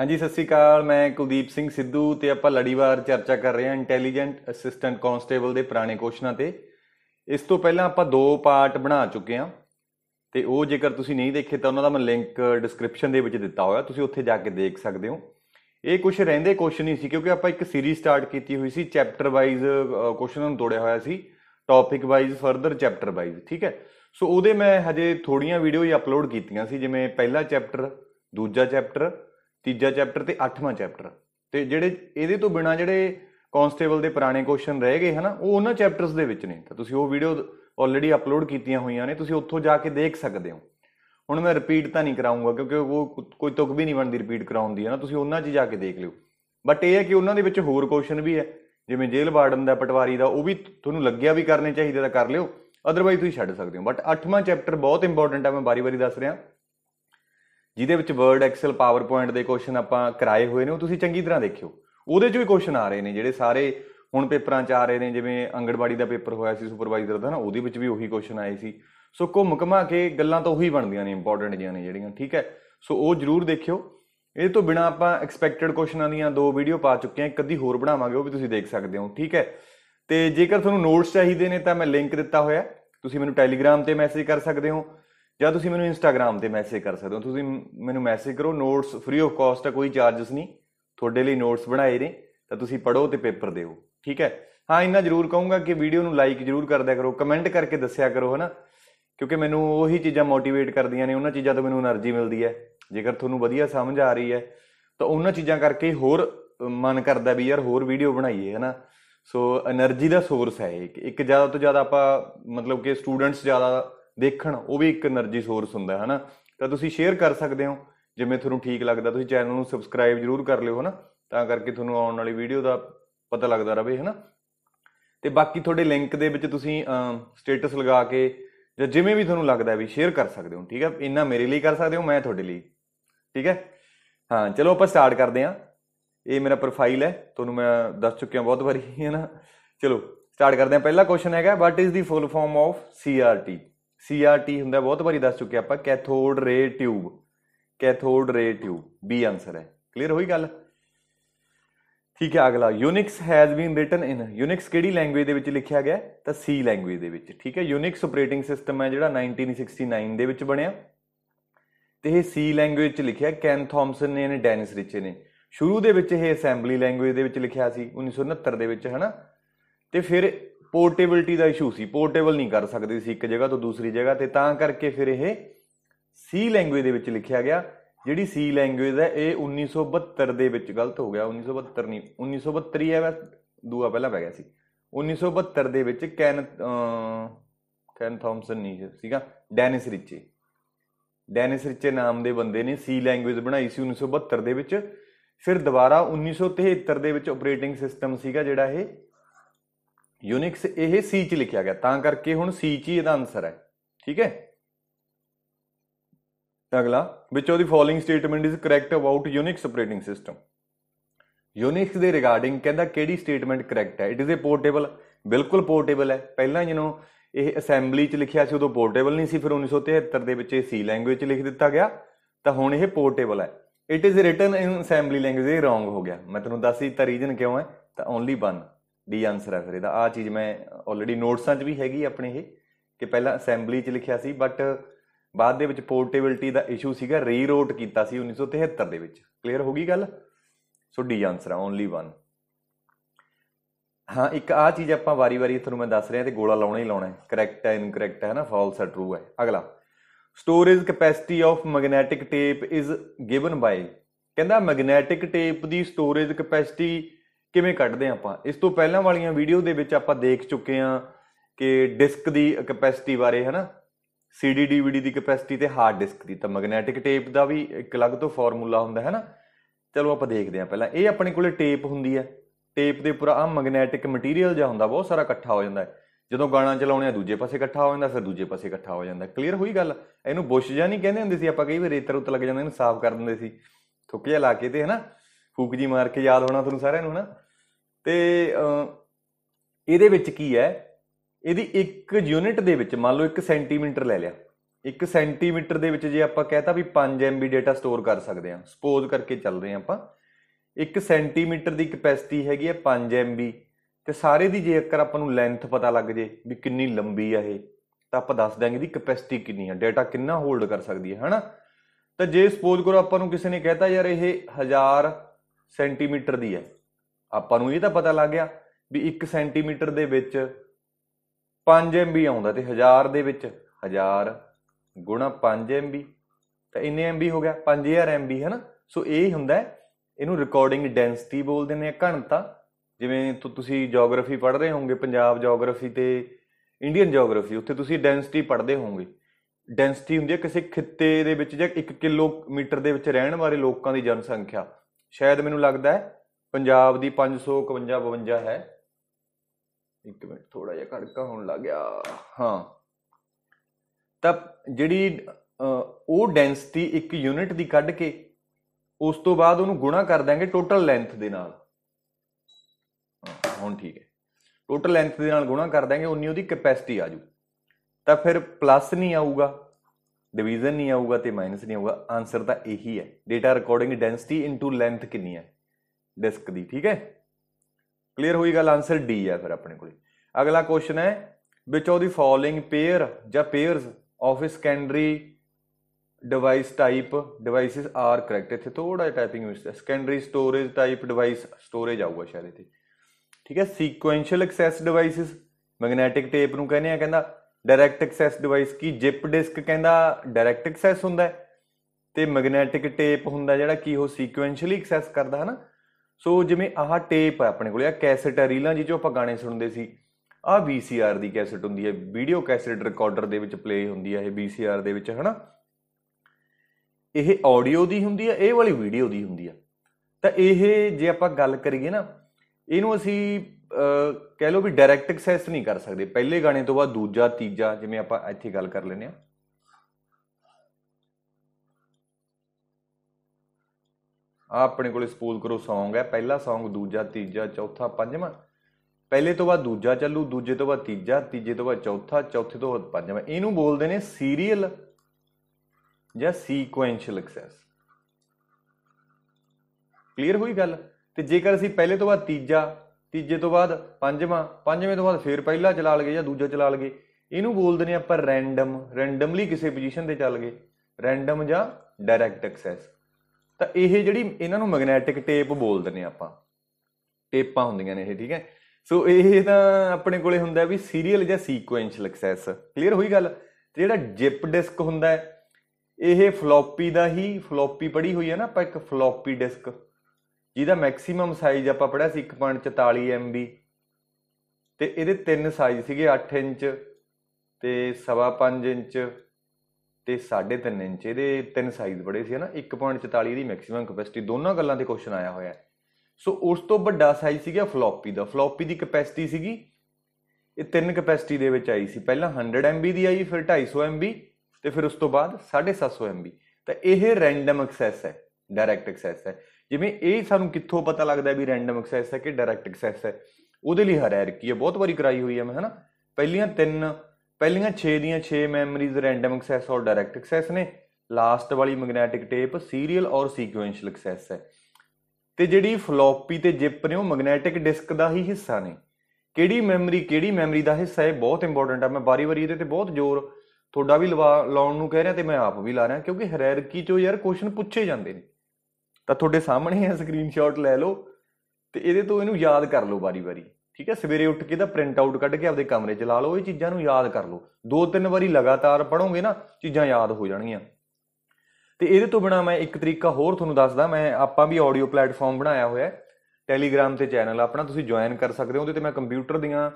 ਹਾਂਜੀ ਸਤਿ ਸ੍ਰੀ ਅਕਾਲ ਮੈਂ ਕੁਲਦੀਪ ਸਿੰਘ ਸਿੱਧੂ ਤੇ ਆਪਾਂ ਲੜੀਵਾਰ ਚਰਚਾ ਕਰ ਰਹੇ ਹਾਂ ਇੰਟੈਲੀਜੈਂਟ ਅਸਿਸਟੈਂਟ ਕਨਸਟੇਬਲ ਦੇ ਪੁਰਾਣੇ ਕੁਐਸਚਨਾਂ ਤੇ ਇਸ ਤੋਂ ਪਹਿਲਾਂ ਆਪਾਂ ਦੋ ਪਾਰਟ ਬਣਾ ਚੁੱਕੇ ਹਾਂ ਤੇ ਉਹ ਜੇਕਰ ਤੁਸੀਂ ਨਹੀਂ ਦੇਖੇ ਤਾਂ ਉਹਨਾਂ ਦਾ ਮੈਂ ਲਿੰਕ ਡਿਸਕ੍ਰਿਪਸ਼ਨ ਦੇ ਵਿੱਚ ਦਿੱਤਾ ਹੋਇਆ ਤੁਸੀਂ ਉੱਥੇ ਜਾ ਕੇ ਦੇਖ ਸਕਦੇ ਹੋ ਇਹ ਕੁਝ ਰਹਿੰਦੇ ਕੁਐਸਚਨ ਨਹੀਂ ਸੀ ਕਿਉਂਕਿ ਆਪਾਂ ਇੱਕ ਸੀਰੀਜ਼ ਸਟਾਰਟ ਕੀਤੀ ਹੋਈ ਸੀ ਚੈਪਟਰ ਵਾਈਜ਼ ਕੁਐਸਚਨ ਨੂੰ ਤੋੜਿਆ ਹੋਇਆ ਸੀ topic wise further chapter wise ਠੀਕ ਹੈ ਸੋ ਉਹਦੇ ਮੈਂ ਹਜੇ ਥੋੜੀਆਂ ਵੀਡੀਓ ਹੀ ਅਪਲੋਡ ਕੀਤੀਆਂ ਸੀ ਜਿਵੇਂ ਪਹਿਲਾ ਚੈਪਟਰ ਦੂਜਾ ਚੈਪਟਰ ਤੀਜਾ ਚੈਪਟਰ ਤੇ 8ਵਾਂ ਚੈਪਟਰ ਤੇ ਜਿਹੜੇ ਇਹਦੇ ਤੋਂ ਬਿਨਾ ਜਿਹੜੇ ਕਨਸਟੇਬਲ ਦੇ ਪੁਰਾਣੇ ਕੁਐਸਚਨ ਰਹਿ ਗਏ ਹਨਾ ਉਹ ਉਹਨਾਂ ਚੈਪਟਰਸ ਦੇ ਵਿੱਚ ਨੇ ਤਾਂ ਤੁਸੀਂ ਉਹ ਵੀਡੀਓ ਆਲਰੇਡੀ ਅਪਲੋਡ ਕੀਤੀਆਂ ਹੋਈਆਂ ਨੇ ਤੁਸੀਂ ਉੱਥੋਂ ਜਾ ਕੇ ਦੇਖ ਸਕਦੇ ਹੋ ਹੁਣ ਮੈਂ ਰਿਪੀਟ ਤਾਂ ਨਹੀਂ ਕਰਾਉਂਗਾ ਕਿਉਂਕਿ ਉਹ ਕੋਈ ਤੁਕ ਵੀ ਨਹੀਂ ਬਣਦੀ ਰਿਪੀਟ ਕਰਾਉਣ ਦੀ ਹੈ ਨਾ ਤੁਸੀਂ ਉਹਨਾਂ 'ਚ ਜਾ ਕੇ ਦੇਖ ਲਿਓ ਬਟ ਇਹ ਹੈ ਕਿ ਉਹਨਾਂ ਦੇ ਵਿੱਚ ਹੋਰ ਕੁਐਸਚਨ ਵੀ ਹੈ ਜਿਵੇਂ ਜੇਲ੍ਹ ਵਾਰਡਨ ਦਾ ਪਟਵਾਰੀ ਦਾ ਉਹ ਵੀ ਤੁਹਾਨੂੰ ਲੱਗਿਆ ਵੀ ਕਰਨੇ ਚਾਹੀਦੇ ਤਾਂ ਕਰ ਲਿਓ ਅਦਰਵਾਈਜ਼ ਤੁਸੀਂ ਛੱਡ ਸਕਦੇ ਹੋ ਬਟ 8ਵਾਂ ਚੈਪਟਰ ਬਹੁਤ ਇੰਪੋਰਟੈਂਟ ਹੈ ਮੈਂ ਬਾਰੀ-ਬਾਰੀ ਦੱਸ ਰਿਹਾ ਜਿਹਦੇ ਵਿੱਚ ਵਰਡ ਐਕਸਲ ਪਾਵਰਪੁਆਇੰਟ ਦੇ ਕੁਐਸਚਨ ਆਪਾਂ ਕਰਾਏ ਹੋਏ ਨੇ ਉਹ ਤੁਸੀਂ ਚੰਗੀ ਤਰ੍ਹਾਂ ਦੇਖਿਓ ਉਹਦੇ 'ਚੋਂ ਵੀ ਕੁਐਸਚਨ ਆ ਰਹੇ ਨੇ ਜਿਹੜੇ ਸਾਰੇ ਹੁਣ ਪੇਪਰਾਂ 'ਚ ਆ ਰਹੇ ਨੇ ਜਿਵੇਂ ਅੰਗਣਵਾੜੀ ਦਾ ਪੇਪਰ ਹੋਇਆ ਸੀ ਸੁਪਰਵਾਈਜ਼ਰ ਦਾ ਨਾ ਉਹਦੇ ਵਿੱਚ ਵੀ ਉਹੀ ਕੁਐਸਚਨ ਆਏ ਸੀ ਸੋ ਕੋ ਘਮਾ ਕੇ ਗੱਲਾਂ ਤਾਂ ਉਹੀ ਬਣਦੀਆਂ ਨੇ ਇੰਪੋਰਟੈਂਟ ਜੀਆਂ ਨੇ ਜਿਹੜੀਆਂ ਠੀਕ ਹੈ ਸੋ ਉਹ ਜਰੂਰ ਦੇਖਿਓ ਇਹ ਤੋਂ ਬਿਨਾ ਆਪਾਂ ਐਕਸਪੈਕਟਡ ਕੁਐਸਚਨਾਂ ਦੀਆਂ ਦੋ ਵੀਡੀਓ ਪਾ ਚੁੱਕੇ ਹਾਂ ਇੱਕ ਅੱਧੀ ਹੋਰ ਬਣਾਵਾਂਗੇ ਉਹ ਵੀ ਤੁਸੀਂ ਦੇਖ ਸਕਦੇ ਹੋ ਠੀਕ ਹੈ ਤੇ ਜੇਕਰ ਤੁਹਾਨੂੰ ਨੋਟਸ ਚਾਹੀਦੇ ਨੇ ਤਾਂ ਮੈਂ ਲਿੰਕ ਦਿੱਤਾ ਹੋਇਆ ਤੁਸੀਂ ਮੈਨੂੰ ਟੈਲੀਗ੍ਰam ਤੇ ਮੈਸੇਜ ਕਰ ਸਕਦੇ ਹੋ ਜਾਂ ਤੁਸੀਂ ਮੈਨੂੰ ਇੰਸਟਾਗ੍ਰam ਤੇ ਮੈਸੇਜ ਕਰ ਸਕਦੇ ਹੋ ਤੁਸੀਂ ਮੈਨੂੰ ਮੈਸੇਜ ਕਰੋ ਨੋਟਸ ਫ੍ਰੀ ਆਫ ਕਾਸਟ ਹੈ ਕੋਈ ਚਾਰजेस ਨਹੀਂ ਤੁਹਾਡੇ ਲਈ ਨੋਟਸ ਬਣਾਏ ਨੇ ਤਾਂ ਤੁਸੀਂ ਪੜੋ ਤੇ ਪੇਪਰ ਦਿਓ ਠੀਕ ਹੈ ਹਾਂ ਇੰਨਾ ਜ਼ਰੂਰ ਕਹੂੰਗਾ ਕਿ ਵੀਡੀਓ ਨੂੰ ਲਾਈਕ ਜ਼ਰੂਰ ਕਰਦਿਆ ਕਰੋ ਕਮੈਂਟ ਕਰਕੇ ਦੱਸਿਆ ਕਰੋ ਹਨਾ ਕਿਉਂਕਿ ਮੈਨੂੰ ਉਹੀ ਚੀਜ਼ਾਂ ਮੋਟੀਵੇਟ ਕਰਦੀਆਂ ਨੇ ਉਹਨਾਂ ਚੀਜ਼ਾਂ ਤੋਂ ਮੈਨੂੰ એનર્ਜੀ ਮਿਲਦੀ ਹੈ ਜੇਕਰ ਤੁਹਾਨੂੰ ਵਧੀਆ ਸਮਝ ਆ ਰਹੀ ਹੈ ਤਾਂ ਉਹਨਾਂ ਚੀਜ਼ਾਂ ਕਰਕੇ ਹੋਰ ਮਨ ਕਰਦਾ ਵੀ ਯਾਰ ਹੋਰ ਵੀਡੀਓ ਬਣਾਈਏ ਹਨਾ ਸੋ એનર્ਜੀ ਦਾ ਸੋਰਸ ਹੈ ਇੱਕ ਇੱਕ ਜ਼ਿਆਦਾ ਤੋਂ ਜ਼ਿਆਦਾ ਆਪਾਂ ਮਤਲਬ ਕਿ ਸਟੂਡੈਂਟਸ ਜ਼ਿਆਦਾ ਦੇਖਣ ਉਹ ਵੀ ਇੱਕ એનર્ਜੀ ਸੋਰਸ ਹੁੰਦਾ ਹੈ ਹਨਾ ਤਾਂ ਤੁਸੀਂ ਸ਼ੇਅਰ ਕਰ ਸਕਦੇ ਹੋ ਜਿਵੇਂ ਤੁਹਾਨੂੰ ਠੀਕ ਲੱਗਦਾ ਤੁਸੀਂ ਚੈਨਲ ਨੂੰ ਸਬਸਕ੍ਰਾਈਬ ਜਰੂਰ ਕਰ ਲਿਓ ਹਨਾ ਤਾਂ ਕਰਕੇ ਤੁਹਾਨੂੰ ਆਉਣ ਵਾਲੀ ਵੀਡੀਓ ਦਾ ਪਤਾ ਲੱਗਦਾ ਰਹੇ ਹਨਾ ਤੇ ਬਾਕੀ ਤੁਹਾਡੇ ਲਿੰਕ ਦੇ ਵਿੱਚ ਤੁਸੀਂ ਸਟੇਟਸ ਲਗਾ ਕੇ ਜਾਂ ਜਿਵੇਂ ਵੀ ਤੁਹਾਨੂੰ ਲੱਗਦਾ ਵੀ ਸ਼ੇਅਰ ਕਰ ਸਕਦੇ ਹੋ ਠੀਕ ਹੈ ਇੰਨਾ ਮੇਰੇ ਲਈ ਕਰ ਸਕਦੇ ਹੋ ਮੈਂ ਤੁਹਾਡੇ ਲਈ ਠੀਕ ਹੈ ਹਾਂ ਚਲੋ ਆਪਾਂ ਸਟਾਰਟ ਕਰਦੇ ਹਾਂ ਇਹ ਮੇਰਾ ਪ੍ਰੋਫਾਈਲ ਹੈ ਤੁਹਾਨੂੰ ਮੈਂ ਦੱਸ ਚੁੱਕਿਆ ਬਹੁਤ ਵਾਰੀ ਹੈ ਨਾ ਚਲੋ ਸਟਾਰਟ ਕਰਦੇ ਹਾਂ ਪਹਿਲਾ ਕੁਐਸਚਨ ਹੈਗਾ what is the full form of CRT CRT ਹੁੰਦਾ ਬਹੁਤ ਵਾਰੀ ਦੱਸ ਚੁੱਕੇ ਆਪਾਂ ਕੈਥੋਡ ray tube cathode ray tube B answer ਹੈ ਕਲੀਅਰ ਹੋਈ ਗੱਲ ਠੀਕ ਹੈ ਅਗਲਾ Unix has been written in Unix ਕਿਹੜੀ ਲੈਂਗੁਏਜ ਦੇ ਵਿੱਚ ਲਿਖਿਆ ਗਿਆ ਤਾਂ ਸੀ ਲੈਂਗੁਏਜ ਦੇ ਵਿੱਚ ਠੀਕ ਹੈ ਯੂਨਿਕਸ ਆਪਰੇਟਿੰਗ ਸਿਸਟਮ ਹੈ ਜਿਹੜਾ 1969 ਦੇ ਵਿੱਚ ਬਣਿਆ ਤੇ ਇਹ ਸੀ ਲੈਂਗੁਏਜ ਚ ਲਿਖਿਆ ਕੈਨ ਥਾਮਸਨ ਨੇ ਇਹਨੇ ਡੈਨਿਸ ਰਿਚੇ ਨੇ ਸ਼ੁਰੂ ਦੇ ਵਿੱਚ ਇਹ ਅਸੈਂਬਲੀ ਲੈਂਗੁਏਜ ਦੇ ਵਿੱਚ ਲਿਖਿਆ ਸੀ 1969 ਦੇ ਵਿੱਚ ਹਨਾ ਤੇ ਫਿਰ ਪੋਰਟੇਬਿਲਟੀ ਦਾ ਇਸ਼ੂ ਸੀ ਪੋਰਟੇਬਲ ਨਹੀਂ ਕਰ ਸਕਦੇ ਸੀ ਇੱਕ ਜਗ੍ਹਾ ਤੋਂ ਦੂਸਰੀ ਜਗ੍ਹਾ ਤੇ ਤਾਂ ਕਰਕੇ ਫਿਰ ਇਹ ਸੀ ਲੈਂਗੁਏਜ ਦੇ ਵਿੱਚ ਲਿਖਿਆ ਗਿਆ ਜਿਹੜੀ ਸੀ ਲੈਂਗੁਏਜ ਹੈ ਇਹ 1972 ਦੇ ਵਿੱਚ ਗਲਤ ਹੋ ਗਿਆ 1972 ਨਹੀਂ 1972 ਹੈ ਬਸ ਦੂਆ ਪਹਿਲਾਂ ਪੈ ਗਿਆ ਸੀ 1972 ਦੇ ਵਿੱਚ ਕੈਨ ਕੈਨ ਥਾਮਸਨ ਨਹੀਂ ਸੀਗਾ ਡੈਨਿਸ ਰਿਚੇ ਡੈਨਿਸ ਰਿਚੇ ਨਾਮ ਦੇ ਬੰਦੇ ਨੇ ਸੀ ਲੈਂਗੁਏਜ ਬਣਾਈ ਸੀ 1972 ਦੇ ਵਿੱਚ ਫਿਰ ਦੁਬਾਰਾ 1973 ਦੇ ਵਿੱਚ ਆਪਰੇਟਿੰਗ ਸਿਸਟਮ ਸੀਗਾ ਜਿਹੜਾ ਇਹ ਯੂਨਿਕਸ ਇਹ ਸੀ ਚ ਲਿਖਿਆ ਗਿਆ ਤਾਂ ਕਰਕੇ ਹੁਣ ਸੀ ਚ ਹੀ ਇਹਦਾ ਆਨਸਰ ਹੈ ਠੀਕ ਹੈ ਅਗਲਾ ਵਿਚ ਉਹਦੀ following following statement is correct about Unix operating system Unix ਦੇ ਰਿਗਾਰਡਿੰਗ ਕਹਿੰਦਾ ਕਿਹੜੀ ਸਟੇਟਮੈਂਟ ਕਰੈਕਟ ਹੈ ਇਟ ਇਜ਼ ਅ ਪੋਰਟੇਬਲ ਬਿਲਕੁਲ ਪੋਰਟੇਬਲ ਹੈ ਪਹਿਲਾਂ ਯੂ نو ਇਹ ਅਸੈਂਬਲੀ ਚ ਲਿਖਿਆ ਸੀ ਉਦੋਂ ਪੋਰਟੇਬਲ ਨਹੀਂ ਸੀ ਫਿਰ 1973 ਦੇ ਵਿੱਚ ਇਹ ਸੀ ਲੈਂਗੁਏਜ ਚ ਲਿਖ ਦਿੱਤਾ ਗਿਆ ਤਾਂ ਹੁਣ ਇਹ ਪੋਰਟੇਬਲ ਹੈ it is written in assembly language ਇਹ ਰੋਂਗ ਹੋ ਗਿਆ ਮੈਂ ਤੁਹਾਨੂੰ ਦੱਸ ਦਿੱਤਾ ਰੀਜ਼ਨ ਕਿਉਂ ਹੈ ਤਾਂ ਓਨਲੀ 1 ਡੀ ਆਨਸਰ ਹੈ ਫਿਰ ਇਹਦਾ ਆ ਚੀਜ਼ ਮੈਂ ਆਲਰੇਡੀ ਨੋਟਸਾਂ 'ਚ ਵੀ ਹੈਗੀ ਆਪਣੇ ਇਹ ਕਿ ਪਹਿਲਾਂ ਅਸੈਂਬਲੀ 'ਚ ਲਿਖਿਆ ਸੀ ਬਟ ਬਾਅਦ ਦੇ ਵਿੱਚ ਪੋਰਟੇਬਿਲਟੀ ਦਾ ਇਸ਼ੂ ਸੀਗਾ ਰੀਰੋਟ ਕੀਤਾ ਸੀ 1973 ਦੇ ਵਿੱਚ ਕਲੀਅਰ ਹੋ ਗਈ ਗੱਲ ਸੋ ਡੀ ਆਨਸਰ ਆ ਓਨਲੀ 1 ਹਾਂ ਇੱਕ ਆ ਚੀਜ਼ ਆਪਾਂ ਵਾਰੀ-ਵਾਰੀ ਤੁਹਾਨੂੰ ਮੈਂ ਦੱਸ ਰਿਹਾ ਤੇ ਗੋਲਾ ਲਾਉਣਾ ਹੀ ਲਾਉਣਾ ਹੈ ਕਰੈਕਟ ਹੈ ਇਨਕਰੈਕਟ ਹੈ ਨਾ ਫਾਲਸ ਹੈ ਟਰੂ ਹੈ ਅਗਲਾ storage capacity of magnetic tape is given by ਕਹਿੰਦਾ ਮੈਗਨੈਟਿਕ ਟੇਪ ਦੀ ਸਟੋਰੇਜ ਕੈਪੈਸਿਟੀ ਕਿਵੇਂ ਕੱਢਦੇ ਆਪਾਂ ਇਸ ਤੋਂ ਪਹਿਲਾਂ ਵਾਲੀਆਂ ਵੀਡੀਓ ਦੇ ਵਿੱਚ ਆਪਾਂ ਦੇਖ ਚੁੱਕੇ ਆ ਕਿ ਡਿਸਕ ਦੀ ਕੈਪੈਸਿਟੀ ਬਾਰੇ ਹਨਾ ਸੀਡੀ ਡੀਵੀਡੀ ਦੀ ਕੈਪੈਸਿਟੀ ਤੇ ਹਾਰਡ ਡਿਸਕ ਦੀ ਤਾਂ ਮੈਗਨੈਟਿਕ ਟੇਪ ਦਾ ਵੀ ਇੱਕ ਅਲੱਗ ਤੋਂ ਫਾਰਮੂਲਾ ਹੁੰਦਾ ਹੈ ਨਾ ਚਲੋ ਆਪਾਂ ਦੇਖਦੇ ਆ ਪਹਿਲਾਂ ਇਹ ਆਪਣੇ ਕੋਲੇ ਟੇਪ ਹੁੰਦੀ ਹੈ ਟੇਪ ਦੇ ਉੱਪਰ ਆ ਮੈਗਨੈਟਿਕ ਮਟੀਰੀਅਲ ਜਿਹਾ ਹੁੰਦਾ ਬਹੁਤ ਸਾਰਾ ਇਕੱਠਾ ਹੋ ਜਾਂਦਾ ਹੈ ਜਦੋਂ ਗਾਣਾ ਚਲਾਉਣੇ ਆ ਦੂਜੇ ਪਾਸੇ ਇਕੱਠਾ ਹੋ ਜਾਂਦਾ ਫਿਰ ਦੂਜੇ ਪਾਸੇ ਇਕੱਠਾ ਹੋ ਜਾਂਦਾ ਕਲੀਅਰ ਹੋਈ ਗੱਲ ਇਹਨੂੰ ਬੁਸ਼ ਜਾਂ ਨਹੀਂ ਕਹਿੰਦੇ ਹੁੰਦੇ ਸੀ ਆਪਾਂ ਕਈ ਵਾਰ ਰੇਤਰ ਉੱਤ ਲੱਗ ਜਾਂਦੇ ਇਹਨੂੰ ਸਾਫ਼ ਕਰ ਦਿੰਦੇ ਸੀ ਥੁੱਕੇ ਲਾ ਕੇ ਤੇ ਹੈਨਾ ਫੂਕ ਜੀ ਮਾਰ ਕੇ ਯਾਦ ਹੋਣਾ ਤੁਹਾਨੂੰ ਸਾਰਿਆਂ ਨੂੰ ਹਨਾ ਤੇ ਇਹਦੇ ਵਿੱਚ ਕੀ ਹੈ ਇਹਦੀ ਇੱਕ ਯੂਨਿਟ ਦੇ ਵਿੱਚ ਮੰਨ ਲਓ 1 ਸੈਂਟੀਮੀਟਰ ਲੈ ਲਿਆ 1 ਸੈਂਟੀਮੀਟਰ ਦੇ ਵਿੱਚ ਜੇ ਆਪਾਂ ਕਹਤਾ ਵੀ 5 MB ਡਾਟਾ ਸਟੋਰ ਕਰ ਸਕਦੇ ਆ ਸਪੋਜ਼ ਕਰਕੇ ਚੱਲ ਰਹੇ ਆਪਾਂ 1 ਸੈਂਟੀਮੀਟਰ ਦੀ ਕਪੈਸਿਟੀ ਹੈਗੀ ਹੈ 5 MB ਤੇ ਸਾਰੇ ਦੀ ਜੇ ਅਕਰ ਆਪਾਂ ਨੂੰ ਲੈਂਥ ਪਤਾ ਲੱਗ ਜੇ ਵੀ ਕਿੰਨੀ ਲੰਬੀ ਆ ਇਹ ਤਾਂ ਆਪਾਂ ਦੱਸ ਦਾਂਗੇ ਦੀ ਕਪੈਸਿਟੀ ਕਿੰਨੀ ਆ ਡਾਟਾ ਕਿੰਨਾ ਹੋਲਡ ਕਰ ਸਕਦੀ ਹੈ ਹਨਾ ਤਾਂ ਜੇ ਸਪੋਜ਼ ਕਰੋ ਆਪਾਂ ਨੂੰ ਕਿਸੇ ਨੇ ਕਹਿਤਾ ਯਾਰ ਇਹ 1000 ਸੈਂਟੀਮੀਟਰ ਦੀ ਹੈ ਆਪਾਂ ਨੂੰ ਇਹ ਤਾਂ ਪਤਾ ਲੱਗ ਗਿਆ ਵੀ 1 ਸੈਂਟੀਮੀਟਰ ਦੇ ਵਿੱਚ 5 MB ਆਉਂਦਾ ਤੇ 1000 ਦੇ ਵਿੱਚ 1000 ਗੁਣਾ 5 MB ਤਾਂ ਇੰਨੇ MB ਹੋ ਗਿਆ 5000 MB ਹੈ ਨਾ ਸੋ ਇਹ ਹੁੰਦਾ ਇਹਨੂੰ ਰਿਕਾਰਡਿੰਗ ਡੈਂਸਿਟੀ ਬੋਲਦੇ ਨੇ ਘਣਤਾ ਜਿਵੇਂ ਤੁਸੀਂ ਜੀਓਗ੍ਰਾਫੀ ਪੜ੍ਹ ਰਹੇ ਹੋਵੋਗੇ ਪੰਜਾਬ ਜੀਓਗ੍ਰਾਫੀ ਤੇ ਇੰਡੀਅਨ ਜੀਓਗ੍ਰਾਫੀ ਉੱਥੇ ਤੁਸੀਂ ਡੈਂਸਿਟੀ ਪੜ੍ਹਦੇ ਹੋਵੋਗੇ ਡੈਂਸਿਟੀ ਹੁੰਦੀ ਹੈ ਕਿਸੇ ਖਿੱਤੇ ਦੇ ਵਿੱਚ ਜਾਂ 1 ਕਿਲੋਮੀਟਰ ਦੇ ਵਿੱਚ ਰਹਿਣ ਵਾਲੇ ਲੋਕਾਂ ਦੀ ਜਨਸੰਖਿਆ ਸ਼ਾਇਦ ਮੈਨੂੰ ਲੱਗਦਾ ਹੈ ਪੰਜਾਬ ਦੀ 551 52 ਹੈ ਇੱਕ ਮਿੰਟ ਥੋੜਾ ਜਿਹਾ ਖੜਕਾ ਹੋਣ ਲੱਗ ਗਿਆ ਹਾਂ ਤਾਂ ਜਿਹੜੀ ਉਹ ਡੈਂਸਿਟੀ ਇੱਕ ਯੂਨਿਟ ਦੀ ਕੱਢ ਕੇ ਉਸ ਤੋਂ ਬਾਅਦ ਉਹਨੂੰ ਗੁਣਾ ਕਰ ਦਾਂਗੇ ਟੋਟਲ ਲੈਂਥ ਦੇ ਨਾਲ ਹੁਣ ਠੀਕ ਹੈ ਟੋਟਲ ਲੈਂਥ ਦੇ ਨਾਲ ਗੁਣਾ ਕਰ ਦਾਂਗੇ ਉਨੀ ਉਹਦੀ ਕੈਪੈਸਿਟੀ ਆ ਜੂ ਤਾਂ ਫਿਰ ਪਲੱਸ ਨਹੀਂ ਆਊਗਾ ਡਿਵੀਜ਼ਨ ਨਹੀਂ ਆਊਗਾ ਤੇ ਮਾਈਨਸ ਨਹੀਂ ਆਊਗਾ ਆਨਸਰ ਤਾਂ ਇਹੀ ਹੈ data recording density into length ਕਿੰਨੀ ਹੈ ਡਿਸਕ ਦੀ ਠੀਕ ਹੈ ਕਲੀਅਰ ਹੋਈ ਗੱਲ ਆਨਸਰ ਡੀ ਹੈ ਫਿਰ ਆਪਣੇ ਕੋਲੇ ਅਗਲਾ ਕੁਐਸਚਨ ਹੈ which of the following pair ਜਾਂ pairs of secondary device type devices are correct ਇੱਥੇ ਥੋੜਾ typing mistake secondary storage type device storage ਆਊਗਾ ਸ਼ਾਇਦ ਇੱਥੇ ਠੀਕ ਹੈ sequential access devices magnetic tape ਨੂੰ ਕਹਿੰਦੇ ਆ ਕਹਿੰਦਾ ਡਾਇਰੈਕਟ ਐਕਸੈਸ ਡਿਵਾਈਸ ਕੀ ਜਿਪ ਡਿਸਕ ਕਹਿੰਦਾ ਡਾਇਰੈਕਟ ਐਕਸੈਸ ਹੁੰਦਾ ਤੇ ਮੈਗਨੇਟਿਕ ਟੇਪ ਹੁੰਦਾ ਜਿਹੜਾ ਕੀ ਉਹ ਸੀਕੁਐਂਸ਼ਲੀ ਐਕਸੈਸ ਕਰਦਾ ਹਨਾ ਸੋ ਜਿਵੇਂ ਆਹ ਟੇਪ ਹੈ ਆਪਣੇ ਕੋਲੇ ਆ ਕੈਸਟ ਹੈ ਰੀਲਾਂ ਜੀ ਜੋ ਆਪਾਂ ਗਾਣੇ ਸੁਣਦੇ ਸੀ ਆ ਵੀਸੀਆਰ ਦੀ ਕੈਸਟ ਹੁੰਦੀ ਹੈ ਵੀਡੀਓ ਕੈਸਟ ਰਿਕਾਰਡਰ ਦੇ ਵਿੱਚ ਪਲੇ ਹੁੰਦੀ ਹੈ ਇਹ ਵੀਸੀਆਰ ਦੇ ਵਿੱਚ ਹਨਾ ਇਹ ਆਡੀਓ ਦੀ ਹੁੰਦੀ ਹੈ ਇਹ ਵਾਲੀ ਵੀਡੀਓ ਦੀ ਹੁੰਦੀ ਹੈ ਤਾਂ ਇਹ ਜੇ ਆਪਾਂ ਗੱਲ ਕਰੀਏ ਨਾ ਇਹਨੂੰ ਅਸੀਂ ਕਹਿ ਲੋ ਵੀ ਡਾਇਰੈਕਟ ਐਕਸੈਸ ਨਹੀਂ ਕਰ ਸਕਦੇ ਪਹਿਲੇ ਗਾਣੇ ਤੋਂ ਬਾਅਦ ਦੂਜਾ ਤੀਜਾ ਜਿਵੇਂ ਆਪਾਂ ਇੱਥੇ ਗੱਲ ਕਰ ਲੈਨੇ ਆ ਆ ਆਪਣੇ ਕੋਲੇ ਸਪੂਲ ਕਰੋ Song ਹੈ ਪਹਿਲਾ Song ਦੂਜਾ ਤੀਜਾ ਚੌਥਾ ਪੰਜਵਾਂ ਪਹਿਲੇ ਤੋਂ ਬਾਅਦ ਦੂਜਾ ਚੱਲੂ ਦੂਜੇ ਤੋਂ ਬਾਅਦ ਤੀਜਾ ਤੀਜੇ ਤੋਂ ਬਾਅਦ ਚੌਥਾ ਚੌਥੇ ਤੋਂ ਬਾਅਦ ਪੰਜਵਾਂ ਇਹਨੂੰ ਬੋਲਦੇ ਨੇ ਸੀਰੀਅਲ ਜਾਂ ਸੀਕੁਐਂਸ਼ੀਅਲ ਐਕਸੈਸ ਕਲੀਅਰ ਹੋਈ ਗੱਲ ਤੇ ਜੇਕਰ ਅਸੀਂ ਪਹਿਲੇ ਤੋਂ ਬਾਅਦ ਤੀਜਾ ਤੀਜੇ ਤੋਂ ਬਾਅਦ ਪੰਜਵਾਂ ਪੰਜਵੇਂ ਤੋਂ ਬਾਅਦ ਫੇਰ ਪਹਿਲਾ ਚਲਾ ਲਗੇ ਜਾਂ ਦੂਜਾ ਚਲਾ ਲਗੇ ਇਹਨੂੰ ਬੋਲਦੇ ਨੇ ਆਪਾਂ ਰੈਂਡਮ ਰੈਂਡਮਲੀ ਕਿਸੇ ਪੋਜੀਸ਼ਨ ਤੇ ਚੱਲ ਗਏ ਰੈਂਡਮ ਜਾਂ ਡਾਇਰੈਕਟ ਐਕਸੈਸ ਤਾਂ ਇਹ ਜਿਹੜੀ ਇਹਨਾਂ ਨੂੰ ਮੈਗਨੈਟਿਕ ਟੇਪ ਬੋਲਦੇ ਨੇ ਆਪਾਂ ਟੇਪਾਂ ਹੁੰਦੀਆਂ ਨੇ ਇਹ ਠੀਕ ਹੈ ਸੋ ਇਹ ਤਾਂ ਆਪਣੇ ਕੋਲੇ ਹੁੰਦਾ ਵੀ ਸੀਰੀਅਲ ਜਾਂ ਸੀਕੁਐਂਸ਼ਲ ਐਕਸੈਸ ਕਲੀਅਰ ਹੋਈ ਗੱਲ ਤੇ ਜਿਹੜਾ ਜਿਪ ਡਿਸਕ ਹੁੰਦਾ ਇਹ ਫਲੋਪੀ ਦਾ ਹੀ ਫਲੋਪੀ ਪੜੀ ਹੋਈ ਹੈ ਨਾ ਆਪਾਂ ਇੱਕ ਫਲੋਪੀ ਡਿਸਕ ਜਿਹਦਾ ਮੈਕਸਿਮਮ ਸਾਈਜ਼ ਆਪਾਂ ਪੜਿਆ ਸੀ 1.44 MB ਤੇ ਇਹਦੇ ਤਿੰਨ ਸਾਈਜ਼ ਸੀਗੇ 8 ਇੰਚ ਤੇ 5.5 ਇੰਚ ਤੇ 3.5 ਇੰਚ ਇਹਦੇ ਤਿੰਨ ਸਾਈਜ਼ ਬੜੇ ਸੀ ਹਨਾ 1.44 ਦੀ ਮੈਕਸਿਮਮ ਕਪੈਸਿਟੀ ਦੋਨਾਂ ਗੱਲਾਂ ਤੇ ਕੁਐਸਚਨ ਆਇਆ ਹੋਇਆ ਸੋ ਉਸ ਤੋਂ ਵੱਡਾ ਸਾਈਜ਼ ਸੀਗਾ ਫਲੋਪੀ ਦਾ ਫਲੋਪੀ ਦੀ ਕਪੈਸਿਟੀ ਸੀਗੀ ਇਹ ਤਿੰਨ ਕਪੈਸਿਟੀ ਦੇ ਵਿੱਚ ਆਈ ਸੀ ਪਹਿਲਾਂ 100 MB ਦੀ ਆਈ ਫਿਰ 250 MB ਤੇ ਫਿਰ ਉਸ ਤੋਂ ਬਾਅਦ 750 MB ਤਾਂ ਇਹ ਰੈਂਡਮ ਐਕਸੈਸ ਹੈ ਡਾਇਰੈਕਟ ਐਕਸੈਸ ਹੈ ਜਿਵੇਂ ਇਹ ਸਾਨੂੰ ਕਿੱਥੋਂ ਪਤਾ ਲੱਗਦਾ ਵੀ ਰੈਂਡਮ ਐਕਸੈਸ ਹੈ ਕਿ ਡਾਇਰੈਕਟ ਐਕਸੈਸ ਹੈ ਉਹਦੇ ਲਈ ਹਾਇਰਾਰਕੀ ਹੈ ਬਹੁਤ ਵਾਰੀ ਕਰਾਈ ਹੋਈ ਹੈ ਮੈਂ ਹਨਾ ਪਹਿਲੀਆਂ ਤਿੰਨ ਪਹਿਲੀਆਂ 6 ਦੀਆਂ 6 memories random access or direct access ਨੇ ਲਾਸਟ ਵਾਲੀ magnetic tape serial or sequential access ਹੈ ਤੇ ਜਿਹੜੀ ਫਲੋਪੀ ਤੇ ਜਿਪ ਨੇ ਉਹ ਮੈਗਨੈਟਿਕ ਡਿਸਕ ਦਾ ਹੀ ਹਿੱਸਾ ਨੇ ਕਿਹੜੀ ਮੈਮਰੀ ਕਿਹੜੀ ਮੈਮਰੀ ਦਾ ਹਿੱਸਾ ਹੈ ਬਹੁਤ ਇੰਪੋਰਟੈਂਟ ਆ ਮੈਂ ਬਾਰੀ-ਬਾਰੀ ਇਹਦੇ ਤੇ ਬਹੁਤ ਜ਼ੋਰ ਤੁਹਾਡਾ ਵੀ ਲਾਉਣ ਨੂੰ ਕਹਿ ਰਿਹਾ ਤੇ ਮੈਂ ਆਪ ਵੀ ਲਾ ਰਿਹਾ ਕਿਉਂਕਿ ਹਾਇਰਾਰਕੀ ਚੋਂ ਯਾਰ ਕੁਐਸਚਨ ਪੁੱਛੇ ਜਾਂਦੇ ਨੇ ਤਾਂ ਤੁਹਾਡੇ ਸਾਹਮਣੇ ਹੈ ਸਕਰੀਨਸ਼ਾਟ ਲੈ ਲਓ ਤੇ ਇਹਦੇ ਤੋਂ ਇਹਨੂੰ ਯਾਦ ਕਰ ਲਓ ਵਾਰੀ-ਵਾਰੀ ਠੀਕ ਹੈ ਸਵੇਰੇ ਉੱਠ ਕੇ ਦਾ ਪ੍ਰਿੰਟ ਆਊਟ ਕੱਢ ਕੇ ਆਪਦੇ ਕਮਰੇ 'ਚ ਲਾ ਲਓ ਇਹ ਚੀਜ਼ਾਂ ਨੂੰ ਯਾਦ ਕਰ ਲਓ ਦੋ ਤਿੰਨ ਵਾਰੀ ਲਗਾਤਾਰ ਪੜੋਗੇ ਨਾ ਚੀਜ਼ਾਂ ਯਾਦ ਹੋ ਜਾਣਗੀਆਂ ਤੇ ਇਹਦੇ ਤੋਂ ਬਿਨਾ ਮੈਂ ਇੱਕ ਤਰੀਕਾ ਹੋਰ ਤੁਹਾਨੂੰ ਦੱਸਦਾ ਮੈਂ ਆਪਾਂ ਵੀ ਆਡੀਓ ਪਲੇਟਫਾਰਮ ਬਣਾਇਆ ਹੋਇਆ ਹੈ ਟੈਲੀਗ੍ਰਾਮ ਤੇ ਚੈਨਲ ਆਪਣਾ ਤੁਸੀਂ ਜੁਆਇਨ ਕਰ ਸਕਦੇ ਹੋ ਉਹਦੇ ਤੇ ਮੈਂ ਕੰਪਿਊਟਰ ਦੀਆਂ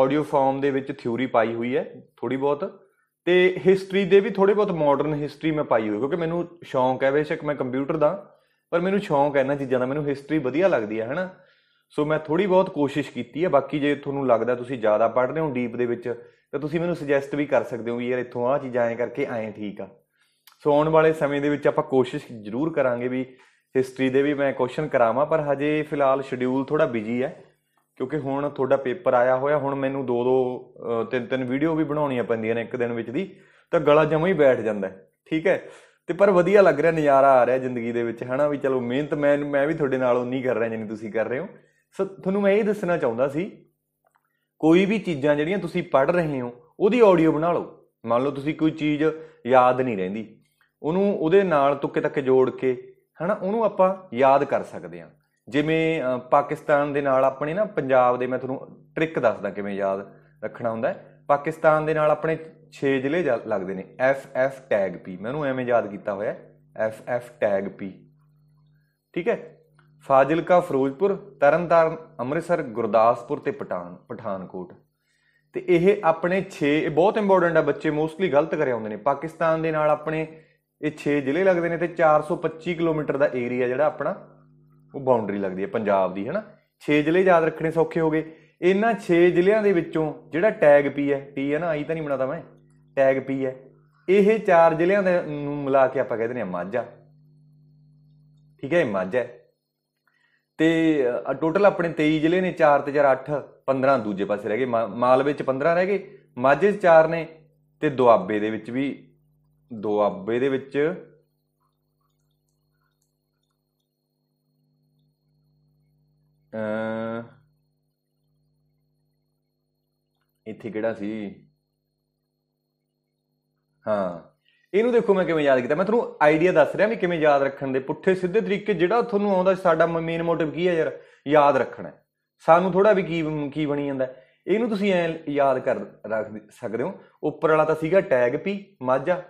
ਆਡੀਓ ਫਾਰਮ ਦੇ ਵਿੱਚ ਥਿਊਰੀ ਪਾਈ ਹੋਈ ਹੈ ਥੋੜੀ ਬਹੁਤ ਤੇ ਹਿਸਟਰੀ ਦੇ ਵੀ ਥੋੜੇ ਬਹੁਤ ਮਾਡਰਨ ਹਿਸਟਰੀ ਮੈਂ ਪਾਈ ਹੋਈ ਕਿਉਂਕਿ ਮੈਨੂੰ ਸ਼ੌਂਕ ਹੈ ਬੇਸ਼ੱਕ ਮੈਂ ਕੰਪਿਊਟਰ ਦਾ ਪਰ ਮੈਨੂੰ ਸ਼ੌਂਕ ਹੈ ਨਾ ਚੀਜ਼ਾਂ ਦਾ ਮੈਨੂੰ ਹਿਸਟਰੀ ਵਧੀਆ ਲੱਗਦੀ ਹੈ ਹਨਾ ਸੋ ਮੈਂ ਥੋੜੀ ਬਹੁਤ ਕੋਸ਼ਿਸ਼ ਕੀਤੀ ਹੈ ਬਾਕੀ ਜੇ ਤੁਹਾਨੂੰ ਲੱਗਦਾ ਤੁਸੀਂ ਜ਼ਿਆਦਾ ਪੜ੍ਹ ਰਹੇ ਹੋ ਡੀਪ ਦੇ ਵਿੱਚ ਤਾਂ ਤੁਸੀਂ ਮੈਨੂੰ ਸੁਜੈਸਟ ਵੀ ਕਰ ਸਕਦੇ ਹੋ ਵੀ ਯਾਰ ਇੱਥੋਂ ਆਹ ਚੀਜ਼ਾਂ ਐਂ ਕਰਕੇ ਐਂ ਠੀਕ ਆ ਸੋ ਆਉਣ ਵਾਲੇ ਸਮੇਂ ਦੇ ਵਿੱਚ ਆਪਾਂ ਕੋਸ਼ਿਸ਼ ਜ਼ਰੂਰ ਕਰਾਂਗੇ ਵੀ ਹਿਸਟਰੀ ਦੇ ਵੀ ਮੈਂ ਕੁਐਸਚਨ ਕਰਾਵਾਂ ਪਰ ਹਜੇ ਫਿਲਹਾਲ ਸ਼ਡਿਊਲ ਥੋੜਾ ਬਿਜੀ ਹੈ ਕਿਉਂਕਿ ਹੁਣ ਤੁਹਾਡਾ ਪੇਪਰ ਆਇਆ ਹੋਇਆ ਹੁਣ ਮੈਨੂੰ ਦੋ ਦੋ ਤਿੰਨ ਤਿੰਨ ਵੀਡੀਓ ਵੀ ਬਣਾਉਣੀਆਂ ਪੈਂਦੀਆਂ ਨੇ ਇੱਕ ਦਿਨ ਵਿੱਚ ਦੀ ਤਾਂ ਗਲਾ ਜਮਾ ਹੀ ਬੈਠ ਜਾਂਦਾ ਠੀਕ ਹੈ ਤੇ ਪਰ ਵਧੀਆ ਲੱਗ ਰਿਹਾ ਨਜ਼ਾਰਾ ਆ ਰਿਹਾ ਜ਼ਿੰਦਗੀ ਦੇ ਵਿੱਚ ਹਨਾ ਵੀ ਚਲੋ ਮਿਹਨਤ ਮੈਂ ਮੈਂ ਵੀ ਤੁਹਾਡੇ ਨਾਲ ਉਨੀ ਕਰ ਰਿਹਾ ਜਿੰਨੀ ਤੁਸੀਂ ਕਰ ਰਹੇ ਹੋ ਸੋ ਤੁਹਾਨੂੰ ਮੈਂ ਇਹ ਦੱਸਣਾ ਚਾਹੁੰਦਾ ਸੀ ਕੋਈ ਵੀ ਚੀਜ਼ਾਂ ਜਿਹੜੀਆਂ ਤੁਸੀਂ ਪੜ੍ਹ ਰਹੇ ਹੋ ਉਹਦੀ ਆਡੀਓ ਬਣਾ ਲਓ ਮੰਨ ਲਓ ਤੁਸੀਂ ਕੋਈ ਚੀਜ਼ ਯਾਦ ਨਹੀਂ ਰਹਿੰਦੀ ਉਹਨੂੰ ਉਹਦੇ ਨਾਲ ਤੁੱਕੇ ਤੱਕ ਜੋੜ ਕੇ ਹਨਾ ਉਹਨੂੰ ਆਪਾਂ ਯਾਦ ਕਰ ਸਕਦੇ ਹਾਂ ਜਿਵੇਂ ਪਾਕਿਸਤਾਨ ਦੇ ਨਾਲ ਆਪਣੇ ਨਾ ਪੰਜਾਬ ਦੇ ਮੈਂ ਤੁਹਾਨੂੰ ਟ੍ਰਿਕ ਦੱਸਦਾ ਕਿਵੇਂ ਯਾਦ ਰੱਖਣਾ ਹੁੰਦਾ ਪਾਕਿਸਤਾਨ ਦੇ ਨਾਲ ਆਪਣੇ 6 ਜ਼ਿਲ੍ਹੇ ਲੱਗਦੇ ਨੇ ਐਫ ਐਫ ਟੈਗ ਪੀ ਮੈਂ ਉਹਨੂੰ ਐਵੇਂ ਯਾਦ ਕੀਤਾ ਹੋਇਆ ਐਫ ਐਫ ਟੈਗ ਪੀ ਠੀਕ ਹੈ ਫਾਜ਼ਿਲਕਾ ਫਿਰੋਜ਼ਪੁਰ ਤਰਨਤਾਰਨ ਅੰਮ੍ਰਿਤਸਰ ਗੁਰਦਾਸਪੁਰ ਤੇ ਪਟਾਨ ਪਠਾਨਕੋਟ ਤੇ ਇਹ ਆਪਣੇ 6 ਇਹ ਬਹੁਤ ਇੰਪੋਰਟੈਂਟ ਆ ਬੱਚੇ ਮੋਸਟਲੀ ਗਲਤ ਕਰੇ ਆਉਂਦੇ ਨੇ ਪਾਕਿਸਤਾਨ ਦੇ ਨਾਲ ਆਪਣੇ ਇਹ 6 ਜ਼ਿਲ੍ਹੇ ਲੱਗਦੇ ਨੇ ਤੇ 425 ਕਿਲੋਮੀਟਰ ਦਾ ਏਰੀਆ ਜਿਹੜਾ ਆਪਣਾ ਉਹ ਬਾਉਂਡਰੀ ਲੱਗਦੀ ਹੈ ਪੰਜਾਬ ਦੀ ਹੈਨਾ 6 ਜ਼ਿਲ੍ਹੇ ਯਾਦ ਰੱਖਣੇ ਸੌਖੇ ਹੋਗੇ ਇਹਨਾਂ 6 ਜ਼ਿਲ੍ਹਿਆਂ ਦੇ ਵਿੱਚੋਂ ਜਿਹੜਾ ਟੈਗ ਪੀ ਹੈ ਪੀ ਹੈ ਨਾ ਆਈ ਤਾਂ ਨਹੀਂ ਬਣਾਦਾ ਮੈਂ ਟੈਗ ਪੀ ਹੈ ਇਹ ਚਾਰ ਜ਼ਿਲ੍ਹਿਆਂ ਦੇ ਨੂੰ ਮਿਲਾ ਕੇ ਆਪਾਂ ਕਹਿੰਦੇ ਨੇ ਮਾਝਾ ਠੀਕ ਹੈ ਮਾਝਾ ਤੇ ਟੋਟਲ ਆਪਣੇ 23 ਜ਼ਿਲ੍ਹੇ ਨੇ 4 ਤੇ 4 8 15 ਦੂਜੇ ਪਾਸੇ ਰਹਿ ਗਏ ਮਾਲਵੇ ਚ 15 ਰਹਿ ਗਏ ਮਾਝੇ ਚ 4 ਨੇ ਤੇ ਦੁਆਬੇ ਦੇ ਵਿੱਚ ਵੀ ਦੁਆਬੇ ਦੇ ਵਿੱਚ ਇੱਥੇ ਕਿਹੜਾ ਸੀ ਹਾਂ ਇਹਨੂੰ ਦੇਖੋ ਮੈਂ ਕਿਵੇਂ ਯਾਦ ਕੀਤਾ ਮੈਂ ਤੁਹਾਨੂੰ ਆਈਡੀਆ ਦੱਸ ਰਿਹਾ ਵੀ ਕਿਵੇਂ ਯਾਦ ਰੱਖਣ ਦੇ ਪੁੱਠੇ ਸਿੱਧੇ ਤਰੀਕੇ ਜਿਹੜਾ ਤੁਹਾਨੂੰ ਆਉਂਦਾ ਸਾਡਾ ਮੇਨ ਮੋਟਿਵ ਕੀ ਹੈ ਯਾਰ ਯਾਦ ਰੱਖਣਾ ਸਾਨੂੰ ਥੋੜਾ ਵੀ ਕੀ ਕੀ ਬਣੀ ਜਾਂਦਾ ਇਹਨੂੰ ਤੁਸੀਂ ਐ ਯਾਦ ਕਰ ਰੱਖ ਸਕਦੇ ਹੋ ਉੱਪਰ ਵਾਲਾ ਤਾਂ ਸੀਗਾ ਟੈਗ ਪੀ ਮਾਝਾ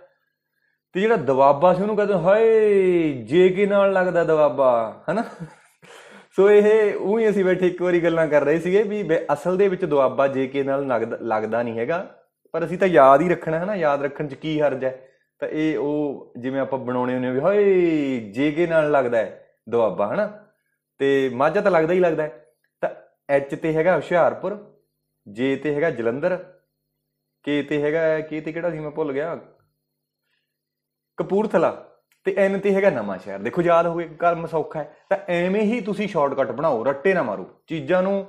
ਤੇ ਜਿਹੜਾ ਦਵਾਬਾ ਸੀ ਉਹਨੂੰ ਕਹਿੰਦੇ ਹਾਏ ਜੇ ਕੇ ਨਾਲ ਲੱਗਦਾ ਦਵਾਬਾ ਹਨਾ ਸੋ ਇਹ ਉਹੀ ਅਸੀਂ ਬੈਠੇ ਇੱਕ ਵਾਰੀ ਗੱਲਾਂ ਕਰ ਰਹੇ ਸੀਗੇ ਵੀ ਅਸਲ ਦੇ ਵਿੱਚ ਦਵਾਬਾ ਜੇ ਕੇ ਨਾਲ ਲੱਗਦਾ ਨਹੀਂ ਹੈਗਾ ਪਰ ਅਸੀਂ ਤਾਂ ਯਾਦ ਹੀ ਰੱਖਣਾ ਹੈ ਨਾ ਯਾਦ ਰੱਖਣ 'ਚ ਕੀ ਹਰਜ ਹੈ ਤਾਂ ਇਹ ਉਹ ਜਿਵੇਂ ਆਪਾਂ ਬਣਾਉਣੇ ਹੁੰਦੇ ਵੀ ਹਾਏ ਜੇਗੇ ਨਾਲ ਲੱਗਦਾ ਹੈ ਦੁਆਬਾ ਹਨਾ ਤੇ ਮਾਝਾ ਤਾਂ ਲੱਗਦਾ ਹੀ ਲੱਗਦਾ ਹੈ ਤਾਂ ਐਚ ਤੇ ਹੈਗਾ ਹੁਸ਼ਿਆਰਪੁਰ ਜੇ ਤੇ ਹੈਗਾ ਜਲੰਧਰ ਕੇ ਤੇ ਹੈਗਾ ਕੀ ਤੇ ਕਿਹੜਾ ਸੀ ਮੈਂ ਭੁੱਲ ਗਿਆ ਕਪੂਰਥਲਾ ਤੇ ਐਨ ਤੇ ਹੈਗਾ ਨਵਾਂ ਸ਼ਹਿਰ ਦੇਖੋ ਯਾਦ ਹੋਵੇ ਕੰਮ ਸੌਖਾ ਹੈ ਤਾਂ ਐਵੇਂ ਹੀ ਤੁਸੀਂ ਸ਼ਾਰਟਕਟ ਬਣਾਓ ਰੱਟੇ ਨਾ ਮਾਰੋ ਚੀਜ਼ਾਂ ਨੂੰ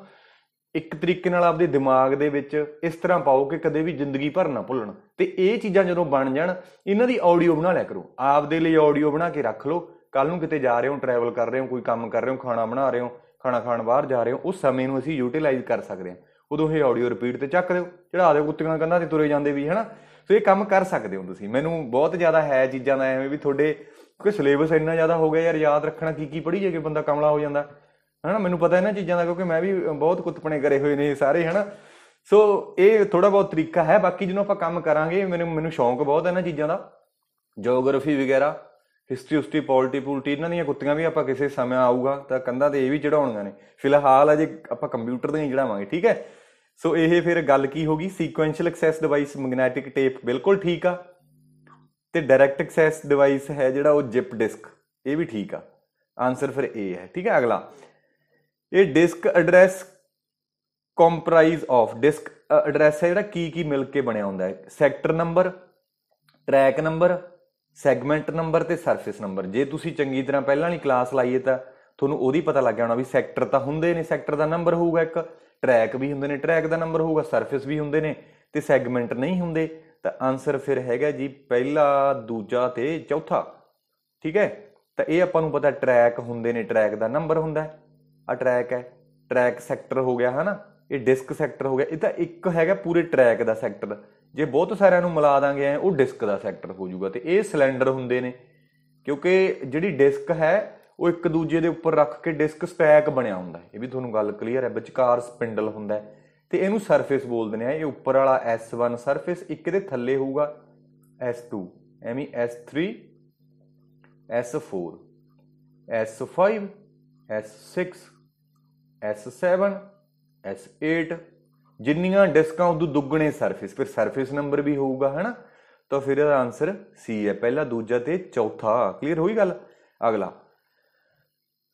ਇੱਕ ਤਰੀਕੇ ਨਾਲ ਆਪਦੇ ਦਿਮਾਗ ਦੇ ਵਿੱਚ ਇਸ ਤਰ੍ਹਾਂ ਪਾਓ ਕਿ ਕਦੇ ਵੀ ਜ਼ਿੰਦਗੀ ਭਰ ਨਾ ਭੁੱਲਣ ਤੇ ਇਹ ਚੀਜ਼ਾਂ ਜਦੋਂ ਬਣ ਜਾਣ ਇਹਨਾਂ ਦੀ ਆਡੀਓ ਬਣਾ ਲਿਆ ਕਰੋ ਆਪਦੇ ਲਈ ਆਡੀਓ ਬਣਾ ਕੇ ਰੱਖ ਲਓ ਕੱਲ ਨੂੰ ਕਿਤੇ ਜਾ ਰਹੇ ਹੋ ਟਰੈਵਲ ਕਰ ਰਹੇ ਹੋ ਕੋਈ ਕੰਮ ਕਰ ਰਹੇ ਹੋ ਖਾਣਾ ਬਣਾ ਰਹੇ ਹੋ ਖਾਣਾ ਖਾਣ ਬਾਹਰ ਜਾ ਰਹੇ ਹੋ ਉਸ ਸਮੇਂ ਨੂੰ ਅਸੀਂ ਯੂਟਿਲਾਈਜ਼ ਕਰ ਸਕਦੇ ਹਾਂ ਉਦੋਂ ਇਹ ਆਡੀਓ ਰਿਪੀਟ ਤੇ ਚੱਕ ਦਿਓ ਚੜਾ ਦਿਓ ਕੁੱਤਿਆਂ ਕੰਨਾਂ ਤੇ ਤੁਰੇ ਜਾਂਦੇ ਵੀ ਹਨਾ ਸੋ ਇਹ ਕੰਮ ਕਰ ਸਕਦੇ ਹੋ ਤੁਸੀਂ ਮੈਨੂੰ ਬਹੁਤ ਜ਼ਿਆਦਾ ਹੈ ਚੀਜ਼ਾਂ ਦਾ ਐਵੇਂ ਵੀ ਤੁਹਾਡੇ ਕਿਉਂਕਿ ਸਿਲੇਬਸ ਇੰਨਾ ਜ਼ਿਆਦਾ ਹੋ ਗਿਆ ਯਾਰ ਯਾਦ ਰੱਖਣਾ ਕੀ ਕੀ ਪੜ੍ਹੀ ਜੇ ਕਿ ਬੰਦਾ ਕਮਲਾ ਹੋ ਜਾਂਦਾ ਹਨਾ ਮੈਨੂੰ ਪਤਾ ਹੈ ਨਾ ਚੀਜ਼ਾਂ ਦਾ ਕਿਉਂਕਿ ਮੈਂ ਵੀ ਬਹੁਤ ਕੁੱਤਪਣੇ ਕਰੇ ਹੋਏ ਨੇ ਸਾਰੇ ਹਨਾ ਸੋ ਇਹ ਥੋੜਾ ਬਹੁਤ ਤਰੀਕਾ ਹੈ ਬਾਕੀ ਜਦੋਂ ਆਪਾਂ ਕੰਮ ਕਰਾਂਗੇ ਮੈਨੂੰ ਮੈਨੂੰ ਸ਼ੌਂਕ ਬਹੁਤ ਹੈ ਨਾ ਚੀਜ਼ਾਂ ਦਾ ਜੀਓਗ੍ਰਾਫੀ ਵਗੈਰਾ ਹਿਸਟਰੀ ਹਿਸਟਰੀ ਪੋਲਿਟੀ ਪੁਲਟੀ ਇਹਨਾਂ ਦੀਆਂ ਕੁੱਤੀਆਂ ਵੀ ਆਪਾਂ ਕਿਸੇ ਸਮੇਂ ਆਊਗਾ ਤਾਂ ਕੰਧਾਂ ਤੇ ਇਹ ਵੀ ਚੜਾਉਣੀਆਂ ਨੇ ਫਿਲਹਾਲ ਅਜੇ ਆਪਾਂ ਕੰਪਿਊਟਰ ਤੇ ਹੀ ਚੜਾਵਾਂਗੇ ਠੀਕ ਹੈ ਸੋ ਇਹ ਫਿਰ ਗੱਲ ਕੀ ਹੋਗੀ sequential access device magnetic tape ਬਿਲਕੁਲ ਠੀਕ ਆ ਤੇ ਡਾਇਰੈਕਟ ਐਕਸੈਸ ਡਿਵਾਈਸ ਹੈ ਜਿਹੜਾ ਉਹ ਜਿਪ ਡਿਸਕ ਇਹ ਵੀ ਠੀਕ ਆ ਆਨਸਰ ਫਿਰ ਏ ਹੈ ਠੀਕ ਹੈ ਅਗਲਾ ਇਹ disk address comprise of disk address ਹੈ ਜਿਹੜਾ ਕੀ ਕੀ ਮਿਲ ਕੇ ਬਣਿਆ ਹੁੰਦਾ ਹੈ sector number track number segment number ਤੇ ਸਰਫੇਸ ਨੰਬਰ ਜੇ ਤੁਸੀਂ ਚੰਗੀ ਤਰ੍ਹਾਂ ਪਹਿਲਾਂ ਵਾਲੀ ਕਲਾਸ ਲਾਈਏ ਤਾਂ ਤੁਹਾਨੂੰ ਉਹਦੀ ਪਤਾ ਲੱਗ ਜਾਣਾ ਹੋਣਾ ਵੀ ਸੈਕਟਰ ਤਾਂ ਹੁੰਦੇ ਨੇ ਸੈਕਟਰ ਦਾ ਨੰਬਰ ਹੋਊਗਾ ਇੱਕ ਟਰੈਕ ਵੀ ਹੁੰਦੇ ਨੇ ਟਰੈਕ ਦਾ ਨੰਬਰ ਹੋਊਗਾ ਸਰਫੇਸ ਵੀ ਹੁੰਦੇ ਨੇ ਤੇ ਸੈਗਮੈਂਟ ਨਹੀਂ ਹੁੰਦੇ ਤਾਂ ਆਨਸਰ ਫਿਰ ਹੈਗਾ ਜੀ ਪਹਿਲਾ ਦੂਜਾ ਤੇ ਚੌਥਾ ਠੀਕ ਹੈ ਤਾਂ ਇਹ ਆਪਾਂ ਨੂੰ ਪਤਾ ਟਰੈਕ ਹੁੰਦੇ ਨੇ ਟਰੈਕ ਦਾ ਨੰਬਰ ਹੁੰਦਾ ਹੈ ਆ ਟਰੈਕ ਹੈ ਟਰੈਕ ਸੈਕਟਰ ਹੋ ਗਿਆ ਹਨਾ ਇਹ ਡਿਸਕ ਸੈਕਟਰ ਹੋ ਗਿਆ ਇਹ ਤਾਂ ਇੱਕ ਹੈਗਾ ਪੂਰੇ ਟਰੈਕ ਦਾ ਸੈਕਟਰ ਜੇ ਬਹੁਤ ਸਾਰਿਆਂ ਨੂੰ ਮਿਲਾ ਦਾਂਗੇ ਐ ਉਹ ਡਿਸਕ ਦਾ ਸੈਕਟਰ ਹੋ ਜਾਊਗਾ ਤੇ ਇਹ ਸਿਲੰਡਰ ਹੁੰਦੇ ਨੇ ਕਿਉਂਕਿ ਜਿਹੜੀ ਡਿਸਕ ਹੈ ਉਹ ਇੱਕ ਦੂਜੇ ਦੇ ਉੱਪਰ ਰੱਖ ਕੇ ਡਿਸਕ ਸਟੈਕ ਬਣਿਆ ਹੁੰਦਾ ਇਹ ਵੀ ਤੁਹਾਨੂੰ ਗੱਲ ਕਲੀਅਰ ਹੈ ਵਿਚਕਾਰ ਸਪਿੰਡਲ ਹੁੰਦਾ ਹੈ ਤੇ ਇਹਨੂੰ ਸਰਫੇਸ ਬੋਲਦੇ ਨੇ ਇਹ ਉੱਪਰ ਵਾਲਾ S1 ਸਰਫੇਸ ਇੱਕ ਦੇ ਥੱਲੇ ਹੋਊਗਾ S2 ਐਵੇਂ S3 S4 S5 S6 S7 S8 ਜਿੰਨੀਆਂ ਡਿਸਕਾਂ ਉਦੋਂ ਦੁੱਗਣੇ ਸਰਫੇਸ ਫਿਰ ਸਰਫੇਸ ਨੰਬਰ ਵੀ ਹੋਊਗਾ ਹਨਾ ਤਾਂ ਫਿਰ ਇਹਦਾ ਆਨਸਰ C ਹੈ ਪਹਿਲਾ ਦੂਜਾ ਤੇ ਚੌਥਾ ਕਲੀਅਰ ਹੋਈ ਗੱਲ ਅਗਲਾ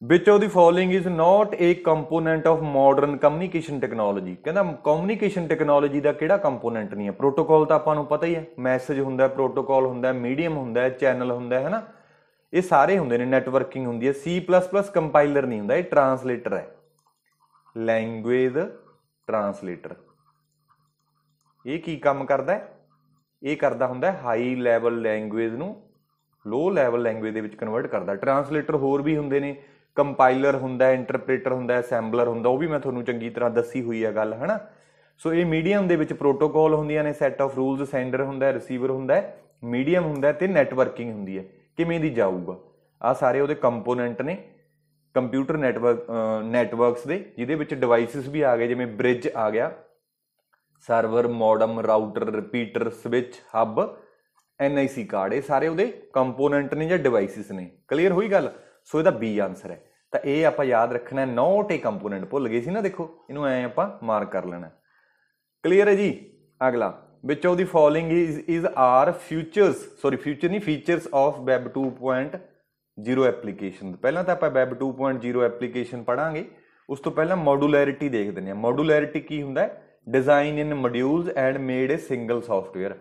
which of the following is not a component of modern communication technology ਕਹਿੰਦਾ ਕਮਿਊਨੀਕੇਸ਼ਨ ਟੈਕਨੋਲੋਜੀ ਦਾ ਕਿਹੜਾ ਕੰਪੋਨੈਂਟ ਨਹੀਂ ਹੈ ਪ੍ਰੋਟੋਕਾਲ ਤਾਂ ਆਪਾਂ ਨੂੰ ਪਤਾ ਹੀ ਹੈ ਮੈਸੇਜ ਹੁੰਦਾ ਪ੍ਰੋਟੋਕਾਲ ਹੁੰਦਾ ਮੀਡੀਅਮ ਹੁੰਦਾ ਚੈਨਲ ਹੁੰਦਾ ਹੈ ਨਾ ਇਹ ਸਾਰੇ ਹੁੰਦੇ ਨੇ ਨੈਟਵਰਕਿੰਗ ਹੁੰਦੀ ਹੈ C++ ਕੰਪਾਈਲਰ ਨਹੀਂ ਹੁੰਦਾ ਇਹ ਟਰਾਂਸਲੇਟਰ ਹੈ ਲੈਂਗੁਏਜ ਟਰਾਂਸਲੇਟਰ ਇਹ ਕੀ ਕੰਮ ਕਰਦਾ ਹੈ ਇਹ ਕਰਦਾ ਹੁੰਦਾ ਹੈ ਹਾਈ ਲੈਵਲ ਲੈਂਗੁਏਜ ਨੂੰ ਲੋ ਲੈਵਲ ਲੈਂਗੁਏਜ ਦੇ ਵਿੱਚ ਕਨਵਰਟ ਕਰਦਾ ਟਰਾਂਸਲੇਟਰ ਹੋਰ ਵੀ ਹੁੰਦੇ ਨੇ ਕੰਪਾਈਲਰ ਹੁੰਦਾ ਇੰਟਰਪ੍ਰੀਟਰ ਹੁੰਦਾ ਅਸੈਂਬਲਰ ਹੁੰਦਾ ਉਹ ਵੀ ਮੈਂ ਤੁਹਾਨੂੰ ਚੰਗੀ ਤਰ੍ਹਾਂ ਦੱਸੀ ਹੋਈ ਹੈ ਗੱਲ ਹਨਾ ਸੋ ਇਹ ਮੀਡੀਅਮ ਦੇ ਵਿੱਚ ਪ੍ਰੋਟੋਕੋਲ ਹੁੰਦੀਆਂ ਨੇ ਸੈੱਟ ਆਫ ਰੂਲਸ ਸੈਂਡਰ ਹੁੰਦਾ ਰਿਸੀਵਰ ਹੁੰਦਾ ਮੀਡੀਅਮ ਹੁੰਦਾ ਤੇ ਨੈਟਵਰਕਿੰਗ ਹੁੰਦੀ ਹੈ ਕਿਵੇਂ ਦੀ ਜਾਊਗਾ ਆ ਸਾਰੇ ਉਹਦੇ ਕੰਪੋਨੈਂਟ ਨੇ ਕੰਪਿਊਟਰ ਨੈਟਵਰਕ ਨੈਟਵਰਕਸ ਦੇ ਜਿਹਦੇ ਵਿੱਚ ਡਿਵਾਈਸਸ ਵੀ ਆ ਗਏ ਜਿਵੇਂ ਬ੍ਰਿਜ ਆ ਗਿਆ server modem router repeater switch hub NIC card ਇਹ ਸਾਰੇ ਉਹਦੇ ਕੰਪੋਨੈਂਟ ਨੇ ਜਾਂ ਡਿਵਾਈਸਸ ਨੇ ਕਲੀਅਰ ਹੋਈ ਗੱਲ ਸੋ ਇਹਦਾ ਬੀ ਆਨਸਰ ਹੈ ਤਾਂ ਇਹ ਆਪਾਂ ਯਾਦ ਰੱਖਣਾ ਨੋਟ ਇਹ ਕੰਪੋਨੈਂਟ ਭੁੱਲ ਗਏ ਸੀ ਨਾ ਦੇਖੋ ਇਹਨੂੰ ਐ ਆਪਾਂ ਮਾਰਕ ਕਰ ਲੈਣਾ ਕਲੀਅਰ ਹੈ ਜੀ ਅਗਲਾ which of the following is is are futures sorry future ਨਹੀਂ ਫੀਚਰਸ ਆਫ ਵੈਬ 2.0 0 ਐਪਲੀਕੇਸ਼ਨ ਪਹਿਲਾਂ ਤਾਂ ਆਪਾਂ ਵੈਬ 2.0 ਐਪਲੀਕੇਸ਼ਨ ਪੜਾਂਗੇ ਉਸ ਤੋਂ ਪਹਿਲਾਂ ਮੋਡੂਲੈਰਿਟੀ ਦੇਖਦੇ ਨੇ ਮੋਡੂਲੈਰਿਟੀ ਕੀ ਹੁੰਦਾ ਹੈ design in modules and made a single software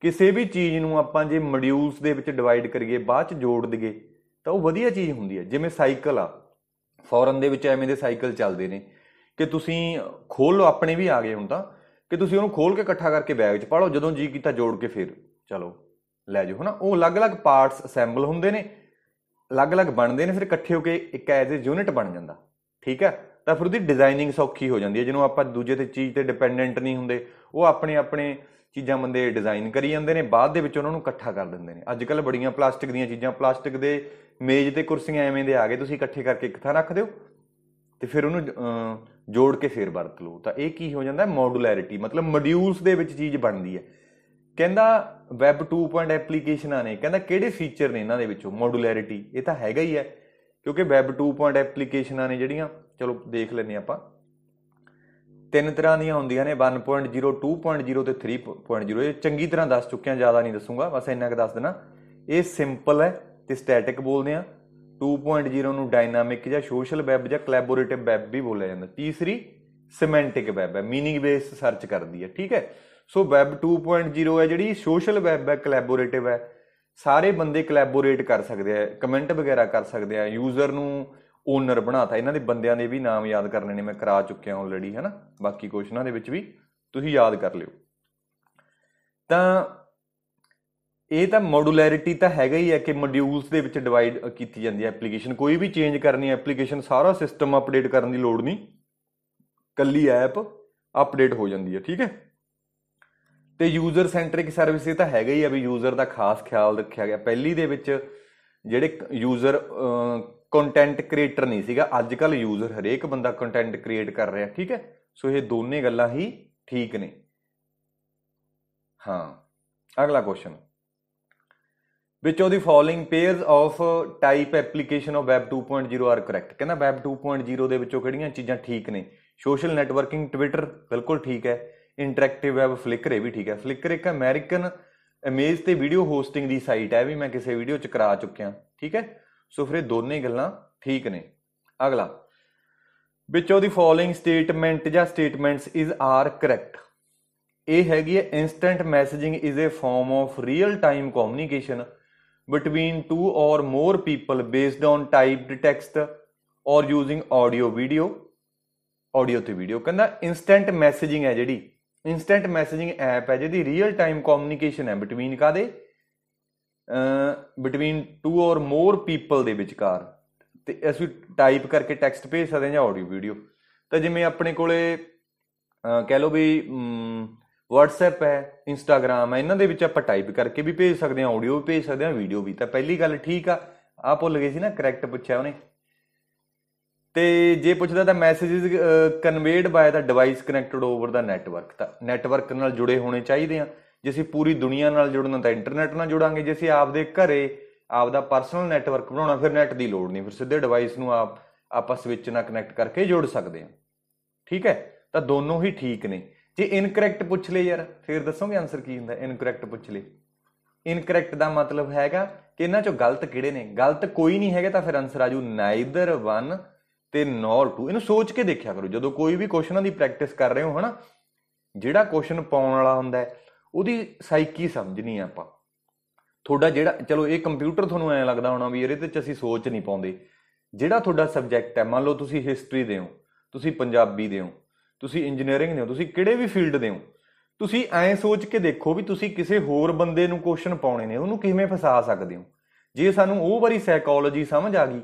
ਕਿਸੇ ਵੀ ਚੀਜ਼ ਨੂੰ ਆਪਾਂ ਜੇ ਮੋਡਿਊਲਸ ਦੇ ਵਿੱਚ ਡਿਵਾਈਡ ਕਰੀਏ ਬਾਅਦ ਚ ਜੋੜ ਦਈਏ ਤਾਂ ਉਹ ਵਧੀਆ ਚੀਜ਼ ਹੁੰਦੀ ਹੈ ਜਿਵੇਂ ਸਾਈਕਲ ਆ ਫੌਰਨ ਦੇ ਵਿੱਚ ਐਵੇਂ ਦੇ ਸਾਈਕਲ ਚੱਲਦੇ ਨੇ ਕਿ ਤੁਸੀਂ ਖੋਲ ਲਓ ਆਪਣੇ ਵੀ ਆ ਗਏ ਹੁਣ ਤਾਂ ਕਿ ਤੁਸੀਂ ਉਹਨੂੰ ਖੋਲ ਕੇ ਇਕੱਠਾ ਕਰਕੇ ਬੈਗ 'ਚ ਪਾ ਲਓ ਜਦੋਂ ਜੀ ਕੀਤਾ ਜੋੜ ਕੇ ਫਿਰ ਚਲੋ ਲੈ ਜਾਓ ਹਨਾ ਉਹ ਅਲੱਗ-ਅਲੱਗ ਪਾਰਟਸ ਅਸੈਂਬਲ ਹੁੰਦੇ ਨੇ ਅਲੱਗ-ਅਲੱਗ ਬਣਦੇ ਨੇ ਫਿਰ ਇਕੱਠੇ ਹੋ ਕੇ ਇੱਕ ਐਜ਼ ਅ ਯੂਨਿਟ ਬਣ ਜਾਂਦਾ ਠੀਕ ਹੈ ਤਾਂ ਫਿਰ ਉਹਦੀ ਡਿਜ਼ਾਈਨਿੰਗ ਸੌਖੀ ਹੋ ਜਾਂਦੀ ਹੈ ਜਿਹਨੂੰ ਆਪਾਂ ਦੂਜੇ ਤੇ ਚੀਜ਼ ਤੇ ਡਿਪੈਂਡੈਂਟ ਨਹੀਂ ਹੁੰਦੇ ਉਹ ਆਪਣੇ ਆਪਣੇ ਚੀਜ਼ਾਂ ਬੰਦੇ ਡਿਜ਼ਾਈਨ ਕਰੀ ਜਾਂਦੇ ਨੇ ਬਾਅਦ ਦੇ ਵਿੱਚ ਉਹਨਾਂ ਨੂੰ ਇਕੱਠਾ ਕਰ ਦਿੰਦੇ ਨੇ ਅੱਜ ਕੱਲ ਬੜੀਆਂ ਪਲਾਸਟਿਕ ਦੀਆਂ ਚੀਜ਼ਾਂ ਪਲਾਸਟਿਕ ਦੇ ਮੇਜ਼ ਤੇ ਕੁਰਸੀਆਂ ਐਵੇਂ ਦੇ ਆ ਗਏ ਤੁਸੀਂ ਇਕੱਠੇ ਕਰਕੇ ਇੱਕ ਥਾਂ ਰੱਖ ਦਿਓ ਤੇ ਫਿਰ ਉਹਨੂੰ ਜੋੜ ਕੇ ਫੇਰ ਵਰਤ ਲਓ ਤਾਂ ਇਹ ਕੀ ਹੋ ਜਾਂਦਾ ਮੋਡੂਲੈਰਿਟੀ ਮਤਲਬ ਮੋਡਿਊਲਸ ਦੇ ਵਿੱਚ ਚੀਜ਼ ਬਣਦੀ ਹੈ ਕਹਿੰਦਾ ਵੈਬ 2.0 ਐਪਲੀਕੇਸ਼ਨਾਂ ਨੇ ਕਹਿੰਦਾ ਕਿਹੜੇ ਫੀਚਰ ਨੇ ਇਹਨਾਂ ਦੇ ਵਿੱਚੋਂ ਮੋਡੂਲੈਰਿਟੀ ਇਹ ਤਾਂ ਹੈਗਾ ਹੀ ਹੈ ਕਿਉਂਕਿ ਵੈਬ 2.0 ਐਪਲੀਕੇਸ਼ਨਾਂ ਨੇ ਜਿਹੜੀਆਂ ਚਲੋ ਦੇਖ ਲੈਨੇ ਆਪਾਂ ਤਿੰਨ ਤਰ੍ਹਾਂ ਦੀਆਂ ਹੁੰਦੀਆਂ ਨੇ 1.0 2.0 ਤੇ 3.0 ਇਹ ਚੰਗੀ ਤਰ੍ਹਾਂ ਦੱਸ ਚੁੱਕਿਆ ਜ਼ਿਆਦਾ ਨਹੀਂ ਦੱਸੂਗਾ ਬਸ ਇੰਨਾ ਕੁ ਦੱਸ ਦੇਣਾ ਇਹ ਸਿੰਪਲ ਹੈ ਤੇ ਸਟੈਟਿਕ ਬੋਲਦੇ ਆ 2.0 ਨੂੰ ਡਾਇਨਾਮਿਕ ਜਾਂ ਸੋਸ਼ਲ ਵੈਬ ਜਾਂ ਕਲੈਬੋਰੇਟਿਵ ਵੈਬ ਵੀ ਬੋਲਿਆ ਜਾਂਦਾ ਤੀਸਰੀ ਸਿਮੈਂਟਿਕ ਵੈਬ ਹੈ मीनिंग ਬੇਸ ਸਰਚ ਕਰਦੀ ਹੈ ਠੀਕ ਹੈ ਸੋ ਵੈਬ 2.0 ਹੈ ਜਿਹੜੀ ਸੋਸ਼ਲ ਵੈਬ ਹੈ ਕੋਲੈਬੋਰੇਟਿਵ ਹੈ ਸਾਰੇ ਬੰਦੇ ਕੋਲੈਬੋਰੇਟ ਕਰ ਸਕਦੇ ਆ ਕਮੈਂਟ ਵਗੈਰਾ ਕਰ ਸਕਦੇ ਆ ਯੂਜ਼ਰ ਨੂੰ ਓਨਰ ਬਣਾਤਾ ਇਹਨਾਂ ਦੇ ਬੰਦਿਆਂ ਦੇ ਵੀ ਨਾਮ ਯਾਦ ਕਰਨੇ ਨੇ ਮੈਂ ਕਰਾ ਚੁੱਕਿਆ ਆਲਰੇਡੀ ਹੈਨਾ ਬਾਕੀ ਕੁਐਸਚਨਾਂ ਦੇ ਵਿੱਚ ਵੀ ਤੁਸੀਂ ਯਾਦ ਕਰ ਲਿਓ ਤਾਂ ਇਹ ਤਾਂ ਮੋਡੂਲੈਰਿਟੀ ਤਾਂ ਹੈਗਾ ਹੀ ਹੈ ਕਿ ਮੋਡਿਊਲਸ ਦੇ ਵਿੱਚ ਡਿਵਾਈਡ ਕੀਤੀ ਜਾਂਦੀ ਹੈ ਐਪਲੀਕੇਸ਼ਨ ਕੋਈ ਵੀ ਚੇਂਜ ਕਰਨੀ ਹੈ ਐਪਲੀਕੇਸ਼ਨ ਸਾਰਾ ਸਿਸਟਮ ਅਪਡੇਟ ਕਰਨ ਦੀ ਲੋੜ ਨਹੀਂ ਕੱਲੀ ਐਪ ਅਪਡੇਟ ਹੋ ਜਾਂਦੀ ਹੈ ਠੀਕ ਹੈ ਤੇ ਯੂਜ਼ਰ ਸੈਂਟ੍ਰਿਕ ਸਰਵਿਸ ਇਹ ਤਾਂ ਹੈਗਾ ਹੀ ਆ ਵੀ ਯੂਜ਼ਰ ਦਾ ਖਾਸ ਖਿਆਲ ਰੱਖਿਆ ਗਿਆ ਪਹਿਲੀ ਦੇ ਵਿੱਚ ਜਿਹੜੇ ਯੂਜ਼ਰ ਕੰਟੈਂਟ ਕ੍ਰੀਏਟਰ ਨਹੀਂ ਸੀਗਾ ਅੱਜ ਕੱਲ ਯੂਜ਼ਰ ਹਰੇਕ ਬੰਦਾ ਕੰਟੈਂਟ ਕ੍ਰੀਏਟ ਕਰ ਰਿਹਾ ਠੀਕ ਹੈ ਸੋ ਇਹ ਦੋਨੇ ਗੱਲਾਂ ਹੀ ਠੀਕ ਨੇ ਹਾਂ ਅਗਲਾ question which of the following pairs of type application of web 2.0 are correct ਕਹਿੰਦਾ ਵੈਬ 2.0 ਦੇ ਵਿੱਚੋਂ ਕਿਹੜੀਆਂ ਚੀਜ਼ਾਂ ਠੀਕ ਨੇ ਸੋਸ਼ਲ ਨੈਟਵਰਕਿੰਗ ਟਵਿੱਟਰ ਬਿਲਕੁਲ ਠੀਕ ਹੈ ਇੰਟਰੈਕਟਿਵ ਵੈਬ ਫਲਿਕਰ ਇਹ ਵੀ ਠੀਕ ਹੈ ਫਲਿਕਰ ਇੱਕ ਅਮਰੀਕਨ ਅਮੇਜ਼ ਤੇ ਵੀਡੀਓ ਹੋਸਟਿੰਗ ਦੀ ਸਾਈਟ ਹੈ ਵੀ ਮੈਂ ਕਿਸੇ ਵੀਡੀਓ ਚ ਕਰਾ ਚੁੱਕਿਆ ਠੀਕ ਹੈ ਸੋ ਫਿਰ ਇਹ ਦੋਨੇ ਗੱਲਾਂ ਠੀਕ ਨੇ ਅਗਲਾ ਵਿੱਚੋਂ ਦੀ ਫੋਲੋਇੰਗ ਸਟੇਟਮੈਂਟ ਜਾਂ ਸਟੇਟਮੈਂਟਸ ਇਜ਼ ਆਰ ਕਰੈਕਟ ਇਹ ਹੈਗੀ ਹੈ instant messaging is a form of real time communication between two or more people based on typed text or using audio video audio ਤੇ ਵੀਡੀਓ ਕਹਿੰਦਾ instant messaging ਹੈ ਜਿਹੜੀ instant messaging app ਹੈ ਜਿਹਦੀ real time communication ਹੈ between ਕਾਦੇ uh between two or more people ਦੇ ਵਿਚਕਾਰ ਤੇ ਅਸੀਂ ਟਾਈਪ ਕਰਕੇ ਟੈਕਸਟ ਭੇਜ ਸਕਦੇ ਹਾਂ ਜਾਂ ਆਡੀਓ ਵੀਡੀਓ ਤਾਂ ਜਿਵੇਂ ਆਪਣੇ ਕੋਲੇ ਕਹਿ ਲਓ ਵੀ WhatsApp ਹੈ Instagram ਹੈ ਇਹਨਾਂ ਦੇ ਵਿੱਚ ਆਪਾਂ ਟਾਈਪ ਕਰਕੇ ਵੀ ਭੇਜ ਸਕਦੇ ਹਾਂ ਆਡੀਓ ਵੀ ਭੇਜ ਸਕਦੇ ਹਾਂ ਵੀਡੀਓ ਵੀ ਤਾਂ ਪਹਿਲੀ ਗੱਲ ਠੀਕ ਆ ਆ ਭੁੱਲ ਗਏ ਸੀ ਨਾ ਕਰੈਕਟ ਪੁੱਛਿਆ ਉਹਨੇ ਤੇ ਜੇ ਪੁੱਛਦਾ ਤਾਂ messages conveyed by the device connected over the network ਤਾਂ ਨੈਟਵਰਕ ਨਾਲ ਜੁੜੇ ਹੋਣੇ ਚਾਹੀਦੇ ਆ ਜੇ ਅਸੀਂ ਪੂਰੀ ਦੁਨੀਆ ਨਾਲ ਜੁੜਨਾ ਤਾਂ ਇੰਟਰਨੈਟ ਨਾਲ ਜੁੜਾਂਗੇ ਜੇ ਅਸੀਂ ਆਪਦੇ ਘਰੇ ਆਪਦਾ ਪਰਸਨਲ ਨੈਟਵਰਕ ਬਣਾਉਣਾ ਫਿਰ ਨੈਟ ਦੀ ਲੋੜ ਨਹੀਂ ਫਿਰ ਸਿੱਧੇ ਡਿਵਾਈਸ ਨੂੰ ਆਪ ਆਪਸ ਵਿੱਚ ਨਾਲ ਕਨੈਕਟ ਕਰਕੇ ਜੋੜ ਸਕਦੇ ਆ ਠੀਕ ਹੈ ਤਾਂ ਦੋਨੋਂ ਹੀ ਠੀਕ ਨੇ ਜੇ ਇਨਕਰੈਕਟ ਪੁੱਛ ਲੇ ਯਾਰ ਫਿਰ ਦੱਸੋਗੇ ਆਨਸਰ ਕੀ ਹੁੰਦਾ ਇਨਕਰੈਕਟ ਪੁੱਛ ਲੇ ਇਨਕਰੈਕਟ ਦਾ ਮਤਲਬ ਹੈਗਾ ਕਿ ਇਹਨਾਂ ਚੋਂ ਗਲਤ ਕਿਹੜੇ ਨੇ ਗਲਤ ਕੋਈ ਨਹੀਂ ਹੈਗਾ ਤਾਂ ਫਿਰ ਆਨਸਰ ਆਜੂ ਨਾਈਦਰ 1 ਤੇ ਨੋਰ ਟੂ ਇਹਨੂੰ ਸੋਚ ਕੇ ਦੇਖਿਆ ਕਰੋ ਜਦੋਂ ਕੋਈ ਵੀ ਕੁਐਸਚਨਾਂ ਦੀ ਪ੍ਰੈਕਟਿਸ ਕਰ ਰਹੇ ਹੋ ਹਨਾ ਜਿਹੜਾ ਕੁਐਸਚਨ ਪਾਉਣ ਵਾਲਾ ਹੁੰਦਾ ਹੈ ਉਹਦੀ ਸਾਈਕੀ ਸਮਝਣੀ ਆ ਆਪਾਂ ਤੁਹਾਡਾ ਜਿਹੜਾ ਚਲੋ ਇਹ ਕੰਪਿਊਟਰ ਤੁਹਾਨੂੰ ਐਂ ਲੱਗਦਾ ਹੋਣਾ ਵੀ ਇਹਦੇ ਤੇ ਅਸੀਂ ਸੋਚ ਨਹੀਂ ਪਾਉਂਦੇ ਜਿਹੜਾ ਤੁਹਾਡਾ ਸਬਜੈਕਟ ਹੈ ਮੰਨ ਲਓ ਤੁਸੀਂ ਹਿਸਟਰੀ ਦੇ ਹੋ ਤੁਸੀਂ ਪੰਜਾਬੀ ਦੇ ਹੋ ਤੁਸੀਂ ਇੰਜੀਨੀਅਰਿੰਗ ਦੇ ਹੋ ਤੁਸੀਂ ਕਿਹੜੇ ਵੀ ਫੀਲਡ ਦੇ ਹੋ ਤੁਸੀਂ ਐਂ ਸੋਚ ਕੇ ਦੇਖੋ ਵੀ ਤੁਸੀਂ ਕਿਸੇ ਹੋਰ ਬੰਦੇ ਨੂੰ ਕੁਐਸਚਨ ਪਾਉਣੇ ਨੇ ਉਹਨੂੰ ਕਿਵੇਂ ਫਸਾ ਸਕਦੇ ਹੋ ਜੇ ਸਾਨੂੰ ਉਹ ਵਾਰੀ ਸਾਈਕੋਲੋਜੀ ਸਮਝ ਆ ਗਈ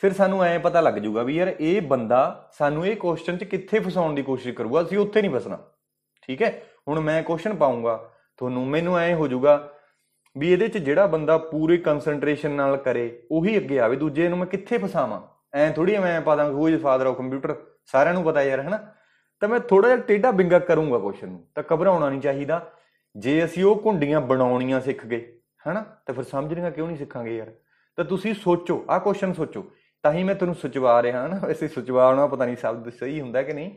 ਫਿਰ ਸਾਨੂੰ ਐਂ ਪਤਾ ਲੱਗ ਜਾਊਗਾ ਵੀ ਯਾਰ ਇਹ ਬੰਦਾ ਸਾਨੂੰ ਇਹ ਕੁਐਸਚਨ 'ਚ ਕਿੱਥੇ ਫਸਾਉਣ ਦੀ ਕੋਸ਼ਿਸ਼ ਕਰੂਗਾ ਅਸੀਂ ਉੱਥੇ ਨਹੀਂ ਫਸਣਾ ਠੀਕ ਹੈ ਹੁਣ ਮੈਂ ਕੁਐਸਚਨ ਪਾਉਂਗਾ ਤੁਹਾਨੂੰ ਮੈਨੂੰ ਐਂ ਹੋ ਜਾਊਗਾ ਵੀ ਇਹਦੇ 'ਚ ਜਿਹੜਾ ਬੰਦਾ ਪੂਰੀ ਕਨਸੈਂਟਰੇਸ਼ਨ ਨਾਲ ਕਰੇ ਉਹੀ ਅੱਗੇ ਆਵੇ ਦੂਜੇ ਨੂੰ ਮੈਂ ਕਿੱਥੇ ਫਸਾਵਾਂ ਐਂ ਥੋੜੀ ਮੈਂ ਪਾਦਾ ਦਾਂਗਾ who is father of computer ਸਾਰਿਆਂ ਨੂੰ ਪਤਾ ਯਾਰ ਹੈਨਾ ਤਾਂ ਮੈਂ ਥੋੜਾ ਜਿਹਾ ਟੇਢਾ ਬਿੰਗਾ ਕਰੂੰਗਾ ਕੁਐਸਚਨ ਨੂੰ ਤਾਂ ਘਬਰਾਉਣਾ ਨਹੀਂ ਚਾਹੀਦਾ ਜੇ ਅਸੀਂ ਉਹ ਕੁੰਡੀਆਂ ਬਣਾਉਣੀਆਂ ਸਿੱਖ ਗਏ ਹੈਨਾ ਤਾਂ ਫਿਰ ਸਮਝ ਸਮਝਣੀਆਂ ਕਿਉਂ ਨਹੀਂ ਸਿੱਖਾਂਗੇ ਯਾਰ ਤਾਂ ਤੁਸੀਂ ਸੋਚੋ ਆਹ ਕੁਐਸਚਨ ਸੋਚੋ ਤਾਂ ਹੀ ਮੈਂ ਤੁਹਾਨੂੰ ਸੁਚਵਾ ਰਿਹਾ ਹਾਂ ਨਾ ਐਸੀ ਸੁਚਵਾਉਣਾ ਪਤਾ ਨਹੀਂ ਸ਼ਬਦ ਸਹੀ ਹੁੰਦਾ ਕਿ ਨਹੀਂ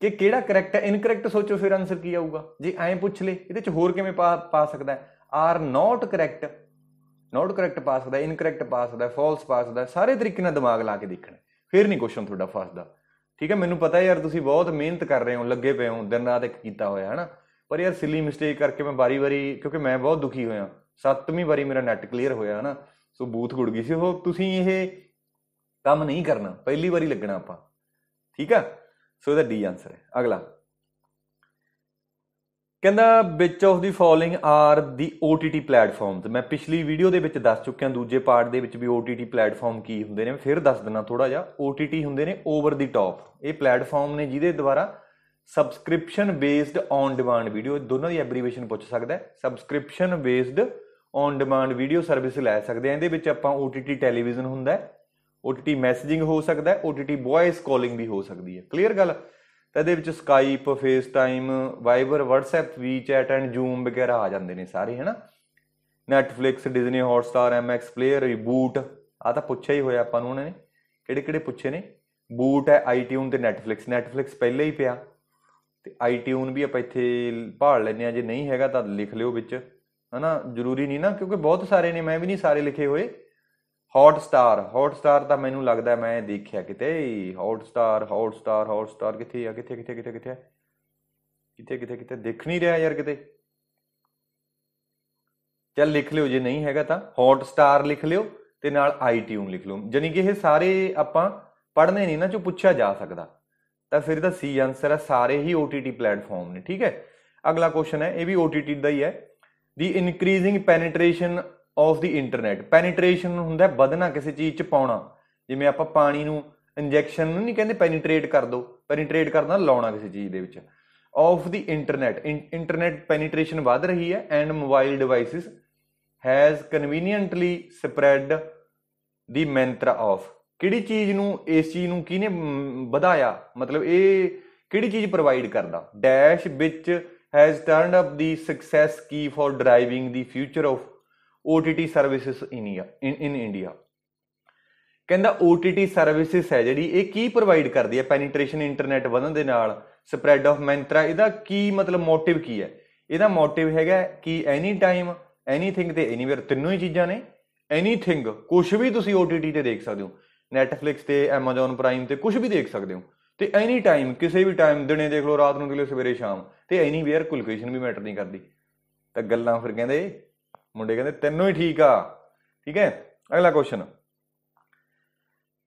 ਕਿ ਕਿਹੜਾ ਕਰੈਕਟ ਹੈ ਇਨਕਰੈਕਟ ਸੋਚੋ ਫਿਰ ਆਨਸਰ ਕੀ ਆਊਗਾ ਜੇ ਐਂ ਪੁੱਛ ਲੇ ਇਹਦੇ ਚ ਹੋਰ ਕਿਵੇਂ ਪਾ ਪਾ ਸਕਦਾ are not correct not correct ਪਾ ਸਕਦਾ ਇਨਕਰੈਕਟ ਪਾ ਸਕਦਾ ਫਾਲਸ ਪਾ ਸਕਦਾ ਸਾਰੇ ਤਰੀਕੇ ਨਾਲ ਦਿਮਾਗ ਲਾ ਕੇ ਦੇਖਣਾ ਫਿਰ ਨਹੀਂ ਕੁਐਸਚਨ ਤੁਹਾਡਾ ਫਸਦਾ ਠੀਕ ਹੈ ਮੈਨੂੰ ਪਤਾ ਯਾਰ ਤੁਸੀਂ ਬਹੁਤ ਮਿਹਨਤ ਕਰ ਰਹੇ ਹੋ ਲੱਗੇ ਪਏ ਹੋ ਦਿਨ ਰਾਤ ਇੱਕ ਕੀਤਾ ਹੋਇਆ ਹੈ ਨਾ ਪਰ ਯਾਰ ਸਿੱਲੀ ਮਿਸਟੇਕ ਕਰਕੇ ਮੈਂ ਬਾਰੀ-ਬਾਰੀ ਕਿਉਂਕਿ ਮੈਂ ਬਹੁਤ ਦੁਖੀ ਹੋਇਆ ਸੱਤਵੀਂ ਵਾਰੀ ਮੇਰਾ ਨੈਟ ਕਲੀਅਰ ਹੋਇਆ ਹੈ ਨਾ ਸੋ ਬੂਥ ਗੁੜ ਗਈ ਸੀ ਉਹ ਤੁਸੀਂ ਇਹ ਕੰਮ ਨਹੀਂ ਕਰਨਾ ਪਹਿਲੀ ਵਾਰੀ ਲੱਗਣਾ ਆਪਾਂ ਠੀਕ ਆ ਸੋ ਇਹਦਾ ਡੀ ਆਨਸਰ ਹੈ ਅਗਲਾ ਕਹਿੰਦਾ which of the following are the OTT ਤੇ ਮੈਂ ਪਿਛਲੀ ਵੀਡੀਓ ਦੇ ਵਿੱਚ ਦੱਸ ਚੁੱਕਿਆ ਦੂਜੇ ਪਾਰਟ ਦੇ ਵਿੱਚ ਵੀ OTT ਪਲੇਟਫਾਰਮ ਕੀ ਹੁੰਦੇ ਨੇ ਮੈਂ ਫਿਰ ਦੱਸ ਦਿੰਦਾ ਥੋੜਾ ਜਿਹਾ OTT ਹੁੰਦੇ ਨੇ ਓਵਰ ਦੀ ਟਾਪ ਇਹ ਪਲੇਟਫਾਰਮ ਨੇ ਜਿਹਦੇ ਦੁਆਰਾ subscription based on demand video ਦੋਨਾਂ ਦੀ ਐਬਰੀਵੇਸ਼ਨ ਪੁੱਛ ਸਕਦਾ ਹੈ subscription based on demand video service ਲੈ ਸਕਦੇ ਆ ਇਹਦੇ ਵਿੱਚ ਆਪਾਂ OTT ਟੈਲੀਵਿਜ਼ਨ ਹੁੰਦਾ ਹੈ OTT ਮੈਸੇਜਿੰਗ ਹੋ ਸਕਦਾ ਹੈ OTT ਵੌਇਸ ਕਾਲਿੰਗ ਵੀ ਹੋ ਸਕਦੀ ਹੈ ਕਲੀਅਰ ਗੱਲ ਤਾਂ ਇਹਦੇ ਵਿੱਚ Skype FaceTime Viber WhatsApp chat and Zoom ਵਗੈਰਾ ਆ ਜਾਂਦੇ ਨੇ ਸਾਰੇ ਹੈਨਾ Netflix Disney Hotstar MX Player Reboot ਆ ਤਾਂ ਪੁੱਛਿਆ ਹੀ ਹੋਇਆ ਆਪਾਂ ਨੂੰ ਉਹਨੇ ਨੇ ਕਿਹੜੇ ਕਿਹੜੇ ਪੁੱਛੇ ਨੇ ਬੂਟ ਹੈ iTunes ਤੇ Netflix Netflix ਪਹਿਲੇ ਹੀ ਪਿਆ ਤੇ iTunes ਵੀ ਆਪਾਂ ਇੱਥੇ ਭਾਲ ਲੈਨੇ ਆ ਜੇ ਨਹੀਂ ਹੈਗਾ ਤਾਂ ਲਿਖ ਲਿਓ ਵਿੱਚ ਹਨਾ ਜ਼ਰੂਰੀ ਨਹੀਂ ਨਾ ਕਿਉਂਕਿ ਬਹੁਤ ਸਾਰੇ ਨੇ ਮੈਂ ਵੀ ਨਹੀਂ ਸਾਰੇ ਲਿਖੇ ਹੋਏ ਹੌਟਸਟਾਰ ਹੌਟਸਟਾਰ ਤਾਂ ਮੈਨੂੰ ਲੱਗਦਾ ਮੈਂ ਦੇਖਿਆ ਕਿਤੇ ਹੌਟਸਟਾਰ ਹੌਟਸਟਾਰ ਹੌਟਸਟਾਰ ਕਿੱਥੇ ਆ ਕਿੱਥੇ ਕਿੱਥੇ ਕਿੱਥੇ ਕਿੱਥੇ ਕਿੱਥੇ ਕਿੱਥੇ ਕਿੱਥੇ ਦੇਖ ਨਹੀਂ ਰਿਹਾ ਯਾਰ ਕਿਤੇ ਚੱਲ ਲਿਖ ਲਿਓ ਜੇ ਨਹੀਂ ਹੈਗਾ ਤਾਂ ਹੌਟਸਟਾਰ ਲਿਖ ਲਿਓ ਤੇ ਨਾਲ ਆਈਟਿਊਨ ਲਿਖ ਲਓ ਜਾਨੀ ਕਿ ਇਹ ਸਾਰੇ ਆਪਾਂ ਪੜ੍ਹਨੇ ਨਹੀਂ ਨਾ ਜੋ ਪੁੱਛਿਆ ਜਾ ਸਕਦਾ ਤਾਂ ਫਿਰ ਤਾਂ ਸੀ ਆਨਸਰ ਹੈ ਸਾਰੇ ਹੀ OTT ਪਲੇਟਫਾਰਮ ਨੇ ਠੀਕ ਹੈ ਅਗਲਾ ਕੁਐਸਚਨ ਹੈ ਇਹ ਵੀ OTT ਦਾ ਹੀ ਹੈ the increasing penetration of the internet penetration ਹੁੰਦਾ ਵਧਣਾ ਕਿਸੇ ਚੀਜ਼ 'ਚ ਪਾਉਣਾ ਜਿਵੇਂ ਆਪਾਂ ਪਾਣੀ ਨੂੰ ਇੰਜੈਕਸ਼ਨ ਨੂੰ ਨਹੀਂ ਕਹਿੰਦੇ ਪੈਨੀਟ੍ਰੇਟ ਕਰ ਦੋ ਪੈਨੀਟ੍ਰੇਟ ਕਰਨਾ ਲਾਉਣਾ ਕਿਸੇ ਚੀਜ਼ ਦੇ ਵਿੱਚ of the internet internet penetration ਵਧ ਰਹੀ ਹੈ and mobile devices has conveniently spread the mantra of ਕਿਹੜੀ ਚੀਜ਼ ਨੂੰ ਇਸ ਚੀਜ਼ ਨੂੰ ਕਿਹਨੇ ਵਧਾਇਆ ਮਤਲਬ ਇਹ ਕਿਹੜੀ ਚੀਜ਼ ਪ੍ਰੋਵਾਈਡ ਕਰਦਾ ਡੈਸ਼ ਵਿੱਚ has turned up the success key for driving the future of OTT services in India ਕਹਿੰਦਾ OTT ਸਰਵਿਸਿਸ ਹੈ ਜਿਹੜੀ ਇਹ ਕੀ ਪ੍ਰੋਵਾਈਡ ਕਰਦੀ ਹੈ ਪੈਨੀਟ੍ਰੇਸ਼ਨ ਇੰਟਰਨੈਟ ਵਧਣ ਦੇ ਨਾਲ ਸਪਰੈਡ ਆਫ ਮੈਂਟਰਾ ਇਹਦਾ ਕੀ ਮਤਲਬ ਮੋਟਿਵ ਕੀ ਹੈ ਇਹਦਾ ਮੋਟਿਵ ਹੈਗਾ ਕਿ ਐਨੀ ਟਾਈਮ ਐਨੀਥਿੰਗ ਤੇ ਐਨੀਵੇਅਰ ਤਿੰਨੋਂ ਹੀ ਚੀਜ਼ਾਂ ਨੇ ਐਨੀਥਿੰਗ ਕੁਝ ਵੀ ਤੁਸੀਂ OTT ਤੇ ਦੇਖ ਸਕਦੇ ਹੋ Netflix ਤੇ Amazon Prime ਤੇ ਕੁਝ ਵੀ ਦੇਖ ਸਕਦੇ ਹੋ ਤੇ ਐਨੀ ਟਾਈਮ ਕਿਸੇ ਵੀ ਟਾਈਮ ਦਿਨੇ ਦੇਖ ਲਓ ਰਾਤ ਨੂੰ ਦੇਖ ਲਓ ਸਵੇਰੇ ਸ਼ਾਮ ਤੇ ਐਨੀਵੇਅਰ ਕੁਲਕੇਸ਼ਨ ਵੀ ਮੈਟਰ ਨਹੀਂ ਕਰਦੀ ਤਾਂ ਗੱਲਾਂ ਫਿਰ ਕਹਿੰਦੇ ਮੁੰਡੇ ਕਹਿੰਦੇ ਤੈਨੂੰ ਹੀ ਠੀਕ ਆ ਠੀਕ ਹੈ ਅਗਲਾ question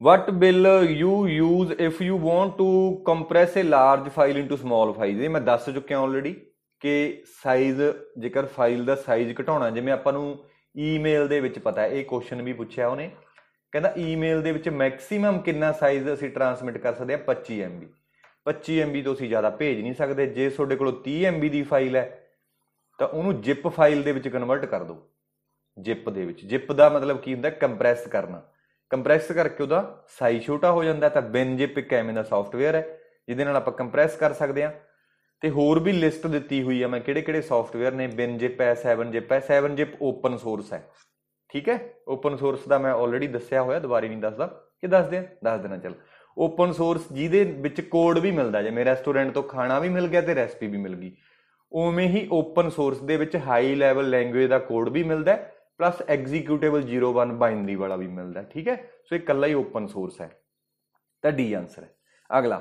what will you use if you want to compress a large file into small file ਇਹ ਮੈਂ ਦੱਸ ਚੁੱਕਿਆ ਆਲਰੇਡੀ ਕਿ ਸਾਈਜ਼ ਜੇਕਰ ਫਾਈਲ ਦਾ ਸਾਈਜ਼ ਘਟਾਉਣਾ ਜਿਵੇਂ ਆਪਾਂ ਨੂੰ ਈਮੇਲ ਦੇ ਵਿੱਚ ਪਤਾ ਹੈ ਇਹ ਕੁਐਸਚਨ ਵੀ ਪੁੱਛਿਆ ਉਹਨੇ ਕਹਿੰਦਾ ਈਮੇਲ ਦੇ ਵਿੱਚ ਮੈਕਸਿਮਮ ਕਿੰਨਾ ਸਾਈਜ਼ ਅਸੀਂ ਟਰਾਂਸਮਿਟ ਕਰ ਸਕਦੇ ਹਾਂ 25 MB 25 MB ਤੋਂ ਅਸੀਂ ਜ਼ਿਆਦਾ ਭੇਜ ਨਹੀਂ ਸਕਦੇ ਜੇ ਤੁਹਾਡੇ ਕੋਲ 30 MB ਦੀ ਫਾਈਲ ਹੈ ਤਾਂ ਉਹਨੂੰ ਜਿਪ ਫਾਈਲ ਦੇ ਵਿੱਚ ਕਨਵਰਟ ਕਰ ਦਿਓ ਜਿਪ ਦੇ ਵਿੱਚ ਜਿਪ ਦਾ ਮਤਲਬ ਕੀ ਹੁੰਦਾ ਕੰਪਰੈਸ ਕਰਨਾ ਕੰਪਰੈਸ ਕਰਕੇ ਉਹਦਾ ਸਾਈਜ਼ ਛੋਟਾ ਹੋ ਜਾਂਦਾ ਤਾਂ ਬਿਨ ਜਿਪ ਇੱਕ ਐਵੇਂ ਦਾ ਸੌਫਟਵੇਅਰ ਹੈ ਜਿਹਦੇ ਨਾਲ ਆਪਾਂ ਕੰਪਰੈਸ ਕਰ ਸਕਦੇ ਹਾਂ ਤੇ ਹੋਰ ਵੀ ਲਿਸਟ ਦਿੱਤੀ ਹੋਈ ਆ ਮੈਂ ਕਿਹੜੇ ਕਿਹੜੇ ਸੌਫਟਵੇਅਰ ਨੇ ਬਿਨ ਜਿਪ ਹੈ 7 ਜਿਪ ਹੈ 7 ਜਿਪ ਓਪਨ ਸੋਰਸ ਹੈ ਠੀਕ ਹੈ ਓਪਨ ਸੋਰਸ ਦਾ ਮੈਂ ਆਲਰੇਡੀ ਦੱਸਿਆ ਹੋਇਆ ਦੁਬਾਰੀ ਨਹੀਂ ਦੱਸਦਾ ਕਿ ਦੱਸ ਦੇ ਦੱਸ ਦੇਣਾ ਚਲ ਓਪਨ ਸੋਰਸ ਜਿਹਦੇ ਵਿੱਚ ਕੋਡ ਵੀ ਮਿਲਦਾ ਜੇ ਮੇਰੇ ਰੈਸਟੋਰੈਂਟ ਤੋਂ ਖਾਣਾ ਵੀ ਮਿਲ ਗਿਆ ਤੇ ਰੈਸਪੀ ਵੀ ਮਿਲ ਗਈ ਉਵੇਂ ਹੀ ਓਪਨ ਸੋਰਸ ਦੇ ਵਿੱਚ ਹਾਈ ਲੈਵਲ ਲੈਂਗੁਏਜ ਦਾ ਕੋਡ ਵੀ ਮਿਲਦਾ ਹੈ ਪਲੱਸ ਐਗਜ਼ੀਕਿਊਟੇਬਲ 01 ਬਾਈਨਰੀ ਵਾਲਾ ਵੀ ਮਿਲਦਾ ਹੈ ਠੀਕ ਹੈ ਸੋ ਇਹ ਕੱਲਾ ਹੀ ਓਪਨ ਸੋਰਸ ਹੈ ਤਾਂ ਡੀ ਆਨਸਰ ਹੈ ਅਗਲਾ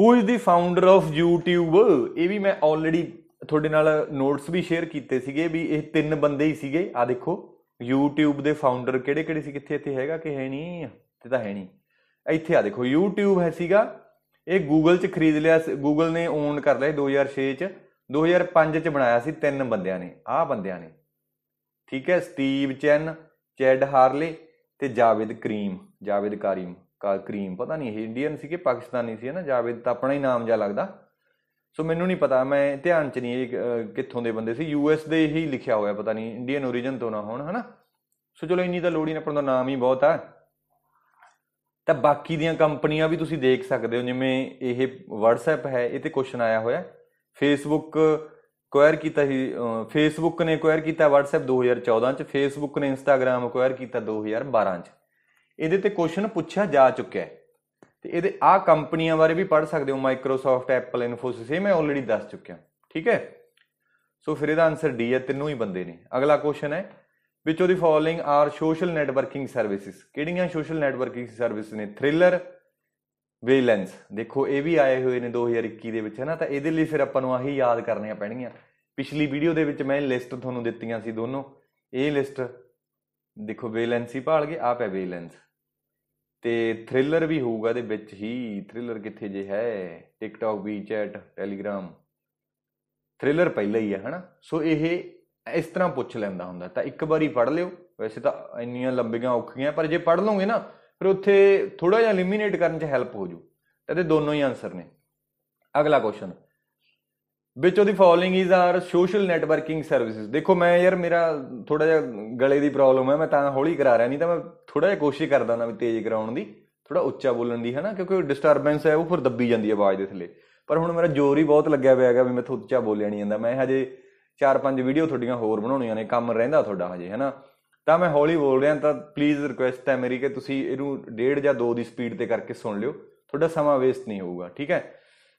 who is the founder of YouTube ਇਹ ਵੀ ਮੈਂ ਆਲਰੇਡੀ ਤੁਹਾਡੇ ਨਾਲ ਨੋਟਸ ਵੀ ਸ਼ੇਅਰ ਕੀਤੇ ਸੀਗੇ ਵੀ ਇਹ ਤਿੰਨ ਬੰਦੇ ਹੀ ਸੀਗੇ ਆ ਦੇਖੋ YouTube ਦੇ ਫਾਊਂਡਰ ਕਿਹੜੇ ਕਿਹੜੇ ਸੀ ਕਿੱਥੇ ਇੱਥੇ ਹੈਗਾ ਕਿ ਹੈ ਨਹੀਂ ਤੇ ਤਾਂ ਹੈ ਨਹੀਂ ਇੱਥੇ ਆ ਦੇਖੋ YouTube ਹੈ ਸੀਗਾ ਇਹ ਗੂਗਲ 'ਚ ਖਰੀਦ ਲਿਆ ਗੂਗਲ ਨੇ ਓਨ ਕਰ ਲਿਆ 2006 'ਚ 2005 'ਚ ਬਣਾਇਆ ਸੀ ਤਿੰਨ ਬੰਦਿਆਂ ਨੇ ਆਹ ਬੰਦਿਆਂ ਨੇ ਠੀਕ ਹੈ ਸਟੀਵ ਚੈਨ ਚੈਡ ਹਾਰਲੇ ਤੇ ਜਾਵੇਦ ਕਰੀਮ ਜਾਵੇਦ ਕਰੀਮ ਕਾ ਕਰੀਮ ਪਤਾ ਨਹੀਂ ਇਹ ਇੰਡੀਅਨ ਸੀ ਕਿ ਪਾਕਿਸਤਾਨੀ ਸੀ ਨਾ ਜਾਵੇਦ ਤਾਂ ਆਪਣਾ ਹੀ ਨਾਮ ਜਿਹਾ ਲੱਗਦਾ ਸੋ ਮੈਨੂੰ ਨਹੀਂ ਪਤਾ ਮੈਂ ਧਿਆਨ ਚ ਨਹੀਂ ਕਿੱਥੋਂ ਦੇ ਬੰਦੇ ਸੀ ਯੂਐਸ ਦੇ ਹੀ ਲਿਖਿਆ ਹੋਇਆ ਪਤਾ ਨਹੀਂ ਇੰਡੀਅਨ origin ਤੋਂ ਨਾ ਹੋਣ ਹਨਾ ਸੋ ਚਲੋ ਇੰਨੀ ਤਾਂ ਲੋੜ ਹੀ ਆਪਣਾ ਨਾਮ ਹੀ ਬਹੁਤ ਆ ਤਾਂ ਬਾਕੀ ਦੀਆਂ ਕੰਪਨੀਆਂ ਵੀ ਤੁਸੀਂ ਦੇਖ ਸਕਦੇ ਹੋ ਜਿਵੇਂ ਇਹ WhatsApp ਹੈ ਇਹ ਤੇ ਕੁਐਸਚਨ ਆਇਆ ਹੋਇਆ Facebook ਕੁਐਰ ਕੀਤਾ ਸੀ Facebook ਨੇ ਕੁਐਰ ਕੀਤਾ WhatsApp 2014 ਚ Facebook ਨੇ Instagram ਕੁਐਰ ਕੀਤਾ 2012 ਚ ਇਹਦੇ ਤੇ ਕੁਐਸਚਨ ਪੁੱਛਿਆ ਜਾ ਚੁੱਕਿਆ ਹੈ ਤੇ ਇਹਦੇ ਆ ਕੰਪਨੀਆਂ ਬਾਰੇ ਵੀ ਪੜ੍ਹ ਸਕਦੇ ਹੋ Microsoft Apple Infosys ਇਹ ਮੈਂ ਆਲਰੇਡੀ ਦੱਸ ਚੁੱਕਿਆ ਠੀਕ ਹੈ ਸੋ ਫਿਰ ਇਹਦਾ ਆਨਸਰ D ਹੈ ਤਿੰਨੋਂ ਹੀ ਬੰਦੇ ਨੇ ਅਗਲਾ ਕੁਐਸਚਨ ਹੈ ਵਿੱਚ ਉਹਦੀ following are social networking services ਕਿਹੜੀਆਂ ਸੋਸ਼ਲ ਨੈਟਵਰਕਿੰਗ ਸਰਵਿਸ ਨੇ ਥ੍ਰਿਲਰ ਵੇਲੈਂਸ ਦੇਖੋ ਇਹ ਵੀ ਆਏ ਹੋਏ ਨੇ 2021 ਦੇ ਵਿੱਚ ਹਨਾ ਤਾਂ ਇਹਦੇ ਲਈ ਫਿਰ ਆਪਾਂ ਨੂੰ ਆਹੀ ਯਾਦ ਕਰਨੀਆਂ ਪੈਣਗੀਆਂ ਪਿਛਲੀ ਵੀਡੀਓ ਦੇ ਵਿੱਚ ਮੈਂ ਲਿਸਟ ਤੁਹਾਨੂੰ ਦਿੱਤੀਆਂ ਸੀ ਦੋਨੋਂ ਇਹ ਲਿਸਟ ਦੇਖੋ ਵੇਲੈਂਸੀ ਭਾਲ ਕੇ ਆਪ ਹੈ ਵੇਲੈਂਸ ਤੇ ਥ੍ਰਿਲਰ ਵੀ ਹੋਊਗਾ ਦੇ ਵਿੱਚ ਹੀ ਥ੍ਰਿਲਰ ਕਿੱਥੇ ਜੇ ਹੈ TikTok WeChat Telegram Triller ਪਹਿਲਾਂ ਹੀ ਹੈ ਹਨਾ ਸੋ ਇਹ ਇਸ ਤਰ੍ਹਾਂ ਪੁੱਛ ਲੈਂਦਾ ਹੁੰਦਾ ਤਾਂ ਇੱਕ ਵਾਰੀ ਪੜ ਲਿਓ ਵੈਸੇ ਤਾਂ ਇੰਨੀਆਂ ਲੰਬੀਆਂ ਔਖੀਆਂ ਪਰ ਜੇ ਪੜ ਲਓਗੇ ਨਾ ਫਿਰ ਉੱਥੇ ਥੋੜਾ ਜਿਹਾ ਐਲੀਮੀਨੇਟ ਕਰਨ 'ਚ ਹੈਲਪ ਹੋ ਜੂ ਇਹਦੇ ਦੋਨੋਂ ਹੀ ਆਨਸਰ ਨੇ ਅਗਲਾ question which of the following is are social networking services ਦੇਖੋ ਮੈਂ ਯਾਰ ਮੇਰਾ ਥੋੜਾ ਜਿਹਾ ਗਲੇ ਦੀ ਪ੍ਰੋਬਲਮ ਹੈ ਮੈਂ ਤਾਂ ਹੌਲੀ ਕਰਾ ਰਿਹਾ ਨਹੀਂ ਤਾਂ ਮੈਂ ਥੋੜਾ ਜਿਹਾ ਕੋਸ਼ਿਸ਼ ਕਰਦਾ ਹਾਂ ਵੀ ਤੇਜ਼ ਕਰਾਉਣ ਦੀ ਥੋੜਾ ਉੱਚਾ ਬੋਲਣ ਦੀ ਹੈ ਨਾ ਕਿਉਂਕਿ ਡਿਸਟਰਬੈਂਸ ਹੈ ਉਹ ਫਿਰ ਦੱਬੀ ਜਾਂਦੀ ਹੈ ਆਵਾਜ਼ ਦੇ ਥੱਲੇ ਪਰ ਹੁਣ ਮੇਰਾ ਜ਼ੋਰ ਹੀ ਬਹੁਤ ਲੱਗਿਆ ਪਿਆ ਹੈਗਾ ਵੀ ਮੈਂ ਉੱਚਾ ਬੋਲਿਆ ਨਹੀਂ ਜਾਂਦਾ ਮੈਂ ਹਜੇ ਚਾਰ ਪੰਜ ਵੀਡੀਓ ਤੁਹਾਡੀਆਂ ਹੋਰ ਬਣਾਉਣੀਆਂ ਨੇ ਕੰਮ ਰਹਿੰਦਾ ਤੁਹਾਡਾ ਹਜੇ ਹੈਨਾ ਤਾਂ ਮੈਂ ਹੌਲੀ ਬੋਲ ਰਿਹਾ ਤਾਂ ਪਲੀਜ਼ ਰਿਕੁਐਸਟ ਹੈ ਮੇਰੀ ਕਿ ਤੁਸੀਂ ਇਹਨੂੰ ਡੇਢ ਜਾਂ 2 ਦੀ ਸਪੀਡ ਤੇ ਕਰਕੇ ਸੁਣ ਲਿਓ ਤੁਹਾਡਾ ਸਮਾਂ ਵੇਸਟ ਨਹੀਂ ਹੋਊਗਾ ਠੀਕ ਹੈ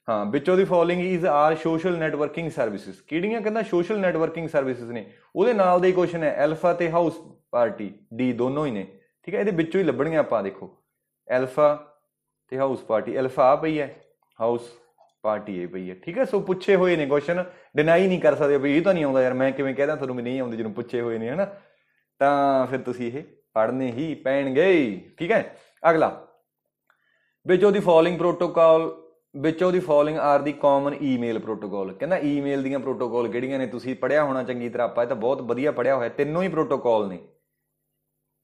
ਹਾਂ ਵਿੱਚੋਂ the following is are social networking services ਕਿਹੜੀਆਂ ਕਹਿੰਦਾ ਸੋਸ਼ਲ ਨੈਟਵਰਕਿੰਗ ਸਰਵਿਸਿਜ਼ ਨੇ ਉਹਦੇ ਨਾਲ ਦੇ ਹੀ ਕੁਐਸਚਨ ਹੈ ਐਲਫਾ ਤੇ ਹਾਊਸ ਪਾਰਟੀ ਡੀ ਦੋਨੋਂ ਹੀ ਨੇ ਠੀਕ ਹੈ ਇਹਦੇ ਵਿੱਚੋਂ ਹੀ ਲੱਭਣਗੇ ਆਪਾਂ ਦੇਖੋ ਐਲਫਾ ਤੇ ਹਾਊਸ ਪਾਰਟੀ ਐਲਫਾ ਆ ਪਈ ਹੈ ਹਾਊਸ ਪਾਰਟੀ ਹੈ ਭਈ ਠੀਕ ਹੈ ਸੋ ਪੁੱਛੇ ਹੋਏ ਨੇ ਕੁਐਸਚਨ ਡਿਨਾਈ ਨਹੀਂ ਕਰ ਸਕਦੇ ਭਈ ਇਹ ਤਾਂ ਨਹੀਂ ਆਉਂਦਾ ਯਾਰ ਮੈਂ ਕਿਵੇਂ ਕਹਦਾ ਤੁਹਾਨੂੰ ਵੀ ਨਹੀਂ ਆਉਂਦੇ ਜਿਹਨੂੰ ਪੁੱਛੇ ਹੋਏ ਨੇ ਹਨਾ ਤਾਂ ਫਿਰ ਤੁਸੀਂ ਇਹ ਪੜਨੇ ਹੀ ਪੈਣਗੇ ਠੀਕ ਹੈ ਅਗਲਾ ਵਿਚ ਉਹਦੀ ਫਾਲੋਇੰਗ ਪ੍ਰੋਟੋਕਾਲ ਵਿਚ ਉਹਦੀ following are the common email protocol ਕਹਿੰਦਾ ਈਮੇਲ ਦੀਆਂ ਪ੍ਰੋਟੋਕਾਲ ਕਿਹੜੀਆਂ ਨੇ ਤੁਸੀਂ ਪੜਿਆ ਹੋਣਾ ਚੰਗੀ ਤਰ੍ਹਾਂ ਆਪਾਂ ਇਹ ਤਾਂ ਬਹੁਤ ਵਧੀਆ ਪੜਿਆ ਹੋਇਆ ਤਿੰਨੋਂ ਹੀ ਪ੍ਰੋਟੋਕਾਲ ਨੇ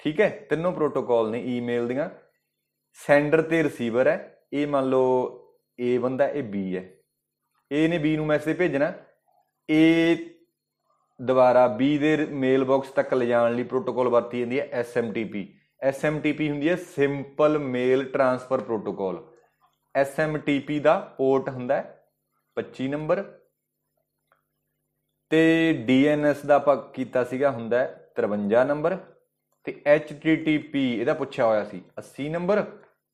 ਠੀਕ ਹੈ ਤਿੰਨੋਂ ਪ੍ਰੋਟੋਕਾਲ ਨੇ ਈਮੇਲ ਦੀਆਂ ਸੈਂਡਰ ਤੇ ਰਿਸੀਵਰ ਹੈ ਇਹ ਮੰਨ ਲਓ A ਬੰਦਾ ਇਹ B ਹੈ A ਨੇ B ਨੂੰ ਮੈਸੇਜ ਭੇਜਣਾ A ਦੁਬਾਰਾ B ਦੇ ਮੇਲ ਬਾਕਸ ਤੱਕ ਲਿਜਾਣ ਲਈ ਪ੍ਰੋਟੋਕੋਲ ਵਰਤੀ ਜਾਂਦੀ ਹੈ SMTP SMTP ਹੁੰਦੀ ਹੈ simple mail transfer protocol SMTP ਦਾ ਪੋਰਟ ਹੁੰਦਾ ਹੈ 25 ਨੰਬਰ ਤੇ DNS ਦਾ ਆਪਾਂ ਕੀਤਾ ਸੀਗਾ ਹੁੰਦਾ ਹੈ 53 ਨੰਬਰ ਤੇ HTTP ਇਹਦਾ ਪੁੱਛਿਆ ਹੋਇਆ ਸੀ 80 ਨੰਬਰ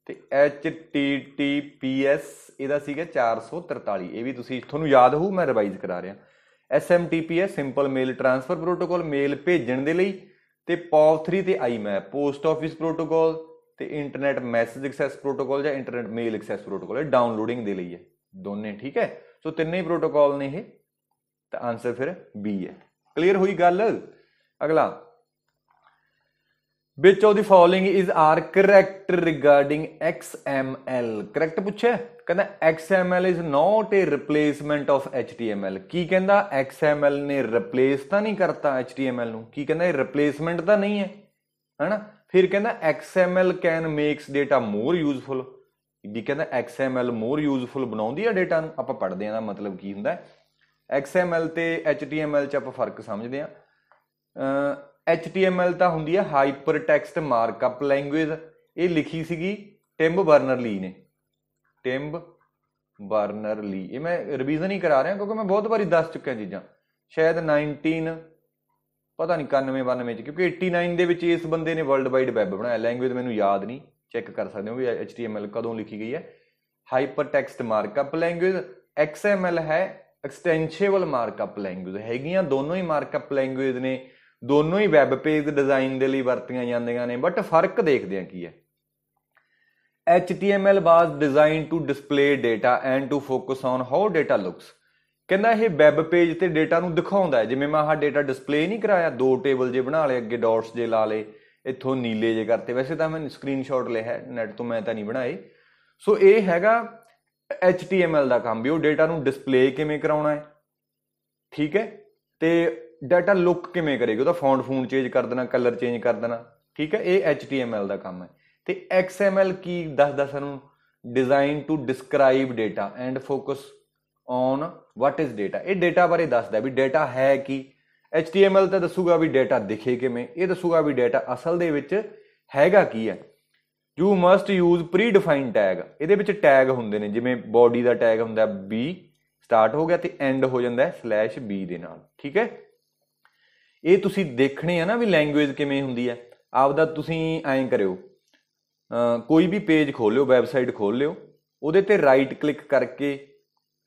ਤੇ https ਇਹਦਾ ਸੀਗਾ 443 ਇਹ ਵੀ ਤੁਸੀਂ ਤੁਹਾਨੂੰ ਯਾਦ ਹੋਊ ਮੈਂ ਰਿਵਾਈਜ਼ ਕਰਾ ਰਿਹਾ ਹੈ simple mail transfer protocol mail ਭੇਜਣ ਦੇ ਲਈ ਤੇ POP3 ਤੇ IMAP ਪੋਸਟ ਆਫਿਸ ਪ੍ਰੋਟੋਕਾਲ ਤੇ ਇੰਟਰਨੈਟ ਮੈਸੇਜ ਐਕਸੈਸ ਪ੍ਰੋਟੋਕਾਲ ਜਾਂ ਇੰਟਰਨੈਟ ਮੇਲ ਐਕਸੈਸ ਪ੍ਰੋਟੋਕਾਲ ਇਹ ਡਾਊਨਲੋਡਿੰਗ ਦੇ ਲਈ ਹੈ ਦੋਨੇ ਠੀਕ ਹੈ ਸੋ ਤਿੰਨੇ ਹੀ ਪ੍ਰੋਟੋਕਾਲ ਨੇ ਇਹ ਤਾਂ ਆਨਸਰ ਫਿਰ B ਹੈ ਕਲੀਅਰ ਹੋਈ ਗੱਲ ਅਗਲਾ which of the following is are correct regarding XML correct ਪੁੱਛਿਆ ਕਹਿੰਦਾ XML is not a replacement of HTML ਕੀ ਕਹਿੰਦਾ XML ਨੇ ਰਿਪਲੇਸ ਤਾਂ ਨਹੀਂ ਕਰਤਾ HTML ਨੂੰ ਕੀ ਕਹਿੰਦਾ ਇਹ ਰਿਪਲੇਸਮੈਂਟ ਤਾਂ ਨਹੀਂ ਹੈ ਹੈਨਾ ਫਿਰ ਕਹਿੰਦਾ XML can makes data more useful ਵੀ ਕਹਿੰਦਾ XML ਮੋਰ ਯੂਸਫੁਲ ਬਣਾਉਂਦੀ ਹੈ ਡਾਟਾ ਨੂੰ ਆਪਾਂ ਪੜ੍ਹਦੇ ਆ ਦਾ ਮਤਲਬ ਕੀ ਹੁੰਦਾ XML ਤੇ HTML ਚ ਆਪਾਂ ਫਰਕ ਸਮਝਦੇ ਆਂ HTML ਤਾਂ ਹੁੰਦੀ ਹੈ ਹਾਈਪਰ ਟੈਕਸਟ ਮਾਰਕਅਪ ਲੈਂਗੁਏਜ ਇਹ ਲਿਖੀ ਸੀਗੀ ਟਿਮ ਬਰਨਰਲੀ ਨੇ ਟਿਮ ਬਰਨਰਲੀ ਇਹ ਮੈਂ ਰਿਵੀਜ਼ਨ ਹੀ ਕਰਾ ਰਿਹਾ ਕਿਉਂਕਿ ਮੈਂ ਬਹੁਤ ਵਾਰੀ ਦੱਸ ਚੁੱਕਿਆ ਚੀਜ਼ਾਂ ਸ਼ਾਇਦ 19 ਪਤਾ ਨਹੀਂ 91 92 ਚ ਕਿਉਂਕਿ 89 ਦੇ ਵਿੱਚ ਇਸ ਬੰਦੇ ਨੇ ਵਰਲਡ ਵਾਈਡ ਵੈਬ ਬਣਾਇਆ ਲੈਂਗੁਏਜ ਮੈਨੂੰ ਯਾਦ ਨਹੀਂ ਚੈੱਕ ਕਰ ਸਕਦੇ ਹੋ ਵੀ HTML ਕਦੋਂ ਲਿਖੀ ਗਈ ਹੈ hypertext markup language XML ਹੈ ਐਕਸਟੈਂਸ਼ੇਬਲ ਮਾਰਕਅਪ ਲੈਂਗੁਏਜ ਹੈਗੀਆਂ ਦੋਨੋਂ ਹੀ ਮਾਰਕਅਪ ਲੈਂਗੁਏਜ ਨੇ ਦੋਨੋਂ ਹੀ ਵੈਬ ਪੇਜ ਡਿਜ਼ਾਈਨ ਦੇ ਲਈ ਵਰਤੀਆਂ ਜਾਂਦੀਆਂ ਨੇ ਬਟ ਫਰਕ ਦੇਖਦੇ ਆ ਕੀ ਹੈ HTML was designed to display data and to focus on how data looks ਕਹਿੰਦਾ ਇਹ ਵੈਬ ਪੇਜ ਤੇ ਡਾਟਾ ਨੂੰ ਦਿਖਾਉਂਦਾ ਹੈ ਜਿਵੇਂ ਮੈਂ ਆਹ ਡਾਟਾ ਡਿਸਪਲੇ ਨਹੀਂ ਕਰਾਇਆ ਦੋ ਟੇਬਲ ਜੇ ਬਣਾ ਲਏ ਅੱਗੇ ਡਾਟਸ ਜੇ ਲਾ ਲਏ ਇੱਥੋਂ ਨੀਲੇ ਜੇ ਕਰਤੇ ਵੈਸੇ ਤਾਂ ਮੈਂ ਸਕਰੀਨਸ਼ਾਟ ਲਿਆ ਹੈ ਨੈਟ ਤੋਂ ਮੈਂ ਤਾਂ ਨਹੀਂ ਬਣਾਏ ਸੋ ਇਹ ਹੈਗਾ HTML ਦਾ ਕੰਮ ਵੀ ਉਹ ਡਾਟਾ ਨੂੰ ਡਿਸਪਲੇ ਕਿਵੇਂ ਕਰਾਉਣਾ ਹੈ ਠੀਕ ਹੈ ਤੇ ਡਾਟਾ ਲੁੱਕ ਕਿਵੇਂ ਕਰੇਗੀ ਉਹਦਾ ਫੌਂਟ ਫੂਨ ਚੇਂਜ ਕਰ ਦੇਣਾ ਕਲਰ ਚੇਂਜ ਕਰ ਦੇਣਾ ਠੀਕ ਹੈ ਇਹ HTML ਦਾ ਕੰਮ ਹੈ ਤੇ XML ਕੀ ਦੱਸਦਾ ਸਾਨੂੰ designed to describe data and focus on what is data ਇਹ ਡਾਟਾ ਬਾਰੇ ਦੱਸਦਾ ਵੀ ਡਾਟਾ ਹੈ ਕੀ HTML ਤਾਂ ਦੱਸੂਗਾ ਵੀ ਡਾਟਾ ਦਿਖੇ ਕਿਵੇਂ ਇਹ ਦੱਸੂਗਾ ਵੀ ਡਾਟਾ ਅਸਲ ਦੇ ਵਿੱਚ ਹੈਗਾ ਕੀ ਹੈ you must use predefined tag ਇਹਦੇ ਵਿੱਚ ਟੈਗ ਹੁੰਦੇ ਨੇ ਜਿਵੇਂ ਬਾਡੀ ਦਾ ਟੈਗ ਹੁੰਦਾ B ਸਟਾਰਟ ਹੋ ਗਿਆ ਤੇ ਐਂਡ ਹੋ ਜਾਂਦਾ ਹੈ ਸਲੈਸ਼ /b ਦੇ ਨਾਲ ਠੀਕ ਹੈ ਇਹ ਤੁਸੀਂ ਦੇਖਣੇ ਆ ਨਾ ਵੀ ਲੈਂਗੁਏਜ ਕਿਵੇਂ ਹੁੰਦੀ ਹੈ ਆਪਦਾ ਤੁਸੀਂ ਐਂ ਕਰਿਓ ਕੋਈ ਵੀ ਪੇਜ ਖੋਲਿਓ ਵੈਬਸਾਈਟ ਖੋਲ ਲਿਓ ਉਹਦੇ ਤੇ ਰਾਈਟ ਕਲਿੱਕ ਕਰਕੇ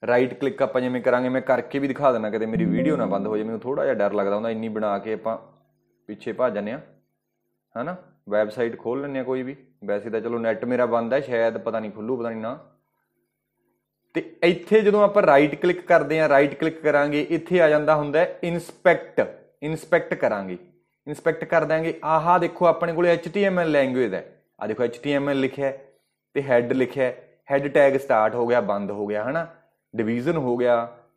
ਰਾਈਟ ਕਲਿੱਕ ਆਪਾਂ ਜਿਵੇਂ ਕਰਾਂਗੇ ਮੈਂ ਕਰਕੇ ਵੀ ਦਿਖਾ ਦਿੰਦਾ ਕਿਤੇ ਮੇਰੀ ਵੀਡੀਓ ਨਾ ਬੰਦ ਹੋ ਜਾਵੇ ਮੈਨੂੰ ਥੋੜਾ ਜਿਹਾ ਡਰ ਲੱਗਦਾ ਹੁੰਦਾ ਇੰਨੀ ਬਣਾ ਕੇ ਆਪਾਂ ਪਿੱਛੇ ਭੱਜ ਜਾਂਦੇ ਆ ਹਨਾ ਵੈਬਸਾਈਟ ਖੋਲ ਲੈਂਦੇ ਆ ਕੋਈ ਵੀ ਵੈਸੇ ਤਾਂ ਚਲੋ ਨੈਟ ਮੇਰਾ ਬੰਦ ਹੈ ਸ਼ਾਇਦ ਪਤਾ ਨਹੀਂ ਖੁੱਲੂ ਪਤਾ ਨਹੀਂ ਨਾ ਤੇ ਇੱਥੇ ਜਦੋਂ ਆਪਾਂ ਰਾਈਟ ਕਲਿੱਕ ਕਰਦੇ ਆ ਰਾਈਟ ਕਲਿੱਕ ਕਰਾਂਗੇ ਇੱਥੇ ਆ ਜਾਂਦਾ ਹੁੰਦਾ ਇਨਸਪੈਕਟ ਇਨਸਪੈਕਟ ਕਰਾਂਗੇ ਇਨਸਪੈਕਟ ਕਰ ਦਾਂਗੇ ਆਹਾ ਦੇਖੋ ਆਪਣੇ ਕੋਲੇ HTML ਲੈਂਗੁਏਜ ਹੈ ਆ ਦੇਖੋ HTML ਲਿਖਿਆ ਹੈ ਤੇ ਹੈਡ ਲਿਖਿਆ ਹੈ ਹੈਡ ਟੈਗ ਸਟਾਰਟ ਹੋ ਗਿਆ ਬੰਦ ਹੋ ਗਿਆ ਹਨਾ ਡਿਵੀਜ਼ਨ ਹੋ ਗਿਆ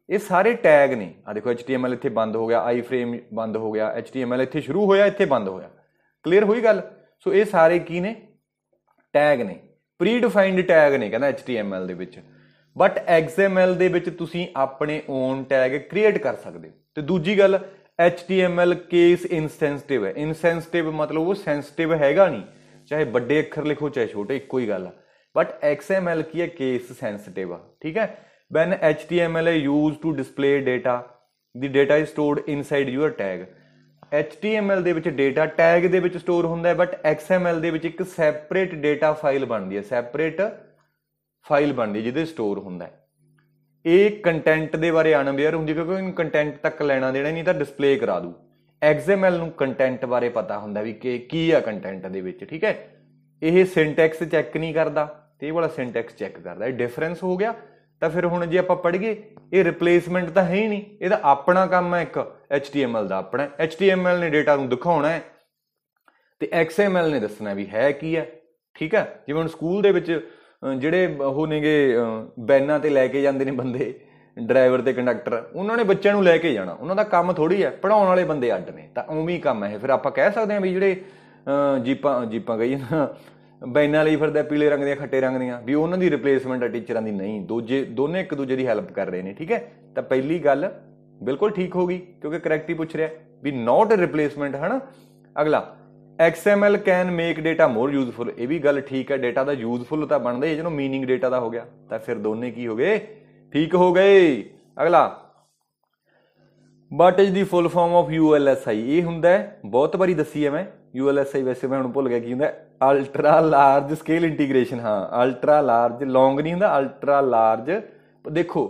ਇਹ ਸਾਰੇ ਟੈਗ ਨੇ ਆ ਦੇਖੋ HTML ਇੱਥੇ ਬੰਦ ਹੋ ਗਿਆ ਆਈ ਫਰੇਮ ਬੰਦ ਹੋ ਗਿਆ HTML ਇੱਥੇ ਸ਼ੁਰੂ ਹੋਇਆ ਇੱਥੇ ਬੰਦ ਹੋਇਆ ਕਲੀਅਰ ਹੋਈ ਗੱਲ ਸੋ ਇਹ ਸਾਰੇ ਕੀ ਨੇ ਟੈਗ ਨੇ ਪ੍ਰੀ ਡਿਫਾਈਨਡ ਟੈਗ ਨੇ ਕਹਿੰਦਾ HTML ਦੇ ਵਿੱਚ ਬਟ XML ਦੇ ਵਿੱਚ ਤੁਸੀਂ ਆਪਣੇ ਓਨ ਟੈਗ ਕ੍ਰੀਏਟ ਕਰ ਸਕਦੇ ਹੋ ਤੇ ਦੂਜੀ ਗੱਲ HTML ਕੇਸ ਇਨਸੈਂਸਿਟਿਵ ਹੈ ਇਨਸੈਂਸਿਟਿਵ ਮਤਲਬ ਉਹ ਸੈਂਸਿਟਿਵ ਹੈਗਾ ਨਹੀਂ ਚਾਹੇ ਵੱਡੇ ਅੱਖਰ ਲਿਖੋ ਚਾਹੇ ਛੋਟੇ ਇੱਕੋ ਹੀ ਗੱਲ ਆ ਬਟ XML ਕੀ ਹੈ ਕੇਸ ਸੈਂਸਿਟਿਵ ਆ ਠੀਕ ਹੈ when HTML is used to display data the data is stored inside your tag HTML ਦੇ ਵਿੱਚ ਡਾਟਾ ਟੈਗ ਦੇ ਵਿੱਚ ਸਟੋਰ ਹੁੰਦਾ ਹੈ ਬਟ XML ਦੇ ਵਿੱਚ ਇੱਕ ਸੈਪਰੇਟ ਡਾਟਾ ਫਾਈਲ ਬਣਦੀ ਹੈ ਸੈਪਰੇਟ ਫਾਈਲ ਬਣਦੀ ਜਿਹਦੇ ਸਟੋਰ ਹੁੰਦਾ ਹੈ ਇਹ ਕੰਟੈਂਟ ਦੇ ਬਾਰੇ ਅਨਅਵੇਅਰ ਹੁੰਦੀ ਕਿਉਂਕਿ ਇਹਨੂੰ ਕੰਟੈਂਟ ਤੱਕ ਲੈਣਾ ਦੇਣਾ ਨਹੀਂ ਤਾਂ ਡਿਸਪਲੇ ਕਰਾ ਦੂ XML ਨੂੰ ਕੰਟੈਂਟ ਬਾਰੇ ਪਤਾ ਹੁੰਦਾ ਵੀ ਕਿ ਕੀ ਆ ਕੰਟੈਂਟ ਦੇ ਵਿੱਚ ਠੀਕ ਹੈ ਇਹ ਸਿੰਟੈਕਸ ਚੈੱਕ ਨਹੀਂ ਕਰਦਾ ਤੇ ਇਹ ਵਾਲਾ ਸਿੰਟੈਕਸ ਚੈੱਕ ਕਰਦਾ ਇਹ ਡਿਫਰੈਂਸ ਹੋ ਗਿਆ ਤਾਂ ਫਿਰ ਹੁਣ ਜੇ ਆਪਾਂ ਪੜ੍ਹੀਏ ਇਹ ਰਿਪਲੇਸਮੈਂਟ ਤਾਂ ਹੈ ਹੀ ਨਹੀਂ ਇਹਦਾ ਆਪਣਾ ਕੰਮ ਹੈ ਇੱਕ HTML ਦਾ ਆਪਣਾ HTML ਨੇ ਡੇਟਾ ਨੂੰ ਦਿਖਾਉਣਾ ਹੈ ਤੇ XML ਨੇ ਦੱਸਣਾ ਵੀ ਹੈ ਕੀ ਹੈ ਠੀਕ ਹੈ ਜਿਵੇਂ ਹੁਣ ਸਕੂਲ ਦੇ ਵਿੱਚ ਜਿਹੜੇ ਉਹ ਨੇਗੇ ਬੈਨਾਂ ਤੇ ਲੈ ਕੇ ਜਾਂਦੇ ਨੇ ਬੰਦੇ ਡਰਾਈਵਰ ਤੇ ਕੰਡਕਟਰ ਉਹਨਾਂ ਨੇ ਬੱਚਿਆਂ ਨੂੰ ਲੈ ਕੇ ਜਾਣਾ ਉਹਨਾਂ ਦਾ ਕੰਮ ਥੋੜੀ ਹੈ ਪੜਾਉਣ ਵਾਲੇ ਬੰਦੇ ਅੱਡ ਨੇ ਤਾਂ ਉਵੇਂ ਹੀ ਕੰਮ ਹੈ ਫਿਰ ਆਪਾਂ ਕਹਿ ਸਕਦੇ ਹਾਂ ਵੀ ਜਿਹੜੇ ਜੀਪਾਂ ਜੀਪਾਂ ਗਈ ਨਾ ਬੈਨਾਂ ਲਈ ਫਿਰਦੇ ਪੀਲੇ ਰੰਗ ਦੀਆਂ ਖੱਟੇ ਰੰਗ ਦੀਆਂ ਵੀ ਉਹਨਾਂ ਦੀ ਰਿਪਲੇਸਮੈਂਟ ਆ ਟੀਚਰਾਂ ਦੀ ਨਹੀਂ ਦੋਜੇ ਦੋਨੇ ਇੱਕ ਦੂਜੇ ਦੀ ਹੈਲਪ ਕਰ ਰਹੇ ਨੇ ਠੀਕ ਹੈ ਤਾਂ ਪਹਿਲੀ ਗੱਲ ਬਿਲਕੁਲ ਠੀਕ ਹੋ ਗਈ ਕਿਉਂਕਿ ਕਰੈਕਟ ਹੀ ਪੁੱਛ ਰਿਹਾ ਵੀ ਨਾਟ ਰਿਪਲੇਸਮੈਂਟ ਹਨਾ ਅਗਲਾ XML can make data more useful ਇਹ ਵੀ ਗੱਲ ਠੀਕ ਹੈ ਡਾਟਾ ਦਾ ਯੂਜ਼ਫੁਲ ਤਾਂ ਬਣਦਾ ਹੀ ਜਦੋਂ ਮੀਨਿੰਗ ਡਾਟਾ ਦਾ ਹੋ ਗਿਆ ਤਾਂ ਫਿਰ ਦੋਨੇ ਕੀ ਹੋ ਗਏ ਠੀਕ ਹੋ ਗਏ ਅਗਲਾ what is the full form of ULSI ਇਹ ਹੁੰਦਾ ਬਹੁਤ ਵਾਰੀ ਦੱਸੀ ਹੈ ਮੈਂ ULSI ਵੈਸੇ ਮੈਂ ਹੁਣ ਭੁੱਲ ਗਿਆ ਕੀ ਹੁੰਦਾ ਅਲਟਰਾ ਲਾਰਜ ਸਕੇਲ ਇੰਟੀਗ੍ਰੇਸ਼ਨ ਹਾਂ ਅਲਟਰਾ ਲਾਰਜ ਲੌਂਗ ਨਹੀਂ ਹੁੰਦਾ ਅਲਟਰਾ ਲਾਰਜ ਦੇਖੋ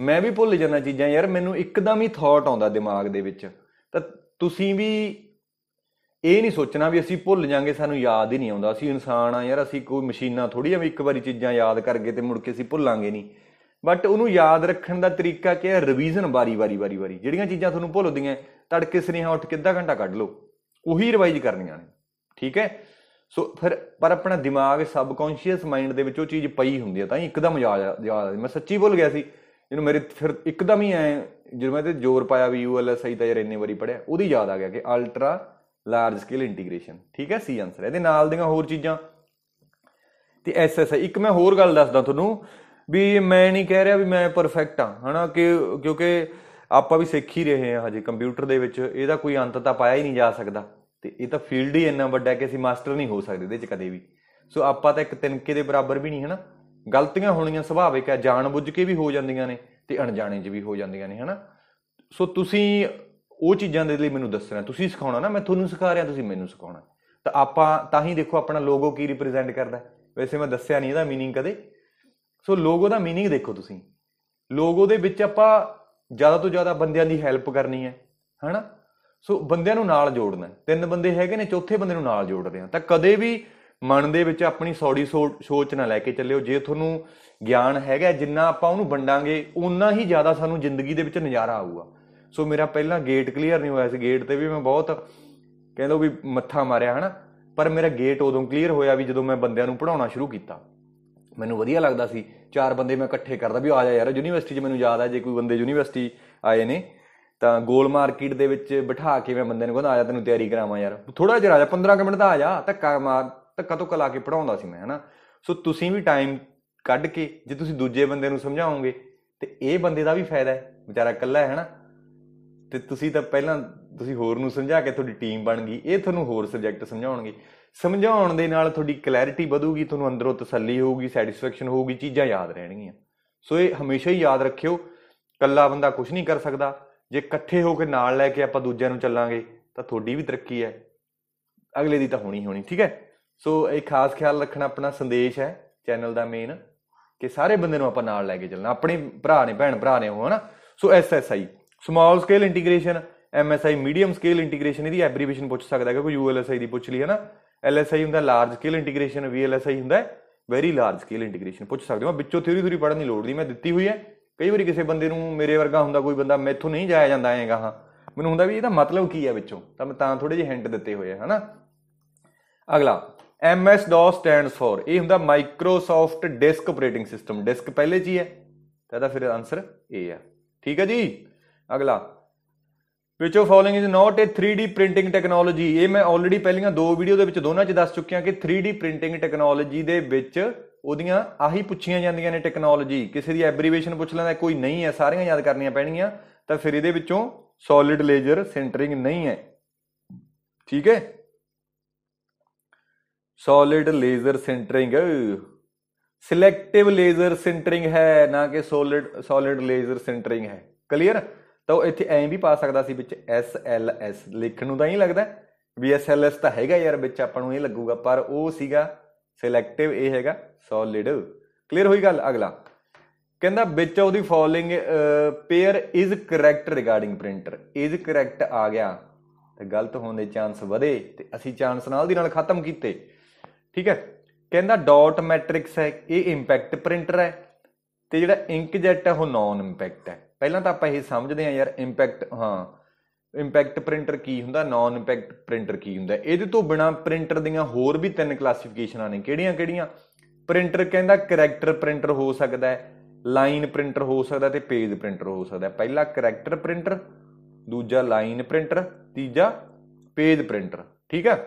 ਮੈਂ ਵੀ ਭੁੱਲ ਜਾਂਦਾ ਚੀਜ਼ਾਂ ਯਾਰ ਮੈਨੂੰ ਇੱਕਦਮ ਹੀ ਥਾਟ ਆਉਂਦਾ ਦਿਮਾਗ ਦੇ ਵਿੱਚ ਤਾਂ ਤੁਸੀਂ ਵੀ ਇਹ ਨਹੀਂ ਸੋਚਣਾ ਵੀ ਅਸੀਂ ਭੁੱਲ ਜਾਾਂਗੇ ਸਾਨੂੰ ਯਾਦ ਹੀ ਨਹੀਂ ਆਉਂਦਾ ਅਸੀਂ ਇਨਸਾਨ ਆ ਯਾਰ ਅਸੀਂ ਕੋਈ ਮਸ਼ੀਨਾਂ ਥੋੜੀ ਆ ਵੀ ਇੱਕ ਵਾਰੀ ਚੀਜ਼ਾਂ ਯਾਦ ਕਰਕੇ ਤੇ ਮੁੜ ਕੇ ਅਸੀਂ ਭੁੱਲਾਂਗੇ ਨਹੀਂ ਬਟ ਉਹਨੂੰ ਯਾਦ ਰੱਖਣ ਦਾ ਤਰੀਕਾ ਕੀ ਹੈ ਰਿਵੀਜ਼ਨ ਬਾਰੀ ਬਾਰੀ ਬਾਰੀ ਬਾਰੀ ਜਿਹੜੀਆਂ ਚੀਜ਼ਾਂ ਤੁਹਾਨੂੰ ਭੁੱਲਦੀਆਂ ਤੜਕੇ ਸਨੇਹਾ ਉੱਠ ਕੇ ਅੱਧਾ ਘੰਟਾ ਕੱਢ ਲਓ ਉਹੀ ਰਿਵਾਈਜ਼ ਕਰਨੀਆਂ ਨੇ ਠੀਕ ਹੈ ਸੋ ਫਿਰ ਪਰ ਆਪਣਾ ਦਿਮਾਗ ਸਬਕੌਂਸ਼ੀਅਸ ਮਾਈਂਡ ਦੇ ਵਿੱਚ ਉਹ ਚੀਜ਼ ਪਈ ਹੁੰਦੀ ਹੈ ਤਾਂ ਇੱਕਦਮ ਯਾਦ ਜਾਂਦਾ ਮੈਂ ਸੱਚੀ ਭੁੱਲ ਗਿਆ ਸੀ ਜਿਹਨੂੰ ਮੇਰੇ ਫਿਰ ਇੱਕਦਮ ਹੀ ਐ ਜਦੋਂ ਮੈਂ ਤੇ ਜ਼ੋਰ ਪਾਇਆ ਵੀ ਯੂਐਲਐਸਆਈ ਤਾਂ ਯਾਰ ਇੰਨੇ ਵਾਰੀ ਪੜਿਆ ਉਹਦੀ ਯਾਦ ਆ ਗਿਆ ਕਿ ਅਲਟਰਾ ਲਾਰਜ ਸਕੇਲ ਇੰਟੀਗ੍ਰੇਸ਼ਨ ਠੀਕ ਹੈ ਸੀ ਆਨਸਰ ਇਹਦੇ ਨਾਲ ਦੀਆਂ ਹੋਰ ਚੀਜ਼ਾਂ ਤੇ ਐਸ ਇੱਕ ਮੈਂ ਹੋਰ ਗੱਲ ਦੱਸਦਾ ਤੁਹਾਨੂੰ ਵੀ ਮੈਂ ਨਹੀਂ ਕਹਿ ਰਿਹਾ ਵੀ ਮੈਂ ਪਰਫੈਕਟ ਆ ਹਨਾ ਕਿ ਕਿਉਂਕਿ ਆਪਾਂ ਵੀ ਸਿੱਖ ਹੀ ਰਹੇ ਹਾਂ ਹਜੇ ਕੰਪਿਊਟਰ ਦੇ ਵਿੱਚ ਇਹਦਾ ਕੋਈ ਅੰਤ ਤਾਂ ਪਾਇਆ ਹੀ ਨਹੀਂ ਜਾ ਸਕਦਾ ਤੇ ਇਹ ਤਾਂ ਫੀਲਡ ਹੀ ਇੰਨਾ ਵੱਡਾ ਕਿ ਅਸੀਂ ਮਾਸਟਰ ਨਹੀਂ ਹੋ ਸਕਦੇ ਇਹਦੇ 'ਚ ਕਦੇ ਵੀ ਸੋ ਆਪਾਂ ਤਾਂ ਇੱਕ ਤਿੰਨਕੇ ਦੇ ਬਰਾਬਰ ਵੀ ਨਹੀਂ ਹਨਾ ਗਲਤੀਆਂ ਹੋਣੀਆਂ ਸੁਭਾਵਿਕ ਹੈ ਜਾਣ ਬੁੱਝ ਕੇ ਵੀ ਹੋ ਜਾਂਦੀਆਂ ਨੇ ਤੇ ਅਣਜਾਣੇ 'ਚ ਵੀ ਹੋ ਜਾਂਦੀਆਂ ਨੇ ਹਨਾ ਸੋ ਤੁਸੀਂ ਉਹ ਚੀਜ਼ਾਂ ਦੇ ਲਈ ਮੈਨੂੰ ਦੱਸਣਾ ਤੁਸੀਂ ਸਿਖਾਉਣਾ ਨਾ ਮੈਂ ਤੁਹਾਨੂੰ ਸਿਖਾ ਰਿਹਾ ਤੁਸੀਂ ਮੈਨੂੰ ਸਿਖਾਉਣਾ ਤਾਂ ਆਪਾਂ ਤਾਂ ਹੀ ਦੇਖੋ ਆਪਣਾ ਲੋਗੋ ਕੀ ਰਿਪਰੈਜ਼ੈਂਟ ਕਰਦਾ ਵੈਸੇ ਮੈਂ ਦੱਸਿਆ ਨਹੀਂ ਇਹਦਾ मीनिंग ਕਦੇ ਸੋ ਲੋਗੋ ਦਾ मीनिंग ਦੇਖੋ ਤੁਸੀਂ ਲੋਗੋ ਦੇ ਵਿੱਚ ਆਪਾਂ ਜ਼ਿਆਦਾ ਤੋਂ ਜ਼ਿਆਦਾ ਬੰਦਿਆਂ ਦੀ ਹੈਲਪ ਕਰਨੀ ਹੈ ਹਨਾ ਸੋ ਬੰਦਿਆਂ ਨੂੰ ਨਾਲ ਜੋੜਨਾ ਤਿੰਨ ਬੰਦੇ ਹੈਗੇ ਨੇ ਚੌਥੇ ਬੰਦੇ ਨੂੰ ਨਾਲ ਜੋੜਦੇ ਆ ਤਾਂ ਕਦੇ ਵੀ ਮਨ ਦੇ ਵਿੱਚ ਆਪਣੀ ਸੌੜੀ ਸੋਚ ਨਾ ਲੈ ਕੇ ਚੱਲਿਓ ਜੇ ਤੁਹਾਨੂੰ ਗਿਆਨ ਹੈਗਾ ਜਿੰਨਾ ਆਪਾਂ ਉਹਨੂੰ ਵੰਡਾਂਗੇ ਉਨਾ ਹੀ ਜ਼ਿਆਦਾ ਸਾਨੂੰ ਜ਼ਿੰਦਗੀ ਦੇ ਵਿੱਚ ਨਜ਼ਾਰਾ ਆਊਗਾ ਸੋ ਮੇਰਾ ਪਹਿਲਾਂ ਗੇਟ ਕਲੀਅਰ ਨਹੀਂ ਹੋਇਆ ਸੀ ਗੇਟ ਤੇ ਵੀ ਮੈਂ ਬਹੁਤ ਕਹਿ ਵੀ ਮੱਥਾ ਮਾਰਿਆ ਹਨਾ ਪਰ ਮੇਰਾ ਗੇਟ ਉਦੋਂ ਕਲੀਅਰ ਹੋਇਆ ਵੀ ਜਦੋਂ ਮੈਂ ਬੰਦਿਆਂ ਨੂੰ ਪੜਾਉਣਾ ਸ਼ੁਰੂ ਕੀਤਾ ਮੈਨੂੰ ਵਧੀਆ ਲੱਗਦਾ ਸੀ ਚਾਰ ਬੰਦੇ ਮੈਂ ਇਕੱਠੇ ਕਰਦਾ ਵੀ ਆ ਜਾ ਯਾਰ ਯੂਨੀਵਰਸਿਟੀ 'ਚ ਮੈਨੂੰ ਯਾਦ ਆ ਜੇ ਕੋਈ ਬੰਦੇ ਯੂਨੀਵਰਸਿਟੀ ਆਏ ਨੇ ਤਾਂ ਗੋਲ ਮਾਰਕੀਟ ਦੇ ਵਿੱਚ ਬਿਠਾ ਕੇ ਮੈਂ ਬੰਦੇ ਨੂੰ ਕਹਿੰਦਾ ਆ ਜਾ ਤੈਨੂੰ ਤਿਆਰੀ ਕਰਾਵਾਂ ਯਾਰ ਥੋੜਾ ਜਿਹਾ ਆ ਜਾ 15 ਮਿੰਟ ਦਾ ਆ ਜਾ ਧੱਕਾ ਮਾਰ ਧੱਕਾ ਤੋਂ ਕਲਾ ਕੇ ਪੜਾਉਂਦਾ ਸੀ ਮੈਂ ਹਨਾ ਸੋ ਤੁਸੀਂ ਵੀ ਟਾਈਮ ਕੱਢ ਕੇ ਜੇ ਤੁਸੀਂ ਦੂਜੇ ਬੰਦੇ ਨੂੰ ਸਮਝਾਓਗੇ ਤੇ ਇਹ ਬੰਦੇ ਦਾ ਵੀ ਫਾਇਦਾ ਹੈ ਵਿਚਾਰਾ ਇਕੱਲਾ ਹੈ ਹਨਾ ਤੇ ਤੁਸੀਂ ਤਾਂ ਪਹਿਲਾਂ ਤੁਸੀਂ ਹੋਰ ਨੂੰ ਸਮਝਾ ਕੇ ਤੁਹਾਡੀ ਟੀਮ ਬਣ ਗਈ ਇਹ ਤੁਹਾਨੂੰ ਹੋਰ ਸਬਜੈਕਟ ਸਮਝਾਉਣਗੇ ਸਮਝਾਉਣ ਦੇ ਨਾਲ ਤੁਹਾਡੀ ਕਲੈਰਿਟੀ ਵਧੂਗੀ ਤੁਹਾਨੂੰ ਅੰਦਰੋਂ ਤਸੱਲੀ ਹੋਊਗੀ ਸੈਟੀਸਫੈਕਸ਼ਨ ਹੋਊਗੀ ਚੀਜ਼ਾਂ ਯਾਦ ਰਹਿਣਗੀਆਂ ਸੋ ਇਹ ਹਮੇਸ਼ਾ ਹੀ ਯਾਦ ਰੱਖਿਓ ਕੱਲਾ ਬੰਦਾ ਕੁਝ ਨਹੀਂ ਕਰ ਸਕਦਾ ਜੇ ਇਕੱਠੇ ਹੋ ਕੇ ਨਾਲ ਲੈ ਕੇ ਆਪਾਂ ਦੂਜਿਆਂ ਨੂੰ ਚੱਲਾਂਗੇ ਤਾਂ ਤੁਹਾਡੀ ਵੀ ਤਰੱਕੀ ਹੈ ਅਗਲੇ ਦੀ ਤਾਂ ਹੋਣੀ ਹੋਣੀ ਠੀਕ ਹੈ ਸੋ ਇਹ ਖਾਸ ਖਿਆਲ ਰੱਖਣਾ ਆਪਣਾ ਸੰਦੇਸ਼ ਹੈ ਚੈਨਲ ਦਾ ਮੇਨ ਕਿ ਸਾਰੇ ਬੰਦੇ ਨੂੰ ਆਪਾਂ ਨਾਲ ਲੈ ਕੇ ਚੱਲਣਾ ਆਪਣੇ ਭਰਾ ਨੇ ਭੈਣ ਭਰਾ ਨੇ ਹੋ ਹਨਾ so SSI small scale integration MSI medium scale integration ਇਹਦੀ ਐਬਰੀਵੇਸ਼ਨ ਪੁੱਛ ਸਕਦਾ ਹੈ ਕੋਈ ਯੂਐਲਐਸਆਈ ਦੀ ਪੁੱਛ ਲਈ ਹੈ ਨਾ ਐਲਐਸਆਈ ਹੁੰਦਾ ਲਾਰਜ ਸਕੇਲ ਇੰਟੀਗ੍ਰੇਸ਼ਨ ਵੀਐਲਐਸਆਈ ਹੁੰਦਾ ਵੈਰੀ ਲਾਰਜ ਸਕੇਲ ਇੰਟੀਗ੍ਰੇਸ਼ਨ ਪੁੱਛ ਸਕਦੇ ਹੋ ਵਿੱਚੋਂ ਥਿਉਰੀ ਥਿਉਰੀ ਪੜਨ ਦੀ ਲੋੜ ਨਹੀਂ ਮੈਂ ਦਿੱਤੀ ਹੋਈ ਹੈ ਕਈ ਵਾਰੀ ਕਿਸੇ ਬੰਦੇ ਨੂੰ ਮੇਰੇ ਵਰਗਾ ਹੁੰਦਾ ਕੋਈ ਬੰਦਾ ਮੈਥੋਂ ਨਹੀਂ ਜਾਇਆ ਜਾਂਦਾ ਐਂਗਾ ਹਾਂ ਮੈਨੂੰ ਹੁੰਦਾ ਵੀ ਇਹਦਾ ਮਤਲਬ ਕੀ ਹੈ ਵਿੱਚੋਂ ਤਾਂ ਮੈਂ ਤਾਂ ਥੋੜੇ ਜਿਹੇ ਹਿੰਟ ਦਿੱਤੇ ਹੋਏ ਹੈ ਹਨਾ ਅਗਲਾ MS DOS ਸਟੈਂਡਸ ਫੋਰ ਇਹ ਹੁੰਦਾ Microsoft disk operating system disk ਪਹਿਲੇ ਜੀ ਹੈ ਤਾਂ ਇਹਦਾ ਫਿਰ ਆਨਸਰ A ਹੈ ਠੀਕ ਹੈ ਜੀ ਅਗਲਾ which of following is not a 3D printing technology ਇਹ ਮੈਂ ਆਲਰੇਡੀ ਪਹਿਲੀਆਂ ਦੋ ਵੀਡੀਓ ਦੇ ਵਿੱਚ ਦੋਨਾਂ 'ਚ ਦੱਸ ਚੁੱਕਿਆ ਕਿ 3D ਪ੍ਰਿੰਟਿੰਗ ਟੈਕਨੋਲੋਜੀ ਦੇ ਵਿੱਚ ਉਹਦੀਆਂ ਆਹੀ ਪੁੱਛੀਆਂ ਜਾਂਦੀਆਂ ਨੇ ਟੈਕਨੋਲੋਜੀ ਕਿਸੇ ਦੀ ਐਬਰੀਵੇਸ਼ਨ ਪੁੱਛ ਲੈਂਦਾ ਕੋਈ ਨਹੀਂ ਹੈ ਸਾਰੀਆਂ ਯਾਦ ਕਰਨੀਆਂ ਪੈਣਗੀਆਂ ਤਾਂ ਫਿਰ ਇਹਦੇ ਵਿੱਚੋਂ ਸੋਲਿਡ ਲੇਜ਼ਰ ਸੈਂਟਰਿੰਗ ਨਹੀਂ ਹੈ ਠੀਕ ਹੈ solid laser sintering selective laser sintering ਹੈ ਨਾ ਕਿ ਸੋਲਿਡ ਸੋਲਿਡ ਲੇਜ਼ਰ ਸੈਂਟਰਿੰਗ ਹੈ ਕਲੀਅਰ ਤਾਂ ਉਹ ਇੱਥੇ ਐਂ ਵੀ ਪਾ ਸਕਦਾ ਸੀ ਵਿੱਚ ਐਸ ਐਲ ਐਸ ਲਿਖਣ ਨੂੰ ਤਾਂ ਹੀ ਲੱਗਦਾ ਵੀ ਐਸ ਐਲ ਐਸ ਤਾਂ ਹੈਗਾ ਯਾਰ ਵਿੱਚ ਆਪਾਂ ਨੂੰ ਇਹ ਲੱਗੂਗਾ ਪਰ ਉਹ ਸੀਗਾ ਸਿਲੈਕਟਿਵ ਇਹ ਹੈਗਾ ਸੋਲਿਡ ਕਲੀਅਰ ਹੋਈ ਗੱਲ ਅਗਲਾ ਕਹਿੰਦਾ ਵਿੱਚ ਉਹਦੀ following pair is correct regarding printer is correct ਆ ਗਿਆ ਤੇ ਗਲਤ ਹੋਣ ਦੇ ਚਾਂਸ ਵਧੇ ਤੇ ਅਸੀਂ ਚਾਂਸ ਨਾਲ ਦੀ ਨਾਲ ਖਤਮ ਕੀਤੇ ਠੀਕ ਹੈ ਕਹਿੰਦਾ ਡਾਟ ਮੈਟ੍ਰਿਕਸ ਹੈ ਇਹ ਇੰਪੈਕਟ ਪ੍ਰਿੰਟਰ ਹੈ ਤੇ ਜਿਹੜਾ ਜੈਟ ਹੈ ਉਹ ਨਾਨ ਇੰਪੈਕਟ ਹੈ ਪਹਿਲਾਂ ਤਾਂ ਆਪਾਂ ਇਹ ਸਮਝਦੇ ਆ ਯਾਰ ਇੰਪੈਕਟ ਹਾਂ ਇੰਪੈਕਟ ਪ੍ਰਿੰਟਰ ਕੀ ਹੁੰਦਾ ਨਾਨ ਇੰਪੈਕਟ ਪ੍ਰਿੰਟਰ ਕੀ ਹੁੰਦਾ ਇਹਦੇ ਤੋਂ ਬਿਨਾ ਪ੍ਰਿੰਟਰ ਦੀਆਂ ਹੋਰ ਵੀ ਤਿੰਨ ਕਲਾਸੀਫਿਕੇਸ਼ਨਾਂ ਨੇ ਕਿਹੜੀਆਂ-ਕਿਹੜੀਆਂ ਪ੍ਰਿੰਟਰ ਕਹਿੰਦਾ ਕੈਰੈਕਟਰ ਪ੍ਰਿੰਟਰ ਹੋ ਸਕਦਾ ਹੈ ਲਾਈਨ ਪ੍ਰਿੰਟਰ ਹੋ ਸਕਦਾ ਤੇ ਪੇਜ ਪ੍ਰਿੰਟਰ ਹੋ ਸਕਦਾ ਪਹਿਲਾ ਕੈਰੈਕਟਰ ਪ੍ਰਿੰਟਰ ਦੂਜਾ ਲਾਈਨ ਪ੍ਰਿੰਟਰ ਤੀਜਾ ਪੇਜ ਪ੍ਰਿੰਟਰ ਠੀਕ ਹੈ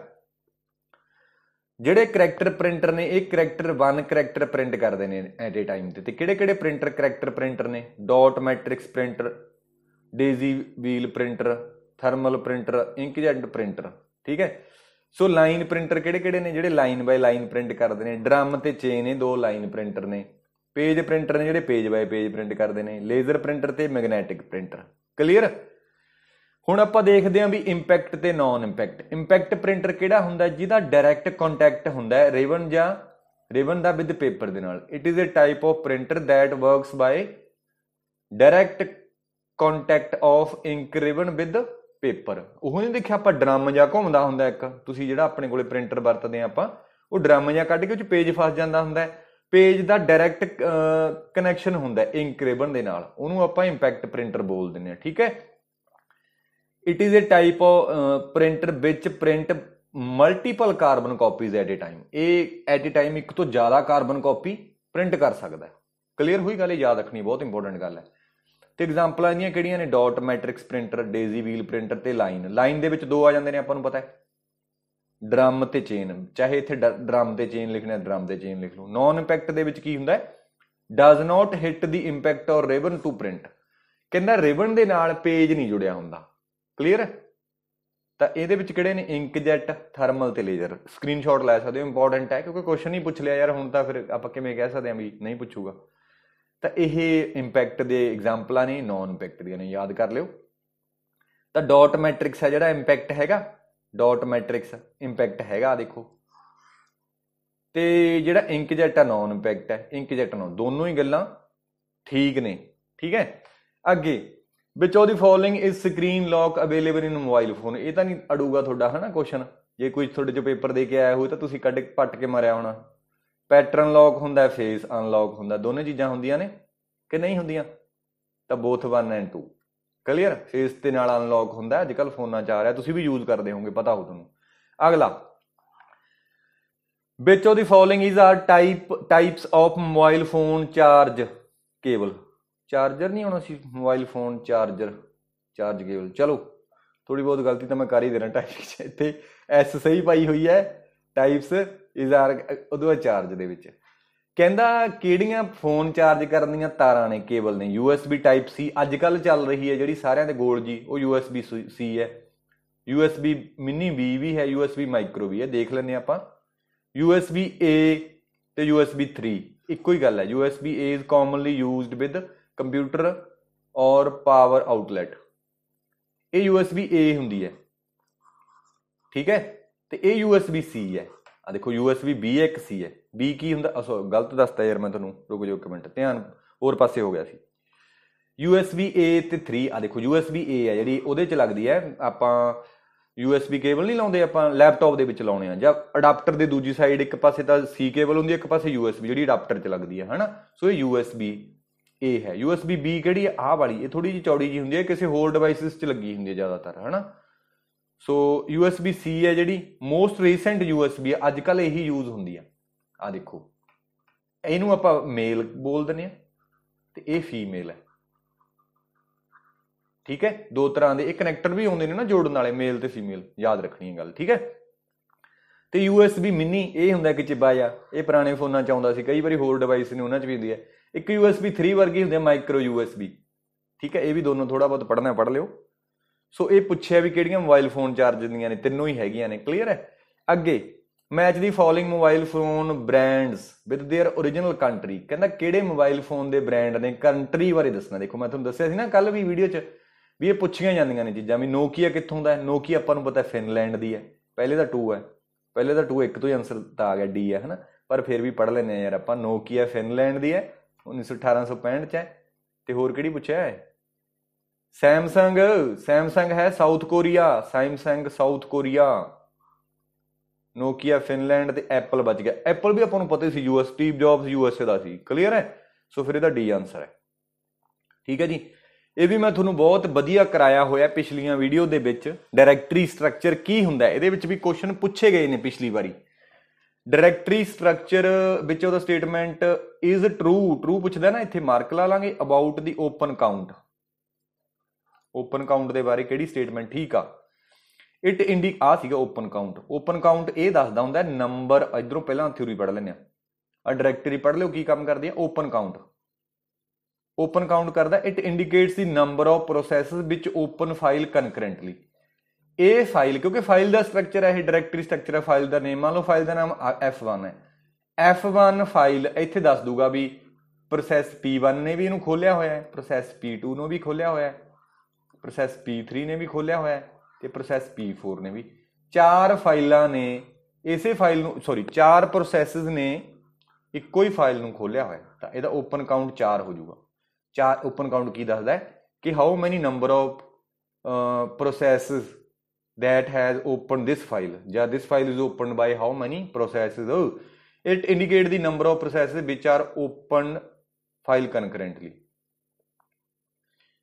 ਜਿਹੜੇ ਕੈਰੈਕਟਰ ਪ੍ਰਿੰਟਰ ਨੇ ਇਹ ਕੈਰੈਕਟਰ 1 ਕੈਰੈਕਟਰ ਪ੍ਰਿੰਟ ਕਰਦੇ ਨੇ ਐਟ ਏ ਟਾਈਮ ਤੇ ਤੇ ਕਿਹੜੇ ਕਿਹੜੇ ਪ੍ਰਿੰਟਰ ਕੈਰੈਕਟਰ ਪ੍ਰਿੰਟਰ ਨੇ dot matrix printer daisy wheel printer thermal printer inkjet printer ਠੀਕ ਹੈ ਸੋ ਲਾਈਨ ਪ੍ਰਿੰਟਰ ਕਿਹੜੇ ਕਿਹੜੇ ਨੇ ਜਿਹੜੇ ਲਾਈਨ ਬਾਈ ਲਾਈਨ ਪ੍ਰਿੰਟ ਕਰਦੇ ਨੇ ਡਰਮ ਤੇ ਚੇਨ ਇਹ ਦੋ ਲਾਈਨ ਪ੍ਰਿੰਟਰ ਨੇ ਪੇਜ ਪ੍ਰਿੰਟਰ ਨੇ ਜਿਹੜੇ ਪੇਜ ਬਾਈ ਪੇਜ ਪ੍ਰਿੰਟ ਕਰਦੇ ਨੇ ਲੇਜ਼ਰ ਪ੍ਰਿੰਟਰ ਤੇ ਮੈਗਨੈਟਿਕ ਪ੍ਰਿੰਟਰ ਕਲੀਅਰ ਹੁਣ ਆਪਾਂ ਦੇਖਦੇ ਹਾਂ ਵੀ ਇੰਪੈਕਟ ਤੇ ਨਾਨ ਇੰਪੈਕਟ ਇੰਪੈਕਟ ਪ੍ਰਿੰਟਰ ਕਿਹੜਾ ਹੁੰਦਾ ਜਿਹਦਾ ਡਾਇਰੈਕਟ ਕੰਟੈਕਟ ਹੁੰਦਾ ਹੈ ਰਿਵਨ ਜਾਂ ਰਿਵਨ ਦਾ ਵਿਦ ਪੇਪਰ ਦੇ ਨਾਲ it is a type of printer that works by direct contact of ink ribbon with paper ਉਹ ਨਹੀਂ ਦੇਖਿਆ ਆਪਾਂ ਡਰਮ ਜਾਂ ਘੁੰਮਦਾ ਹੁੰਦਾ ਇੱਕ ਤੁਸੀਂ ਜਿਹੜਾ ਆਪਣੇ ਕੋਲੇ ਪ੍ਰਿੰਟਰ ਵਰਤਦੇ ਆ ਆਪਾਂ ਉਹ ਡਰਮ ਜਾਂ ਕੱਢ ਕੇ ਉਹ ਚ ਪੇਜ ਫਸ ਜਾਂਦਾ ਹੁੰਦਾ ਪੇਜ ਦਾ ਡਾਇਰੈਕਟ ਕਨੈਕਸ਼ਨ ਹੁੰਦਾ ਇੰਕ ਰਿਬਨ ਦੇ ਨਾਲ ਉਹਨੂੰ ਆਪਾਂ ਇੰਪੈਕਟ ਪ੍ਰਿੰਟਰ ਬੋਲ ਦਿੰਦੇ ਆ ਠੀਕ ਹੈ it is a type of printer which print multiple carbon copies at a time ਇਹ ਐਟ ਅ ਟਾਈਮ ਇੱਕ ਤੋਂ ਜ਼ਿਆਦਾ ਕਾਰਬਨ ਕਾਪੀ ਪ੍ਰਿੰਟ ਕਰ ਸਕਦਾ ਹੈ ਕਲੀਅਰ ਹੋਈ ਗੱਲ ਯਾਦ ਰੱਖਣੀ ਬਹੁਤ ਇੰਪੋਰਟੈਂਟ ਗੱਲ ਹੈ ਤੇ ਐਗਜ਼ਾਮਪਲਾਂ ਇਹਦੀਆਂ ਕਿਹੜੀਆਂ ਨੇ dot matrix printer daisy wheel printer ਤੇ ਲਾਈਨ ਲਾਈਨ ਦੇ ਵਿੱਚ ਦੋ ਆ ਜਾਂਦੇ ਨੇ ਆਪਾਂ ਨੂੰ ਪਤਾ ਹੈ ਡਰਮ ਤੇ ਚੇਨ ਚਾਹੇ ਇੱਥੇ ਡਰਮ ਤੇ ਚੇਨ ਲਿਖਣਾ ਡਰਮ ਤੇ ਚੇਨ ਲਿਖ ਲਓ ਨੌਨ ਇੰਪੈਕਟ ਦੇ ਵਿੱਚ ਕੀ ਹੁੰਦਾ ਹੈ does not hit the impact or ribbon to print ਕਹਿੰਦਾ ਰਿਬਨ ਦੇ ਨਾਲ ਪੇਜ ਨਹੀਂ ਜੁੜਿਆ ਹੁੰਦਾ ਕਲੀਅਰ ਹੈ ਤਾਂ ਇਹਦੇ ਵਿੱਚ ਕਿਹੜੇ ਨੇ ਇੰਕਜੈਟ ਥਰਮਲ ਤੇ ਲੇਜ਼ਰ ਸਕਰੀਨਸ਼ਾਟ ਲੈ ਸਕਦੇ ਹੋ ਇੰਪੋਰਟੈਂਟ ਹੈ ਕਿਉਂਕਿ ਕੁਐਸਚਨ ਹੀ ਪੁੱਛ ਲਿਆ ਯਾਰ ਹੁਣ ਤਾਂ ਫਿਰ ਆਪਾਂ ਕਿਵੇਂ ਕਹਿ ਸਕਦੇ ਹਾਂ ਵੀ ਨਹੀਂ ਪੁੱਛੂਗਾ ਤਾਂ ਇਹ ਇੰਪੈਕਟ ਦੇ ਐਗਜ਼ਾਮਪਲਾਂ ਨੇ ਨਾਨ ਇੰਪੈਕਟ ਦੀਆਂ ਨੇ ਯਾਦ ਕਰ ਲਿਓ ਤਾਂ ਡਾਟ ਮੈਟ੍ਰਿਕਸ ਹੈ ਜਿਹੜਾ ਇੰਪੈਕਟ ਹੈਗਾ ਡਾਟ ਮੈਟ੍ਰਿਕਸ ਇੰਪੈਕਟ ਹੈਗਾ ਦੇਖੋ ਤੇ ਜਿਹੜਾ ਇੰਕਜੈਟ ਆ ਨਾਨ ਇੰਪੈਕਟ ਹੈ ਇੰਕਜੈਟ ਨਾਨ ਦੋਨੋਂ ਹੀ ਗੱਲਾਂ ਠੀਕ ਨੇ ਠੀਕ ਹੈ ਅੱਗੇ ਵਿਚ ਉਹਦੀ following is screen lock available in mobile phone ਇਹ ਤਾਂ ਨਹੀਂ ਅੜੂਗਾ ਤੁਹਾਡਾ ਹਨਾ ਕੁਐਸਚਨ ਜੇ ਕੋਈ ਤੁਹਾਡੇ ਚ ਪੇਪਰ ਦੇ ਕੇ ਆਇਆ ਹੋਵੇ ਤਾਂ ਤੁਸੀਂ ਕੱਢ ਪੱਟ ਕੇ ਮਾਰਿਆ ਹੋਣਾ ਪੈਟਰਨ ਲੌਕ ਹੁੰਦਾ ਫੇਸ ਅਨਲੌਕ ਹੁੰਦਾ ਦੋਨੇ ਚੀਜ਼ਾਂ ਹੁੰਦੀਆਂ ਨੇ ਕਿ ਨਹੀਂ ਹੁੰਦੀਆਂ ਤਾਂ ਬੋਥ 1 ਐਂਡ 2 ਕਲੀਅਰ ਫੇਸ ਤੇ ਨਾਲ ਅਨਲੌਕ ਹੁੰਦਾ ਅੱਜ ਕੱਲ ਫੋਨਾਂ ਚ ਆ ਰਿਹਾ ਤੁਸੀਂ ਵੀ ਯੂਜ਼ ਕਰਦੇ ਹੋਵੋਗੇ ਪਤਾ ਹੋ ਤੁਹਾਨੂੰ ਅਗਲਾ ਵਿੱਚ ਉਹਦੀ following is a type types of mobile phone charge cable charger ਨਹੀਂ ਹੋਣਾ ਸੀ mobile phone charger charge cable ਚਲੋ ਥੋੜੀ ਬਹੁਤ ਗਲਤੀ ਤਾਂ ਮੈਂ ਕਰ ਹੀ ਦੇਣਾ ਟਾਈਪ ਚ ਇੱਥੇ ਐਸ ਸਹੀ ਪਾਈ ਹੋਈ ਹੈ ਟਾਈਪਸ ਇਜ਼ ਆਰ ਉਹਦੇ ਚਾਰਜ ਦੇ ਵਿੱਚ ਕਹਿੰਦਾ ਕਿਹੜੀਆਂ ਫੋਨ ਚਾਰਜ ਕਰਨ ਦੀਆਂ ਤਾਰਾਂ ਨੇ ਕੇਬਲ ਨੇ U S B type C ਅੱਜ ਕੱਲ ਚੱਲ ਰਹੀ ਹੈ ਜਿਹੜੀ ਸਾਰਿਆਂ ਦੇ ਗੋਲ ਜੀ ਉਹ ਯੂ ਐਸ ਬੀ ਸੀ ਹੈ ਯੂ ਬੀ ਮਿਨੀ B ਵੀ ਹੈ ਯੂ ਐਸ ਬੀ ਮਾਈਕਰੋ ਵੀ ਹੈ ਦੇਖ ਲੈਨੇ ਆਪਾਂ ਯੂ ਐਸ ਬੀ ਏ ਤੇ ਯੂ ਐਸ ਬੀ 3 ਇੱਕੋ ਹੀ ਗੱਲ ਹੈ U S B A is commonly used with computer or power outlet ਇਹ ਯੂਐਸਬੀ ਏ ਹੁੰਦੀ ਹੈ ਠੀਕ ਹੈ ਤੇ ਇਹ ਯੂਐਸਬੀ ਸੀ ਹੈ ਆ ਦੇਖੋ ਯੂਐਸਬੀ ਬੀ ਹੈ ਇੱਕ ਸੀ ਹੈ ਬੀ ਕੀ ਹੁੰਦਾ ਅਸੋ ਗਲਤ ਦੱਸਤਾ ਯਾਰ ਮੈਂ ਤੁਹਾਨੂੰ ਰੁਕ ਜਾਓ ਇੱਕ ਮਿੰਟ ਧਿਆਨ ਹੋਰ ਪਾਸੇ ਹੋ ਗਿਆ ਸੀ ਯੂਐਸਬੀ ਏ ਤੇ 3 ਆ ਦੇਖੋ ਯੂਐਸਬੀ ਏ ਹੈ ਜਿਹੜੀ ਉਹਦੇ ਚ ਲੱਗਦੀ ਹੈ ਆਪਾਂ ਯੂਐਸਬੀ ਕੇਬਲ ਨਹੀਂ ਲਾਉਂਦੇ ਆਪਾਂ ਲੈਪਟਾਪ ਦੇ ਵਿੱਚ ਲਾਉਣੇ ਆ ਜਾਂ ਅਡਾਪਟਰ ਦੇ ਦੂਜੀ ਸਾਈਡ ਇੱਕ ਪਾਸੇ ਤਾਂ ਸੀ ਕੇਬਲ ਹੁੰਦੀ ਹੈ ਇੱਕ ਪਾਸੇ ਯੂਐਸਬੀ ਜਿਹੜੀ ਅਡਾਪਟਰ 'ਚ ਲੱਗਦੀ ਹੈ ਹਨਾ ਸੋ ਇਹ ਯੂਐਸਬੀ ਏ ਹੈ USB B ਕਿਹੜੀ ਹੈ ਆਹ ਵਾਲੀ ਇਹ ਥੋੜੀ ਜੀ ਚੌੜੀ ਜੀ ਹੁੰਦੀ ਹੈ ਕਿਸੇ ਹੋਰ ਡਿਵਾਈਸਸ 'ਚ ਲੱਗੀ ਹੁੰਦੀ ਹੈ ਜ਼ਿਆਦਾਤਰ ਹਨਾ ਸੋ USB C ਹੈ ਜਿਹੜੀ ਮੋਸਟ ਰੀਸੈਂਟ USB ਹੈ ਅੱਜ ਕੱਲ ਇਹੀ ਯੂਜ਼ ਹੁੰਦੀ ਹੈ ਆ ਦੇਖੋ ਇਹਨੂੰ ਆਪਾਂ ਮੇਲ ਬੋਲ ਦਿੰਦੇ ਆ ਤੇ ਇਹ ਫੀਮੇਲ ਹੈ ਠੀਕ ਹੈ ਦੋ ਤਰ੍ਹਾਂ ਦੇ ਇਹ ਕਨੈਕਟਰ ਵੀ ਹੁੰਦੇ ਨੇ ਨਾ ਜੋੜਨ ਵਾਲੇ ਮੇਲ ਤੇ ਫੀਮੇਲ ਯਾਦ ਰੱਖਣੀ ਹੈ ਗੱਲ ਠੀਕ ਹੈ ਤੇ USB ਮਿੰਨੀ ਇਹ ਹੁੰਦਾ ਕਿ ਚਿਬਾ ਜਾ ਇਹ ਪੁਰਾਣੇ ਫੋਨਾਂ 'ਚ ਆਉਂਦਾ ਸੀ ਕਈ ਵਾਰੀ ਹੋਰ ਡਿਵਾਈਸ ਨੇ ਉਹਨਾਂ 'ਚ ਵੀ ਹੁੰਦੀ ਹੈ ਇੱਕ USB 3 ਵਰਗੀ ਹੁੰਦੀ ਹੈ ਮਾਈਕਰੋ USB ਠੀਕ ਹੈ ਇਹ ਵੀ ਦੋਨੋਂ ਥੋੜਾ ਬਹੁਤ ਪੜਨਾ ਪੜ ਲਿਓ ਸੋ ਇਹ ਪੁੱਛਿਆ ਵੀ ਕਿਹੜੀਆਂ ਮੋਬਾਈਲ ਫੋਨ ਚਾਰਜ ਦੀਆਂ ਨੇ ਤਿੰਨੋਂ ਹੀ ਹੈਗੀਆਂ ਨੇ ਕਲੀਅਰ ਹੈ ਅੱਗੇ match the following mobile phone brands with their origignal country ਕਹਿੰਦਾ ਕਿਹੜੇ ਮੋਬਾਈਲ ਫੋਨ ਦੇ ਬ੍ਰਾਂਡ ਨੇ ਕੰਟਰੀ ਬਾਰੇ ਦੱਸਣਾ ਦੇਖੋ ਮੈਂ ਤੁਹਾਨੂੰ ਦੱਸਿਆ ਸੀ ਨਾ ਕੱਲ ਵੀ ਵੀਡੀਓ 'ਚ ਵੀ ਇਹ ਪੁੱਛੀਆਂ ਜਾਂਦੀਆਂ ਨੇ ਚੀਜ਼ਾਂ ਵੀ ਨੋਕੀਆ ਕਿੱਥੋਂ ਦਾ ਹੈ ਨੋਕੀਆ ਆਪਾਂ ਨੂੰ ਪਤਾ ਫਿਨਲੈਂਡ ਦੀ ਹੈ ਪਹਿਲੇ ਦਾ 2 ਹੈ ਪਹਿਲੇ ਤਾਂ 2 1 ਤੋਂ ਹੀ ਆਨਸਰ ਤਾਂ ਆ ਗਿਆ ਡੀ ਹੈ ਹਨਾ ਪਰ ਫਿਰ ਵੀ ਪੜ ਲੈਨੇ ਆ ਯਾਰ ਆਪਾਂ ਨੋਕੀਆ ਫਿਨਲੈਂਡ ਦੀ ਹੈ 1965 ਚ ਹੈ ਤੇ ਹੋਰ ਕਿਹੜੀ ਪੁੱਛਿਆ ਹੈ ਸੈਮਸੰਗ ਸੈਮਸੰਗ ਹੈ South Korea Samsung South Korea Nokia Finland ਤੇ ਐਪਲ ਬਚ ਗਿਆ ਐਪਲ ਵੀ ਆਪਾਂ ਨੂੰ ਪਤਾ ਹੀ ਸੀ ਯੂਐਸ ਸਟੀਵ ਜੌਬਸ ਯੂਐਸਏ ਦਾ ਸੀ ਕਲੀਅਰ ਹੈ ਸੋ ਫਿਰ ਇਹਦਾ ਡੀ ਆਨਸਰ ਹੈ ਠੀਕ ਹੈ ਜੀ ਇਹ ਵੀ ਮੈਂ ਤੁਹਾਨੂੰ ਬਹੁਤ ਵਧੀਆ ਕਰਾਇਆ ਹੋਇਆ ਪਿਛਲੀਆਂ ਵੀਡੀਓ ਦੇ ਵਿੱਚ ਡਾਇਰੈਕਟਰੀ ਸਟਰਕਚਰ ਕੀ ਹੁੰਦਾ ਇਹਦੇ ਵਿੱਚ ਵੀ ਕੁਐਸਚਨ ਪੁੱਛੇ ਗਏ ਨੇ ਪਿਛਲੀ ਵਾਰੀ ਡਾਇਰੈਕਟਰੀ ਸਟਰਕਚਰ ਵਿੱਚ ਉਹਦਾ ਸਟੇਟਮੈਂਟ ਇਜ਼ ਟਰੂ ਟਰੂ ਪੁੱਛਦਾ ਨਾ ਇੱਥੇ ਮਾਰਕ ਲਾ ਲਾਂਗੇ about the open count open count ਦੇ ਬਾਰੇ ਕਿਹੜੀ ਸਟੇਟਮੈਂਟ ਠੀਕ ਆ ਇਟ ਇੰਡੀ ਆ ਸੀਗਾ ਓਪਨ ਕਾਊਂਟ ਓਪਨ ਕਾਊਂਟ ਇਹ ਦੱਸਦਾ ਹੁੰਦਾ ਨੰਬਰ ਇਧਰੋਂ ਪਹਿਲਾਂ ਥਿਊਰੀ ਪੜ ਲੈਣੇ ਆ ਡਾਇਰੈਕਟਰੀ ਪੜ ਲਿਓ ਕੀ ਕੰਮ ਕਰਦੀ ਆ ਓਪਨ ਕਾਊਂਟ ਓਪਨ ਕਾਊਂਟ ਕਰਦਾ it indicates the number of processes which open file concurrently ਇਹ ਫਾਈਲ ਕਿਉਂਕਿ ਫਾਈਲ ਦਾ ਸਟਰਕਚਰ ਹੈ ਇਹ ਡਾਇਰੈਕਟਰੀ ਸਟਰਕਚਰ ਹੈ ਫਾਈਲ ਦਾ ਨੇਮ ਮੰਨ ਲਓ ਫਾਈਲ ਦਾ ਨਾਮ F1 ਹੈ F1 ਫਾਈਲ ਇੱਥੇ ਦੱਸ ਦੂਗਾ ਵੀ ਪ੍ਰੋਸੈਸ P1 ਨੇ ਵੀ ਇਹਨੂੰ ਖੋਲਿਆ ਹੋਇਆ ਹੈ ਪ੍ਰੋਸੈਸ P2 ਨੂੰ ਵੀ ਖੋਲਿਆ ਹੋਇਆ ਹੈ ਪ੍ਰੋਸੈਸ P3 ਨੇ ਵੀ ਖੋਲਿਆ ਹੋਇਆ ਹੈ ਤੇ ਪ੍ਰੋਸੈਸ P4 ਨੇ ਵੀ ਚਾਰ ਫਾਈਲਾਂ ਨੇ ਇਸੇ ਫਾਈਲ ਨੂੰ ਸੌਰੀ ਚਾਰ ਪ੍ਰੋਸੈਸਸ ਨੇ ਇੱਕੋ ਹੀ ਫਾਈਲ ਨੂੰ ਖੋਲਿਆ ਹੋਇਆ ਤਾਂ ਇਹਦਾ ਓਪਨ ਕਾਊਂਟ 4 ਹੋ ਜਾਊਗਾ ਚਾਰ ਓਪਨ ਕਾਊਂਟ ਕੀ ਦੱਸਦਾ ਹੈ ਕਿ how many number of processes that has open this file ਜਾਂ this file is opened by how many processes it indicate the number of processes which are open file concurrently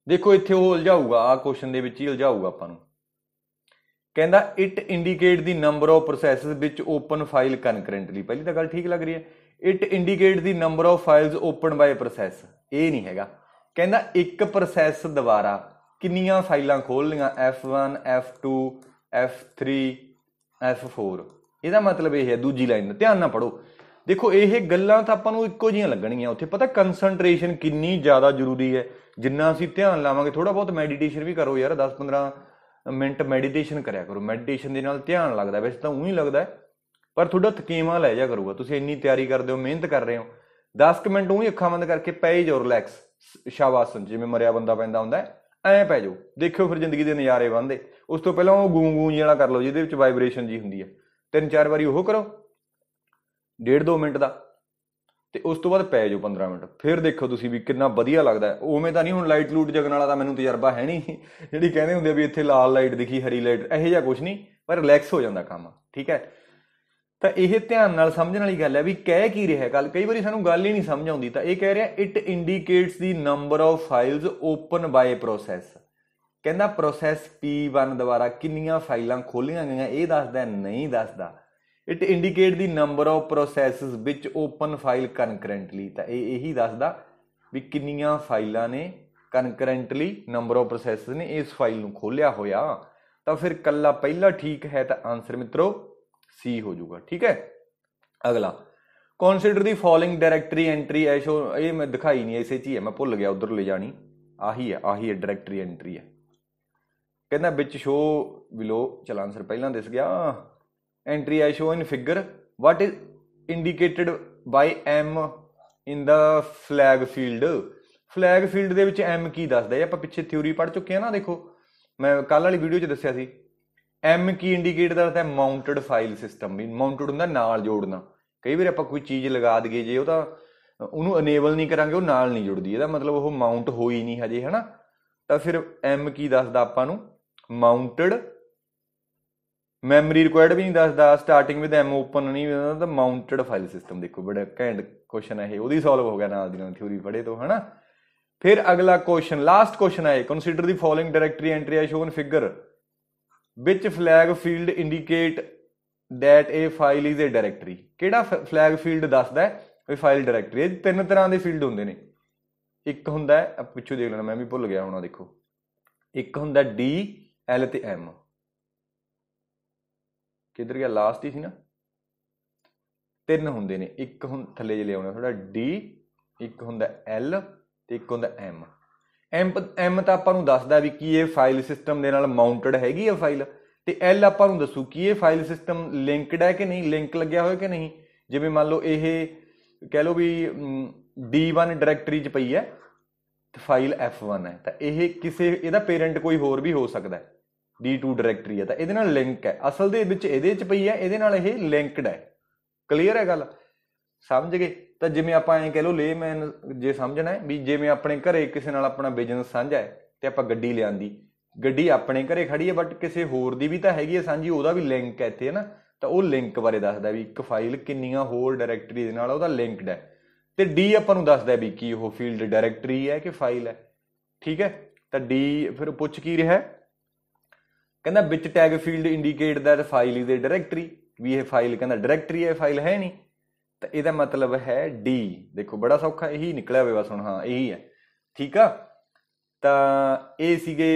ਦੇਖੋ ਇੱਥੇ ਉਹ ਉਲਝਾਊਗਾ ਆ question ਦੇ ਵਿੱਚ ਹੀ ਉਲਝਾਊਗਾ ਆਪਾਂ ਨੂੰ ਕਹਿੰਦਾ it indicate the number of processes which open file concurrently ਪਹਿਲੀ ਤਾਂ ਗੱਲ ਠੀਕ ਲੱਗ ਰਹੀ ਹੈ it indicate the number of files open by process ਇਹ ਨਹੀਂ ਹੈਗਾ ਕਹਿੰਦਾ ਇੱਕ ਪ੍ਰੋਸੈਸ ਦੁਆਰਾ ਕਿੰਨੀਆਂ ਫਾਈਲਾਂ ਖੋਲ ਲੀਆਂ F1 F2 F3 F4 ਇਹਦਾ ਮਤਲਬ ਇਹ ਹੈ ਦੂਜੀ ਲਾਈਨ ਦਾ ਧਿਆਨ ਨਾਲ ਪੜੋ ਦੇਖੋ ਇਹ ਗੱਲਾਂ ਤਾਂ ਆਪਾਂ ਨੂੰ ਇੱਕੋ ਜੀਆਂ ਲੱਗਣਗੀਆਂ ਉੱਥੇ ਪਤਾ ਕਨਸੈਂਟਰੇਸ਼ਨ ਕਿੰਨੀ ਜ਼ਿਆਦਾ ਜ਼ਰੂਰੀ ਹੈ ਜਿੰਨਾ ਅਸੀਂ ਧਿਆਨ ਲਾਵਾਂਗੇ ਥੋੜਾ ਬਹੁਤ ਮੈਡੀਟੇਸ਼ਨ ਵੀ ਕਰੋ ਯਾਰ 10-15 ਮਿੰਟ ਮੈਡੀਟੇਸ਼ਨ ਕਰਿਆ ਕਰੋ ਮੈਡੀਟੇਸ਼ਨ ਦੇ ਨਾਲ ਧਿਆਨ ਲੱਗਦਾ ਵੈਸੇ ਤਾਂ ਉਹੀ ਲੱਗਦਾ ਪਰ ਤੁਹਾਡਾ ਥਕੇਵਾ ਲੈ ਜਾ ਕਰੂਗਾ ਤੁਸੀਂ ਇੰਨੀ ਤਿਆਰੀ ਕਰਦੇ ਹੋ ਮਿਹਨਤ ਕਰ ਰਹੇ ਹੋ 10 ਮਿੰਟ ਉਹੀ ਅੱਖਾਂ ਬੰਦ ਕਰਕੇ ਪੈ ਜਾਓ ਰਿਲੈਕਸ ਸ਼ਾਬਾਸ਼ ਜਿਵੇਂ ਮਰਿਆ ਬੰਦਾ ਪੈਂਦਾ ਹੁੰਦਾ ਐ ਪੈ ਜਾਓ ਦੇਖਿਓ ਫਿਰ ਜ਼ਿੰਦਗੀ ਦੇ ਨਜ਼ਾਰੇ ਬੰਦੇ ਉਸ ਤੋਂ ਪਹਿਲਾਂ ਉਹ ਗੂੰ ਗੂੰ ਜਿਹੜਾ ਕਰ ਲਓ ਜਿਹਦੇ ਵਿੱਚ ਵਾਈਬ੍ਰੇਸ਼ਨ ਜੀ ਹੁੰਦੀ ਹੈ ਤਿੰਨ ਚਾਰ ਵਾਰੀ ਉਹ ਕਰੋ ਡੇਢ 2 ਮਿੰਟ ਦਾ ਤੇ ਉਸ ਤੋਂ ਬਾਅਦ ਪੈ ਜਾਓ 15 ਮਿੰਟ ਫਿਰ ਦੇਖੋ ਤੁਸੀਂ ਵੀ ਕਿੰਨਾ ਵਧੀਆ ਲੱਗਦਾ ਹੈ ਉਵੇਂ ਤਾਂ ਨਹੀਂ ਹੁਣ ਲਾਈਟ ਲੂਟ ਜਗਣ ਵਾਲਾ ਤਾਂ ਮੈਨੂੰ ਤਜਰਬਾ ਹੈ ਨਹੀਂ ਜਿਹੜੀ ਕਹਿੰਦੇ ਹੁੰਦੇ ਆ ਵੀ ਇੱਥੇ ਲਾਲ ਲਾਈਟ ਦਿਖੀ ਹਰੀ ਲਾਈਟ ਇਹੋ ਜਿਹਾ ਕੁਝ ਨਹੀਂ ਪਰ ਰਿਲੈਕਸ ਹੋ ਜਾਂਦਾ ਕੰਮ ਠੀਕ ਹੈ ਤਾਂ ਇਹ ਧਿਆਨ ਨਾਲ ਸਮਝਣ ਵਾਲੀ ਗੱਲ ਹੈ ਵੀ ਕਹਿ ਕੀ ਰਿਹਾ ਗੱਲ ਕਈ ਵਾਰੀ ਸਾਨੂੰ ਗੱਲ ਹੀ ਨਹੀਂ ਸਮਝ ਆਉਂਦੀ ਤਾਂ ਇਹ ਕਹਿ ਰਿਹਾ it indicates the number of files open by process ਕਹਿੰਦਾ ਪ੍ਰੋਸੈਸ P1 ਦੁਆਰਾ ਕਿੰਨੀਆਂ ਫਾਈਲਾਂ ਖੋਲੀਆਂ ਗਈਆਂ ਇਹ ਦੱਸਦਾ ਨਹੀਂ ਦੱਸਦਾ it indicate the number of processes which open file concurrently ਤਾਂ ਇਹ ਇਹੀ ਦੱਸਦਾ ਵੀ ਕਿੰਨੀਆਂ ਫਾਈਲਾਂ ਨੇ ਕਨਕਰੈਂਟਲੀ ਨੰਬਰ ਆਫ ਪ੍ਰੋਸੈਸਸ ਨੇ ਇਸ ਫਾਈਲ ਨੂੰ ਖੋਲਿਆ ਹੋਇਆ ਤਾਂ ਫਿਰ ਕੱਲਾ ਪਹਿਲਾ ਠੀਕ ਹੈ ਤਾਂ ਆਨਸਰ ਮਿੱਤਰੋ ਸੀ ਹੋ ਜਾਊਗਾ ਠੀਕ ਹੈ ਅਗਲਾ consider the following directory entry as shown ਇਹ ਮੈਂ ਦਿਖਾਈ ਨਹੀਂ ਐਸੇ ਚੀ ਹੀ ਹੈ ਮੈਂ ਭੁੱਲ ਗਿਆ ਉਧਰ ਲੈ ਜਾਣੀ ਆਹੀ ਹੈ ਆਹੀ ਹੈ ਡਾਇਰੈਕਟਰੀ ਐਂਟਰੀ ਹੈ ਕਹਿੰਦਾ ਵਿੱਚ ਸ਼ੋ ਬਿਲੋ ਚਲ ਆਨਸਰ ਪਹਿਲਾਂ ਦਿਸ ਗਿਆ entry as shown in figure what is indicated by M in the flag field flag field ਦੇ ਵਿੱਚ ਐਮ ਕੀ ਦੱਸਦਾ ਹੈ ਆਪਾਂ ਪਿੱਛੇ ਥਿਊਰੀ ਪੜ ਚੁੱਕੇ ਆ ਨਾ ਦੇਖੋ ਮੈਂ ਕੱਲ ਵਾਲੀ ਵੀਡੀਓ 'ਚ ਦੱਸਿਆ ਸੀ ਐਮ ਕੀ ਇੰਡੀਕੇਟ ਕਰਦਾ ਹੈ ਮਾਊਂਟਡ ਫਾਈਲ ਸਿਸਟਮ ਵੀ ਮਾਊਂਟਡ ਹੁੰਦਾ ਨਾਲ ਜੋੜਨਾ ਕਈ ਵਾਰ ਆਪਾਂ ਕੋਈ ਚੀਜ਼ ਲਗਾ ਦਈਏ ਜੇ ਉਹ ਤਾਂ ਉਹਨੂੰ ਅਨੇਬਲ ਨਹੀਂ ਕਰਾਂਗੇ ਉਹ ਨਾਲ ਨਹੀਂ ਜੁੜਦੀ ਇਹਦਾ ਮਤਲਬ ਉਹ ਮਾਊਂਟ ਹੋਈ ਨਹੀਂ ਹਜੇ ਹਨਾ ਤਾਂ ਫਿਰ ਐਮ ਕੀ ਦੱਸਦਾ ਆਪਾਂ ਨੂੰ ਮਾਊਂਟਡ ਮੈਮਰੀ ਰਿਕੁਆਇਰਡ ਵੀ ਨਹੀਂ ਦੱਸਦਾ ਸਟਾਰਟਿੰਗ ਵਿਦ ਐਮ ਓਪਨ ਨਹੀਂ ਦੱਸਦਾ ਤਾਂ ਮਾਊਂਟਡ ਫਾਈਲ ਸਿਸਟਮ ਦੇਖੋ ਬੜਾ ਘੈਂਟ ਕੁਐਸਚਨ ਹੈ ਇਹ ਉਹਦੀ ਸੋਲਵ ਹੋ ਗਿਆ ਨਾਲ ਦੀ ਨਾਲ ਥਿਊਰੀ ਪੜੇ ਤੋਂ ਹਨਾ ਫਿਰ ਅਗਲਾ ਕੁਐਸਚਨ ਲਾਸਟ ਕੁਐਸਚਨ ਹੈ consider the following directory entry as shown figure ਵਿੱਚ flag field indicate that a file is a directory ਕਿਹੜਾ ਫਲੈਗ ਫੀਲਡ ਦੱਸਦਾ ਹੈ ਵੀ ਫਾਈਲ ਡਾਇਰੈਕਟਰੀ ਹੈ ਤਿੰਨ ਤਰ੍ਹਾਂ ਦੇ ਫੀਲਡ ਹੁੰਦੇ ਨੇ ਇੱਕ ਹੁੰਦਾ ਹੈ ਪਿੱਛੇ ਦੇਖ ਲੈਣਾ ਮੈਂ ਵੀ ਭੁੱਲ ਗਿਆ ਹੁਣਾ ਦੇਖੋ ਇੱਕ ਹੁੰਦਾ ਡੀ ਐਲ ਤੇ ਐਮ ਕਿੱਧਰ ਗਿਆ ਲਾਸਟ ਹੀ ਸੀ ਨਾ ਤਿੰਨ ਹੁੰਦੇ ਨੇ ਇੱਕ ਹੁਣ ਥੱਲੇ ਜੇ ਲਿਆਉਣਾ ਥੋੜਾ ਡੀ ਇੱਕ ਹੁੰਦਾ ਐਲ ਤੇ ਇੱਕ ਹੁੰਦਾ ਐਮ ਐਮ ਐਮ ਤਾਂ ਆਪਾਂ ਨੂੰ ਦੱਸਦਾ ਵੀ ਕੀ ਇਹ ਫਾਈਲ ਸਿਸਟਮ ਦੇ ਨਾਲ ਮਾਊਂਟਡ ਹੈਗੀ ਆ ਫਾਈਲ ਤੇ ਐਲ ਆਪਾਂ ਨੂੰ ਦੱਸੂ ਕੀ ਇਹ ਫਾਈਲ ਸਿਸਟਮ ਲਿੰਕਡ ਹੈ ਕਿ ਨਹੀਂ ਲਿੰਕ ਲੱਗਿਆ ਹੋਇਆ ਕਿ ਨਹੀਂ ਜਿਵੇਂ ਮੰਨ ਲਓ ਇਹ ਕਹਿ ਲਓ ਵੀ D1 ਡਾਇਰੈਕਟਰੀ 'ਚ ਪਈ ਹੈ ਤੇ ਫਾਈਲ F1 ਹੈ ਤਾਂ ਇਹ ਕਿਸੇ ਇਹਦਾ ਪੇਰੈਂਟ ਕੋਈ ਹੋਰ ਵੀ ਹੋ ਸਕਦਾ ਹੈ D2 ਡਾਇਰੈਕਟਰੀ ਹੈ ਤਾਂ ਇਹਦੇ ਨਾਲ ਲਿੰਕ ਹੈ ਅਸਲ ਦੇ ਵਿੱਚ ਇਹਦੇ 'ਚ ਪਈ ਹੈ ਇਹਦੇ ਨਾਲ ਇਹ ਲਿੰਕਡ ਹੈ ਕਲੀਅਰ ਹੈ ਗੱਲ ਸਮਝ ਗਏ ਤਾਂ ਜਿਵੇਂ ਆਪਾਂ ਐਂ ਕਹਿ ਲੋ ਲੇਮੈਨ ਜੇ ਸਮਝਣਾ ਵੀ ਜਿਵੇਂ ਆਪਣੇ ਘਰੇ ਕਿਸੇ ਨਾਲ ਆਪਣਾ ਬਿਜ਼ਨਸ ਸਾਂਝਾ ਹੈ ਤੇ ਆਪਾਂ ਗੱਡੀ ਲਿਆਂਦੀ ਗੱਡੀ ਆਪਣੇ ਘਰੇ ਖੜੀ ਹੈ ਬਟ ਕਿਸੇ ਹੋਰ ਦੀ ਵੀ ਤਾਂ ਹੈਗੀ ਹੈ ਸਾਂਝੀ ਉਹਦਾ ਵੀ ਲਿੰਕ ਹੈ ਇੱਥੇ ਨਾ ਤਾਂ ਉਹ ਲਿੰਕ ਬਾਰੇ ਦੱਸਦਾ ਵੀ ਇੱਕ ਫਾਈਲ ਕਿੰਨੀਆਂ ਹੋਰ ਡਾਇਰੈਕਟਰੀ ਦੇ ਨਾਲ ਉਹਦਾ ਲਿੰਕਡ ਹੈ ਤੇ ਡੀ ਆਪਾਂ ਨੂੰ ਦੱਸਦਾ ਵੀ ਕੀ ਉਹ ਫੀਲਡ ਡਾਇਰੈਕਟਰੀ ਹੈ ਕਿ ਫਾਈਲ ਹੈ ਠੀਕ ਹੈ ਤਾਂ ਡੀ ਫਿਰ ਪੁੱਛ ਕੀ ਰਿਹਾ ਕਹਿੰਦਾ which tag field indicate that file is a directory ਵੀ ਇਹ ਫਾਈਲ ਕਹਿੰਦਾ ਡਾਇਰੈਕਟਰੀ ਹੈ ਫਾਈਲ ਹੈ ਨਹੀਂ ਤਾਂ ਇਹਦਾ ਮਤਲਬ ਹੈ ਡੀ ਦੇਖੋ ਬੜਾ ਸੌਖਾ ਇਹੀ ਨਿਕਲਿਆ ਹੋਵੇ ਬਸ ਹਾਂ ਇਹੀ ਹੈ ਠੀਕ ਆ ਤਾਂ ਇਹ ਸੀਗੇ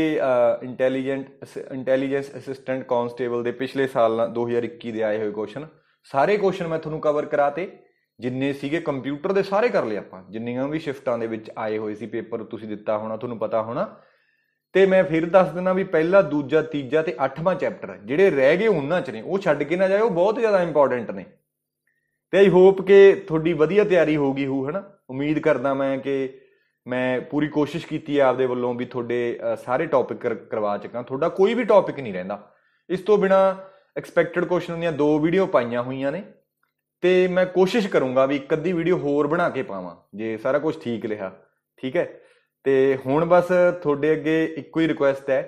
ਇੰਟੈਲੀਜੈਂਟ ਇੰਟੈਲੀਜੈਂਸ ਅਸਿਸਟੈਂਟ ਕਨਸਟੇਬਲ ਦੇ ਪਿਛਲੇ ਸਾਲ 2021 ਦੇ ਆਏ ਹੋਏ ਕੁਐਸਚਨ ਸਾਰੇ ਕੁਐਸਚਨ ਮੈਂ ਤੁਹਾਨੂੰ ਕਵਰ ਕਰਾਤੇ ਜਿੰਨੇ ਸੀਗੇ ਕੰਪਿਊਟਰ ਦੇ ਸਾਰੇ ਕਰ ਲਏ ਆਪਾਂ ਜਿੰਨੀਆਂ ਵੀ ਸ਼ਿਫਟਾਂ ਦੇ ਵਿੱਚ ਆਏ ਹੋਏ ਸੀ ਪੇਪਰ ਤੁਸੀਂ ਦਿੱਤਾ ਹੋਣਾ ਤੁਹਾਨੂੰ ਪਤਾ ਹੋਣਾ ਤੇ ਮੈਂ ਫਿਰ ਦੱਸ ਦਿੰਦਾ ਵੀ ਪਹਿਲਾ ਦੂਜਾ ਤੀਜਾ ਤੇ ਅੱਠਵਾਂ ਚੈਪਟਰ ਜਿਹੜੇ ਰਹਿ ਗਏ ਉਹਨਾਂ ਚ ਨੇ ਉਹ ਛੱਡ ਕੇ ਨਾ ਜਾਇਓ ਬਹੁਤ ਜ਼ਿਆਦਾ ਇੰਪੋਰਟੈਂਟ ਨੇ ਤੇ ਆਈ ਹੋਪ ਕਿ ਤੁਹਾਡੀ ਵਧੀਆ ਤਿਆਰੀ ਹੋ ਗਈ ਹੋ ਹਨਾ ਉਮੀਦ ਕਰਦਾ ਮੈਂ ਕਿ ਮੈਂ ਪੂਰੀ ਕੋਸ਼ਿਸ਼ ਕੀਤੀ ਹੈ ਆਪਦੇ ਵੱਲੋਂ ਵੀ ਤੁਹਾਡੇ ਸਾਰੇ ਟੌਪਿਕ ਕਰਵਾ ਚੁੱਕਾ ਤੁਹਾਡਾ ਕੋਈ ਵੀ ਟੌਪਿਕ ਨਹੀਂ ਰਹਿੰਦਾ ਇਸ ਤੋਂ ਬਿਨਾ ਐਕਸਪੈਕਟਡ ਕੁਐਸਚਨ ਦੀਆਂ ਦੋ ਵੀਡੀਓ ਪਾਈਆਂ ਹੋਈਆਂ ਨੇ ਤੇ ਮੈਂ ਕੋਸ਼ਿਸ਼ ਕਰੂੰਗਾ ਵੀ ਇੱਕ ਅੱਧੀ ਵੀਡੀਓ ਹੋਰ ਬਣਾ ਕੇ ਪਾਵਾਂ ਜੇ ਸਾਰਾ ਕੁਝ ਠੀਕ ਰਿਹਾ ਠੀਕ ਹੈ ਤੇ ਹੁਣ ਬਸ ਤੁਹਾਡੇ ਅੱਗੇ ਇੱਕੋ ਹੀ ਰਿਕੁਐਸਟ ਹੈ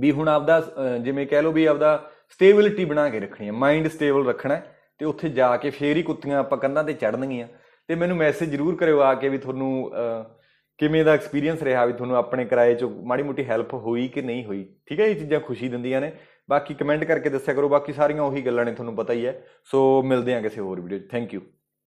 ਵੀ ਹੁਣ ਆਪਦਾ ਜਿਵੇਂ ਕਹਿ ਲਓ ਵੀ ਆਪਦਾ ਸਟੇਬਿਲਿਟੀ ਬਣਾ ਕੇ ਰੱਖਣੀ ਹੈ ਮਾਈਂਡ ਸਟੇਬਲ ਰੱਖਣਾ ਹੈ ਤੇ ਉੱਥੇ ਜਾ ਕੇ ਫੇਰ ਹੀ ਕੁੱਤੀਆਂ ਆਪਾਂ ਕੰਨਾਂ ਤੇ ਚੜਨਗੀਆਂ ਤੇ ਮੈਨੂੰ ਮੈਸੇਜ ਜ਼ਰੂਰ ਕਰਿਓ ਆ ਕੇ ਵੀ ਤੁਹਾਨੂੰ ਕਿਵੇਂ ਦਾ ਐਕਸਪੀਰੀਅੰਸ ਰਿਹਾ ਵੀ ਤੁਹਾਨੂੰ ਆਪਣੇ ਕਿਰਾਏ 'ਚ ਮਾੜੀ ਮੋਟੀ ਹੈਲਪ ਹੋਈ ਕਿ ਨਹੀਂ ਹੋਈ ਠੀਕ ਹੈ ਇਹ ਚੀਜ਼ਾਂ ਖੁਸ਼ੀ ਦਿੰਦੀਆਂ ਨੇ ਬਾਕੀ ਕਮੈਂਟ ਕਰਕੇ ਦੱਸਿਆ ਕਰੋ ਬਾਕੀ ਸਾਰੀਆਂ ਉਹੀ ਗੱਲਾਂ ਨੇ ਤੁਹਾਨੂੰ ਪਤਾ ਹੀ ਹੈ ਸੋ ਮਿਲਦੇ ਹਾਂ ਕਿਸੇ ਹੋਰ ਵੀਡੀਓ 'ਚ ਥੈਂਕ ਯੂ